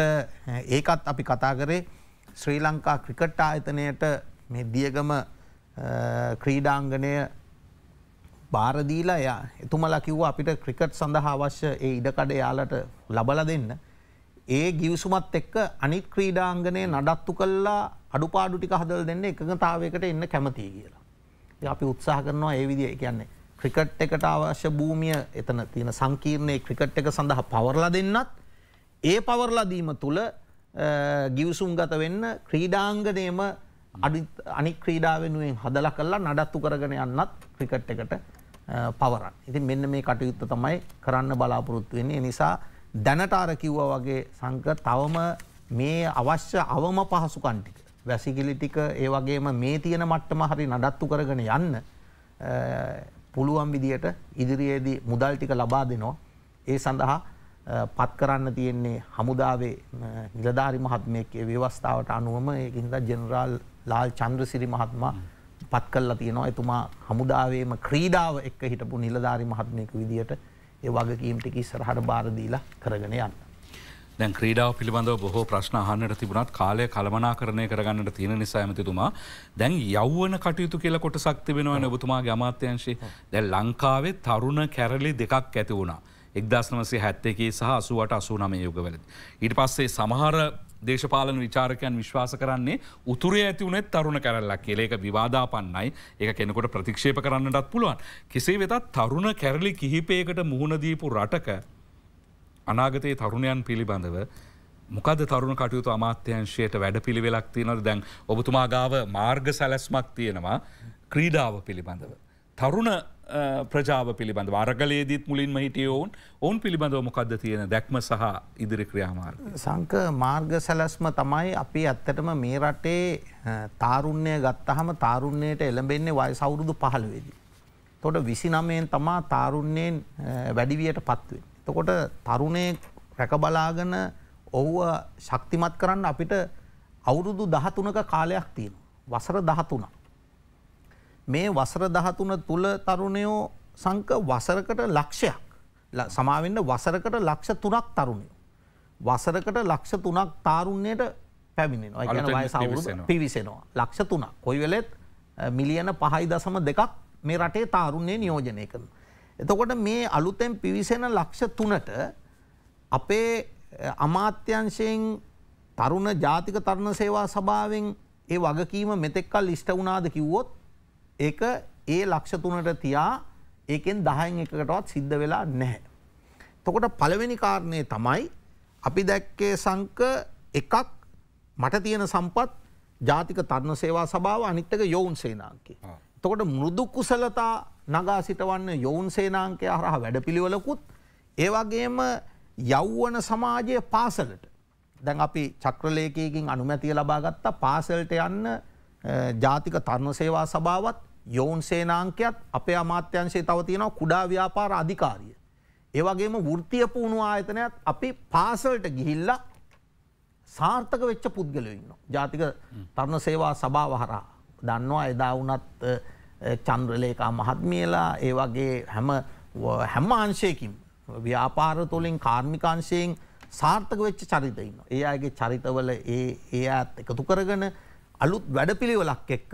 ඒකත් අපි කතා කරේ ශ්‍රී ලංකා ක්‍රිකට් ආයතනයට මේ දියගම ක්‍රීඩාංගණය බාරදීලා එතුමලා කිව්ව අපිට ක්‍රිකට් සඳහා අවශ්‍ය ඒ ඉඩකඩ යාලට ලබල දෙන්න ඒ ගිවිසුමත් එක්ක අනිත් ක්‍රීඩාංගනය නඩත්තු කල්ලා අඩුපාඩු ටික හදල් දෙන්න එකඟතාවකට එන්න කැමති කියලා. අපි උත්සාහ කරනවා ඒ විදිය කියන්නේ ක්‍රිකට් එකට අවශ්‍ය භූමිය එතන තියෙන සංකීර්ණය ක්‍රිකට් එක සඳහා පවරලා දෙන්නත් ඒ පවරලදීම තුළ ගිවසුම් ගත වෙන්න ක්‍රීඩාංගනයම අනි ක්‍රීඩා වෙනුවෙන් හදල කල්ලා නඩත්තු කරගෙන යන්නත් ක්‍රිකට් එකට පවරන් ඉතින් මෙන්න මේ කටයුත්ත තමයි කරන්න බලාපොරොත්තු වෙන්නේ නිසා දැනට අර කිව්වා වගේ සංක තවම මේ අවශ්‍ය අවම පහසුකම් ටික වැසිකිලි ටික ඒ වගේම මේ තියෙන මට්ටම හරි නඩත්තු කරගෙන යන්න පුළුවන් විදියට ඉදිරියේදී මුදල් ටික ලබා දෙනවා ඒ සඳහා පත් කරන්න තියෙන්නේ හමුදාවේ නිලධාරි මහත්මයෙක්ගේ ව්‍යවස්ථාවට අනුවම ඒක හින්දා ජෙනරාල් ලාල් චන්ද්‍රසිරි මහත්මයා පත් කරලා තියෙනවා එතුමා හමුදාවේම ක්‍රීඩාව එක්ක හිටපු නිලධාරි මහත්මයෙක් විදියට ඒ වගකීම් ටික ඉස්සරහට බාර දීලා කරගෙන යන්න. දැන් ක්‍රීඩාව පිළිබඳව බොහෝ ප්‍රශ්න අහන්නට තිබුණත් කාලය කළමනා කරණය කරගන්නට තියෙන නිසා ඇමතිතුමා දැන් යව්වන කටයුතු කියල කොටසක් තිබෙනවන ඔබතුමාගේ අමාත්‍යංශේ දැ ලංකාවේ තරුණ කැරලි දෙකක් ඇති වුණා. එක්දස්නවසේ හැත්තේ සහ අසුවට අසු නම යුගවලද. ඊට පස්සේ සමහර දේශපාලන විචාරකයන් විශ්වාස කරන්නේ උතුරේ ඇති වනෙත් තරුණ කැරල්ලක් කෙලේක විවාදා පන්නයි ඒ කෙනකොට ප්‍රතික්ෂේප කරන්නටත් පුළුවන්. කෙසේ වෙතත් තරුණ කැරලි කිහිපයකට මුහුණදීපු රටක අනාගතයේ තරුණයන් පිළිබඳව මොකද තරුණ කටයුතු අමාත්‍යංශයට වැඩ පිළිවෙලක් තියෙනද දැන් ඔබතුමා ගාව මාර්ග සැලැස්මක් තියෙනවා ක්‍රීඩාව පිළිබඳව. තරුණ ප්‍රජාව පිළිබඳ අරගලයේදීත් මුලින්ම හිටිය ඔවුන් ඔවුන් පිළිබඳව මොකක්ද තියෙන දැක්ම සහ ඉදිරි ක්‍රියාමාර්. සංක මාර්ග සැලස්ම තමයි අපි ඇත්තටම මේ රටේ තාරුණ්‍යය ගත්තහම තාරුණ්‍යයට එළඹෙන්නේ වය සෞරුදු පහළුවේදී. තොට විසි නමයෙන් තමා තාරුණ්‍යයෙන් වැඩිවියට පත්වෙන්. තකොට තරුණය රැකබලාගන ඔහුව ශක්තිමත් කරන්න අපිට අවුරුදු දහතුනක කාලයක් තියෙන. වසර දහතුනක්. මේ වසර 13 තුල තරුණයෝ සංක වසරකට ලක්ෂයක් සමාවෙන්න වසරකට ලක්ෂ 3ක් තරුණයෝ. වසරකට ලක්ෂ 3ක් තාරුණ්‍යයට පැමිණෙනවා. ඒ කියන්නේ වයස අවුරුදු පිවිසෙනවා. ලක්ෂ 3ක්. කොයි වෙලෙත් මිලියන 5.2ක් මේ රටේ තාරුණ්‍ය නියෝජනය කරනවා. එතකොට මේ අලුතෙන් පිවිසෙන ලක්ෂ 3ට අපේ අමාත්‍යංශයෙන් තරුණ ජාතික තරුණ සේවා සභාවෙන් ඒ වගකීම මෙතෙක්කල් ඉෂ්ට වුණාද කිව්වොත් ඒක ඒ ලක්ෂ තුනට තියා ඒකෙන් 10න් එකකටවත් සිද්ධ වෙලා නැහැ. එතකොට පළවෙනි කාරණේ තමයි අපි දැක්කේ සංක එකක් මට තියෙන සම්පත් ජාතික තරුණ සේවා සභාව අනිත් එක යෝවුන් සේනාංකේ. එතකොට මෘදු කුසලතා නගා සිටවන්න යෝවුන් සේනාංකය හරහා වැඩපිළිවෙලකුත් ඒ වගේම යෞවන සමාජයේ පාසලට දැන් අපි චක්‍රලේකයකින් අනුමැතිය ලබාගත්තා පාසල්ට යන්න ජාතික තරුණ සේවා සභාවත් යෝන් සේනාංකයත් අපේ අමාත්‍යංශයේ තව තියෙනවා කුඩා ව්‍යාපාර අධිකාරිය. ඒ වගේම වෘත්තීය පුහුණු ආයතනයත් අපි පාසලට ගිහිල්ලා සාර්ථක වෙච්ච පුද්ගලයෝ ඉන්නවා. ජාතික තරුණ සේවා සභාව හරහා දන්නවා එදා වුණත් චන්ද්‍රලේකා මහත්මියලා ඒ වගේ හැම හැම අංශයකින් ව්‍යාපාර තුලින් කාර්මිකාංශයෙන් සාර්ථක වෙච්ච චරිත ඉන්නවා. ඒ අයගේ චරිතවල ඒ ඒ අයත් එකතු කරගෙන අලුත් වැඩපිළිවෙලක් එක්ක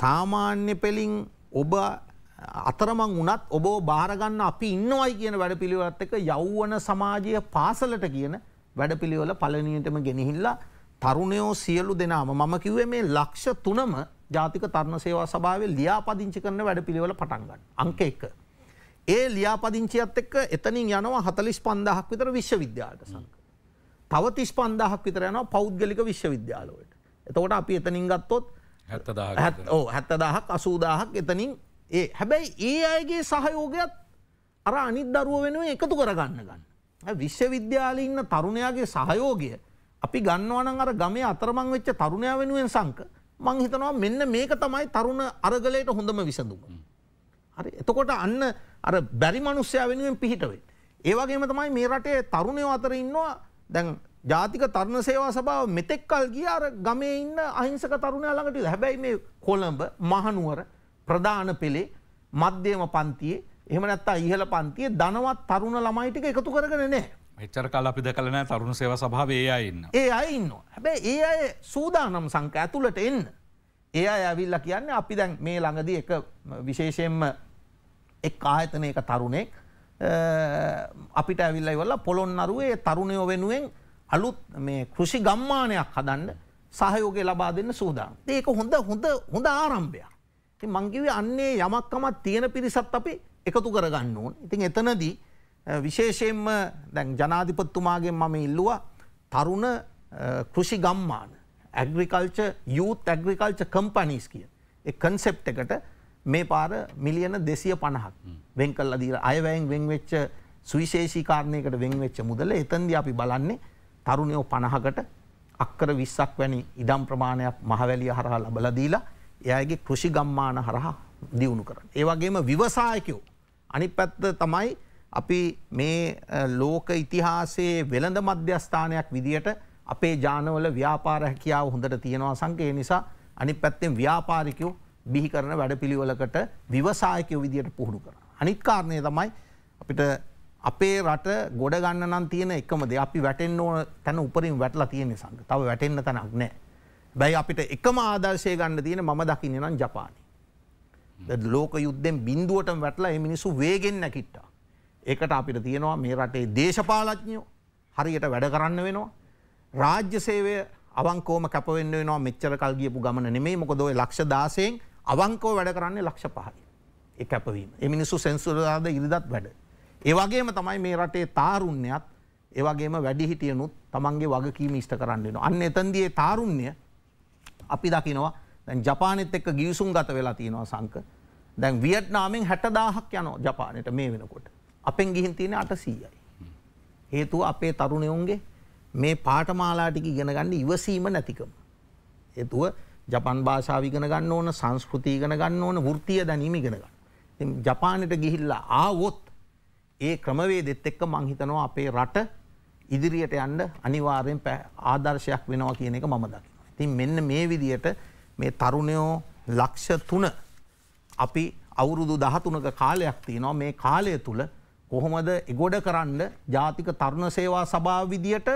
සාමාන්‍ය පෙළින් ඔබ අතරමං වනත් ඔබ භාරගන්න අපි ඉන්නවයි කියන වැඩපිළිවෙලත් එක යෞවන සමාජය පාසලට කියන වැඩපිළිවෙල පලනීටම ගෙනහිල්ලා තරුණයෝ සියලු දෙනාම මම කිව්වේ මේ ලක්ෂ තුනම ජාතික තරුණ සේවා සභාවේ ලියාපදිංචි කරන වැඩපිළිවෙල පටන්ගන්න අංක එක. ඒ ලියාපදිංචියත් එක්ක එතනින් යනවා හතලිස් පන්දහක් විතර විශ්වවිද්‍යාලට සංක. තව තිස් පන්දහක් විතර යනවා පෞද්ගලික විශ්වවිද්‍යාලෝට. එතකොට අපි එතනින් ගත්තොත් ඕ හැත්තදාහක් අසූදාහක් එතනින් ඒ හැබැයි ඒ අයගේ සහයෝගයක්ත් අර අනිත් දරුව වෙනුව එකතු කරගන්න ගන්න. විශ්වවිද්‍යාලය ඉන්න තරුණයාගේ සහයෝගය අපි ගන්නවනන් අර ගමේ අතරමං වෙච්ච තරුණයා වෙනුවෙන් සංක මං හිතනවා මෙන්න මේක තමයි තරුණ අරගලයට හොඳම විසඳුම. හරි එතකොට අන්න අර බැරි මනුස්්‍යය වෙනුවෙන් පිහිටවෙන්. ඒවගේම තමයි මේ රටේ තරුණයෝ අතර ඉන්නවා දැන් ජාතික තරුණ සේවා සභාව මෙතෙක්කල් ගිය අර ගමේ ඉන්න අහිංසක තරුණයා ළඟට හැබැයි මේ කොළඹ මහනුවර ප්‍රධාන පෙළේ මධ්‍යම පන්තියේ එහෙම නැත්නම් ඉහළ පන්තියේ ධනවත් තරුණ ළමයි ටික එකතු කරගෙන නැහැ. මෙච්චර කාල අපි දැකලා නැහැ තරුණ සේවා සභාවේ ඒ අය ඉන්නවා. ඒ අය ඉන්නවා. හැබැයි ඒ අය සූදානම් සංක ඇතුළට එන්න. ඒ අය ඇවිල්ලා කියන්නේ අපි දැන් මේ ළඟදී එක විශේෂයෙන්ම එක් ආයතනයක තරුණෙක් අපිට ඇවිල්ලා ඉවරලා පොළොන්නරුවේ තරුණයෝ වෙනුවෙන් අලුත් මේ කෘෂි ගම්මානයක් හදන්න සහයෝගය ලබා දෙන්න සූදානම්. ඒක හොඳ හොඳ හොඳ ආරම්භයක්. ඉතින් මං කිව්වේ අන්නේ යමක්කමක් තියෙන පිරිසත් අපි එකතු කරගන්න ඕන. ඉතින් එතනදී විශේෂයෙන්ම දැන් ජනාධිපතිතුමාගෙන් මම ඉල්ලුවා තරුණ කෘෂි ගම්මාන ඇග්‍රිකල්චර් යූත් ඇග්‍රිකල්චර් කම්පනීස් කියන ඒ කන්සෙප්ට් එකට මේ පාර මිලියන 250ක් වෙන් කළා දීලා අයවැයෙන් වෙන් වෙච්ච සුවිශේෂී කාරණයකට වෙන් වෙච්ච මුදල එතෙන්දී අපි බලන්නේ තරුණයෝ 50කට අක්කර 20ක් වැනි ඉඩම් ප්‍රමාණයක් මහවැලිය හරහා ලබලා දීලා එයාගේ කෘෂි ගම්මාන හරහා දියුණු කරන්න. ඒ වගේම විවසායකයෝ අනිත් පැත්ත තමයි අපි මේ ලෝක ඉතිහාසයේ වෙළඳ මධ්‍යස්ථානයක් විදියට අපේ ජානවල ව්‍යාපාර හැකියාව හොඳට තියෙනවා සංකේ නිසා අනිත් පැත්තෙන් ව්‍යාපාරිකයෝ බිහි කරන වැඩපිළිවෙලකට විවසායකයෝ විදියට පුහුණු කරනවා. අනිත් කාරණේ තමයි අපිට අපේ රට ගොඩ ගන්න නම් තියෙන එකමද අපි වැටෙන් ඕන තැන උපරින් වැටලා තියෙන සංග තව වැටෙන්න්න තැනක් නෑ බැයි අපිට එකම ආදර්ශය ගන්න තියෙන මම දකින්න නම් ජපානය. ලෝක යුද්ධෙන් බින්දුවටම වැටලා මිනිසු වේගෙන් නැකිට්ටා. ඒකට අපිට තියෙනවා මේ රටේ දේශපාලඥයෝ හරියට වැඩ කරන්න වෙනවා. රාජ්‍ය සේවය අවංකෝම කැපවෙන්න වෙනවා මෙච්චර කල් ගියපු ගමන නෙමේ මොකදොයි ලක්ෂ දාසයෙන් අවංකෝ වැඩ කරන්නේ ලක්ෂ පහයි. ඒ කැපවීම. එමිනිසු සෙන්සුරාද ඉරිදත් වැඩ. ඒ වගේම තමයි මේ රටේ තාරුණ්‍යයත් ඒ වගේම වැඩිහිටියනුත් තමන්ගේ වගකීම ඉෂ්ට කරන්න වෙනවා. අන්න එතෙන්දී ඒ තාරුණ්‍ය අපි දකිනවා දැන් ජපානෙත් එක්ක ගිවිසුම් ගත වෙලා තියෙනවා සංක. දැන් වියට්නාමෙන් 60000ක් යනවා ජපානෙට මේ වෙනකොට. අපෙන් ගිහින් තියෙන්නේ 800යි. හේතුව අපේ තරුණයෝන්ගේ මේ පාඨමාලා ටික ඉගෙන ගන්න ඉවසීම නැතිකම. හේතුව ජපන් භාෂාව ඉගෙන ගන්න ඕන, සංස්කෘතිය ඉගෙන ගන්න ඕන, වෘත්තීය දැනීම ඉගෙන ගන්න. ඉතින් ජපානෙට ගිහිල්ලා ආවොත් ඒ ක්‍රමවේදෙත් එක්ක මං හිතනවා අපේ රට ඉදිරියට යන්න අනිවාර්යෙන් ආදර්ශයක් වෙනවා කියන එක මම දකිනවා. ඉතින් මෙන්න මේ විදියට මේ තරුණයෝ ලක්ෂ තුන අපි අවුරුදු දහතුනක කාලයක් තියෙනවා මේ කාලය තුළ කොහොමද එගොඩ කරන්න ජාතික තරුණ සේවා සභාව විදියට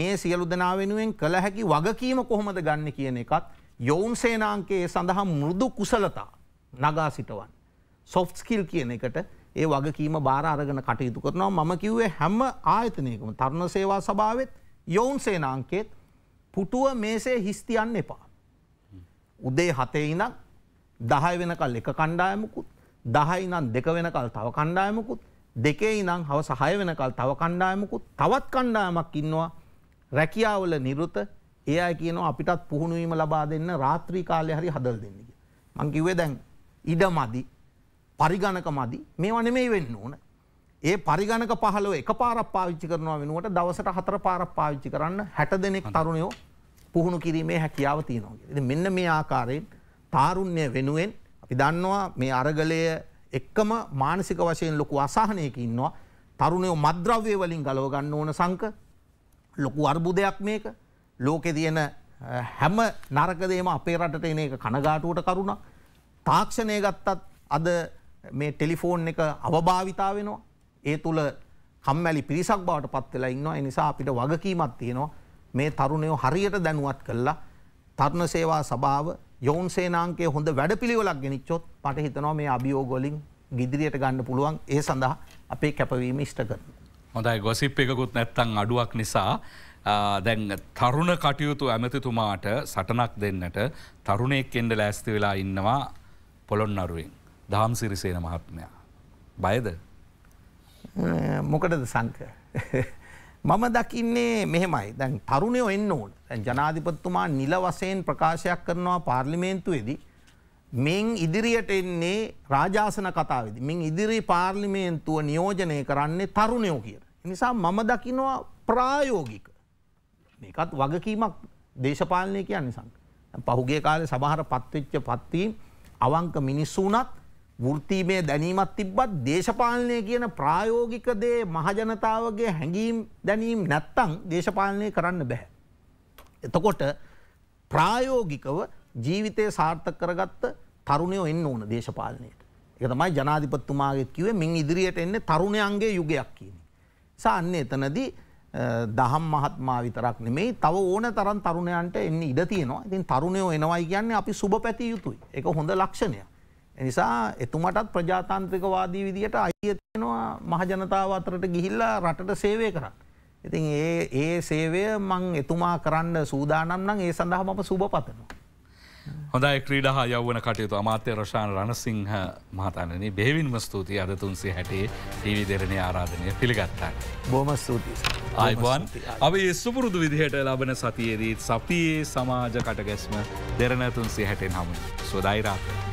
මේ සියලු දෙනා වෙනුවෙන් කළ හැකි වගකීම කොහොමද ගන්න කියන එකත් යොවුන් සේනාංකයේ සඳහා මුරුදු කුසලතා නගා සිටවන්. සොෆ්ස්කිල් කියන එකට ඒ වගකීම බාර අරගෙන කටයුතු කරනවා මම කිව්වේ හැම ආයතනයකම තරුණ සේවා සභාවෙත් යොවුන් සේනාංකෙත් පුටුව මේසේ හිස්තියන්න එපා. උදේ හතේ ඉනක් දහය වෙනකල් එක කණ්ඩායමකුත් දහයි නම් දෙක වෙනකල් තව කණ්ඩායමකුත් දෙකේ ඉනම් හව සහය වෙනකල් තව කණ්ඩායමකුත් තවත් කණ්ඩායමක් ඉන්නවා රැකියාවල නිරුත ඒ අය කියනවා අපිටත් පුහුණුවීම ලබා දෙන්න රාත්‍රී කාලය හරි හදල් දෙන්නක. මංකිවේ දැන් ඉඩ මදි පරිගණක මදි මේවා නෙමෙයි වෙන්න ඕන. ඒ පරිගණක පහලෝ එක පාරක් පාවිච්චි කරනවා වෙනුවට දවසට හතර පාරක් පාවිච්චි කරන්න හැට දෙනෙක් තරුණයෝ පුහුණු කිරීමේ හැකියාව තියෙනවා කියලා. ඉතින් මෙන්න මේ ආකාරයෙන් තාරුණ්‍ය වෙනුවෙන් අපි දන්නවා මේ අරගලය එක්කම මානසික වශයෙන් ලොකු අසහනයක ඉන්නවා. තරුණයෝ මද්ද්‍රව්‍ය වලින් ගලව ගන්න ඕන සංක ලොකු අර්බුදයක් මේක. ලෝකේ තියෙන හැම නරක දෙයක්ම අපේ රටට එන එක කනගාටුවට කරුණා. තාක්ෂණය ගත්තත් අද මේ ටෙලිෆෝන් එක අවභාවිතා වෙනවා. ඒ තුළ කම්මැලි පිරිසක් බවට පත් වෙලා ඉන්නවා. ඒ නිසා අපිට වගකීමක් තියෙනවා. මේ තරුණයෝ හරියට දැනුවත් කළා තරුණ සේවා සභාව යොවුන් සේනාංකයේ හොඳ වැඩපිළිවෙලක් ගෙනිච්චොත් මට හිතනවා මේ අභියෝග වලින් ඉදිරියට ගන්න පුළුවන්. ඒ සඳහා අපේ කැපවීම ඉෂ්ට කරනවා. හොඳයි ගොසිප් එකකුත් නැත්තං අඩුවක් නිසා දැන් තරුණ කටයුතු ඇමතිතුමාට සටනක් දෙන්නට තරුණයෙක් එන්ඩ ලෑස්ති වෙලා ඉන්නවා පොළොන්නරුවෙන්. දාම්සිරිසේන මහත්මයා. බයද මොකටද සංක. <laughs> මම දකින්නේ මෙහෙමයි දැන් තරුණයෝ එන්න ඕන ජනාධිපත්තුමා නිල වසයෙන් ප්‍රකාශයක් කරනවා පාර්ලිමේන්තුවේදී. මෙන් ඉදිරියට එන්නේ රාජාසන කතාවදි. මෙන් ඉදිරි පාර්ලිමේන්තුව නියෝජනය කරන්නේ තරුණයෝ කියන. නිසා මම දකිනවා ප්‍රායෝගික. මේකත් වගකීමක් දේශපාලනය කියන්න සංක. පහුගේ කාලය සමහර පත්වෙච්ච පත්වීම් අවංක මිනිස්සුනත් වෘත්තීමේ දැනීමත් තිබ්බත් දේශපාලනය කියන ප්‍රායෝගික දේ මහජනතාවගේ හැඟීම් දැනීම් නැත්තං දේශපාලනය කරන්න බැහැ. එතකොට ප්‍රායෝගිකව ජීවිතය සාර්ථක කරගත්ත තරුණයෝ එන්න ඕන දේශපාලනයට. එක තමයි ජනාධිපත්තුමාගෙත් කිවේ මින් ඉදිරියට එන්නේ තරුණයන්ගේ යුගයක් කියන්නේ. සාන්න එතනදී දහම් මහත්මා විතරක් නෙමෙයි තව ඕන තරන් තරුණයන්ට එන්න ඉඩ තියෙනවා ඉතින් තරුණයෝ එනවයි කියන්නේ අපි සුබ පැති යුතුයි එක හොඳ ලක්ෂණයක්. නිසා එතුමටත් ප්‍රජාතන්ත්‍රිකවාදී විදිහට අයිය තියෙනවා මහජනතාව අතරට ගිහිල්ලා රටට සේවය කරන්න. ඉතින් ඒ ඒ සේවය මං එතුමා කරන්න සූදානම් නම් ඒ සඳහා මම සුබ පතනවා. හොඳයි ක්‍රීඩා යවන කටයුතු අමාත්‍ය රෂාන් රණසිංහ මහතානනි බෙවින්ම ස්තුතියි අද තුන්සේ හැටේ ටීවි දෙරණය ආරාධනය පිළිගත්තා. බොම ස්තුතියි. අයිබන් අපේ සුපුරුදු විදිහට ලබන සතියේදීත් සතියේ සමාජ කටගැස්ම දෙරණතුන්සේ හැටෙන් හමුණ ස්වදයිරාත්‍රය.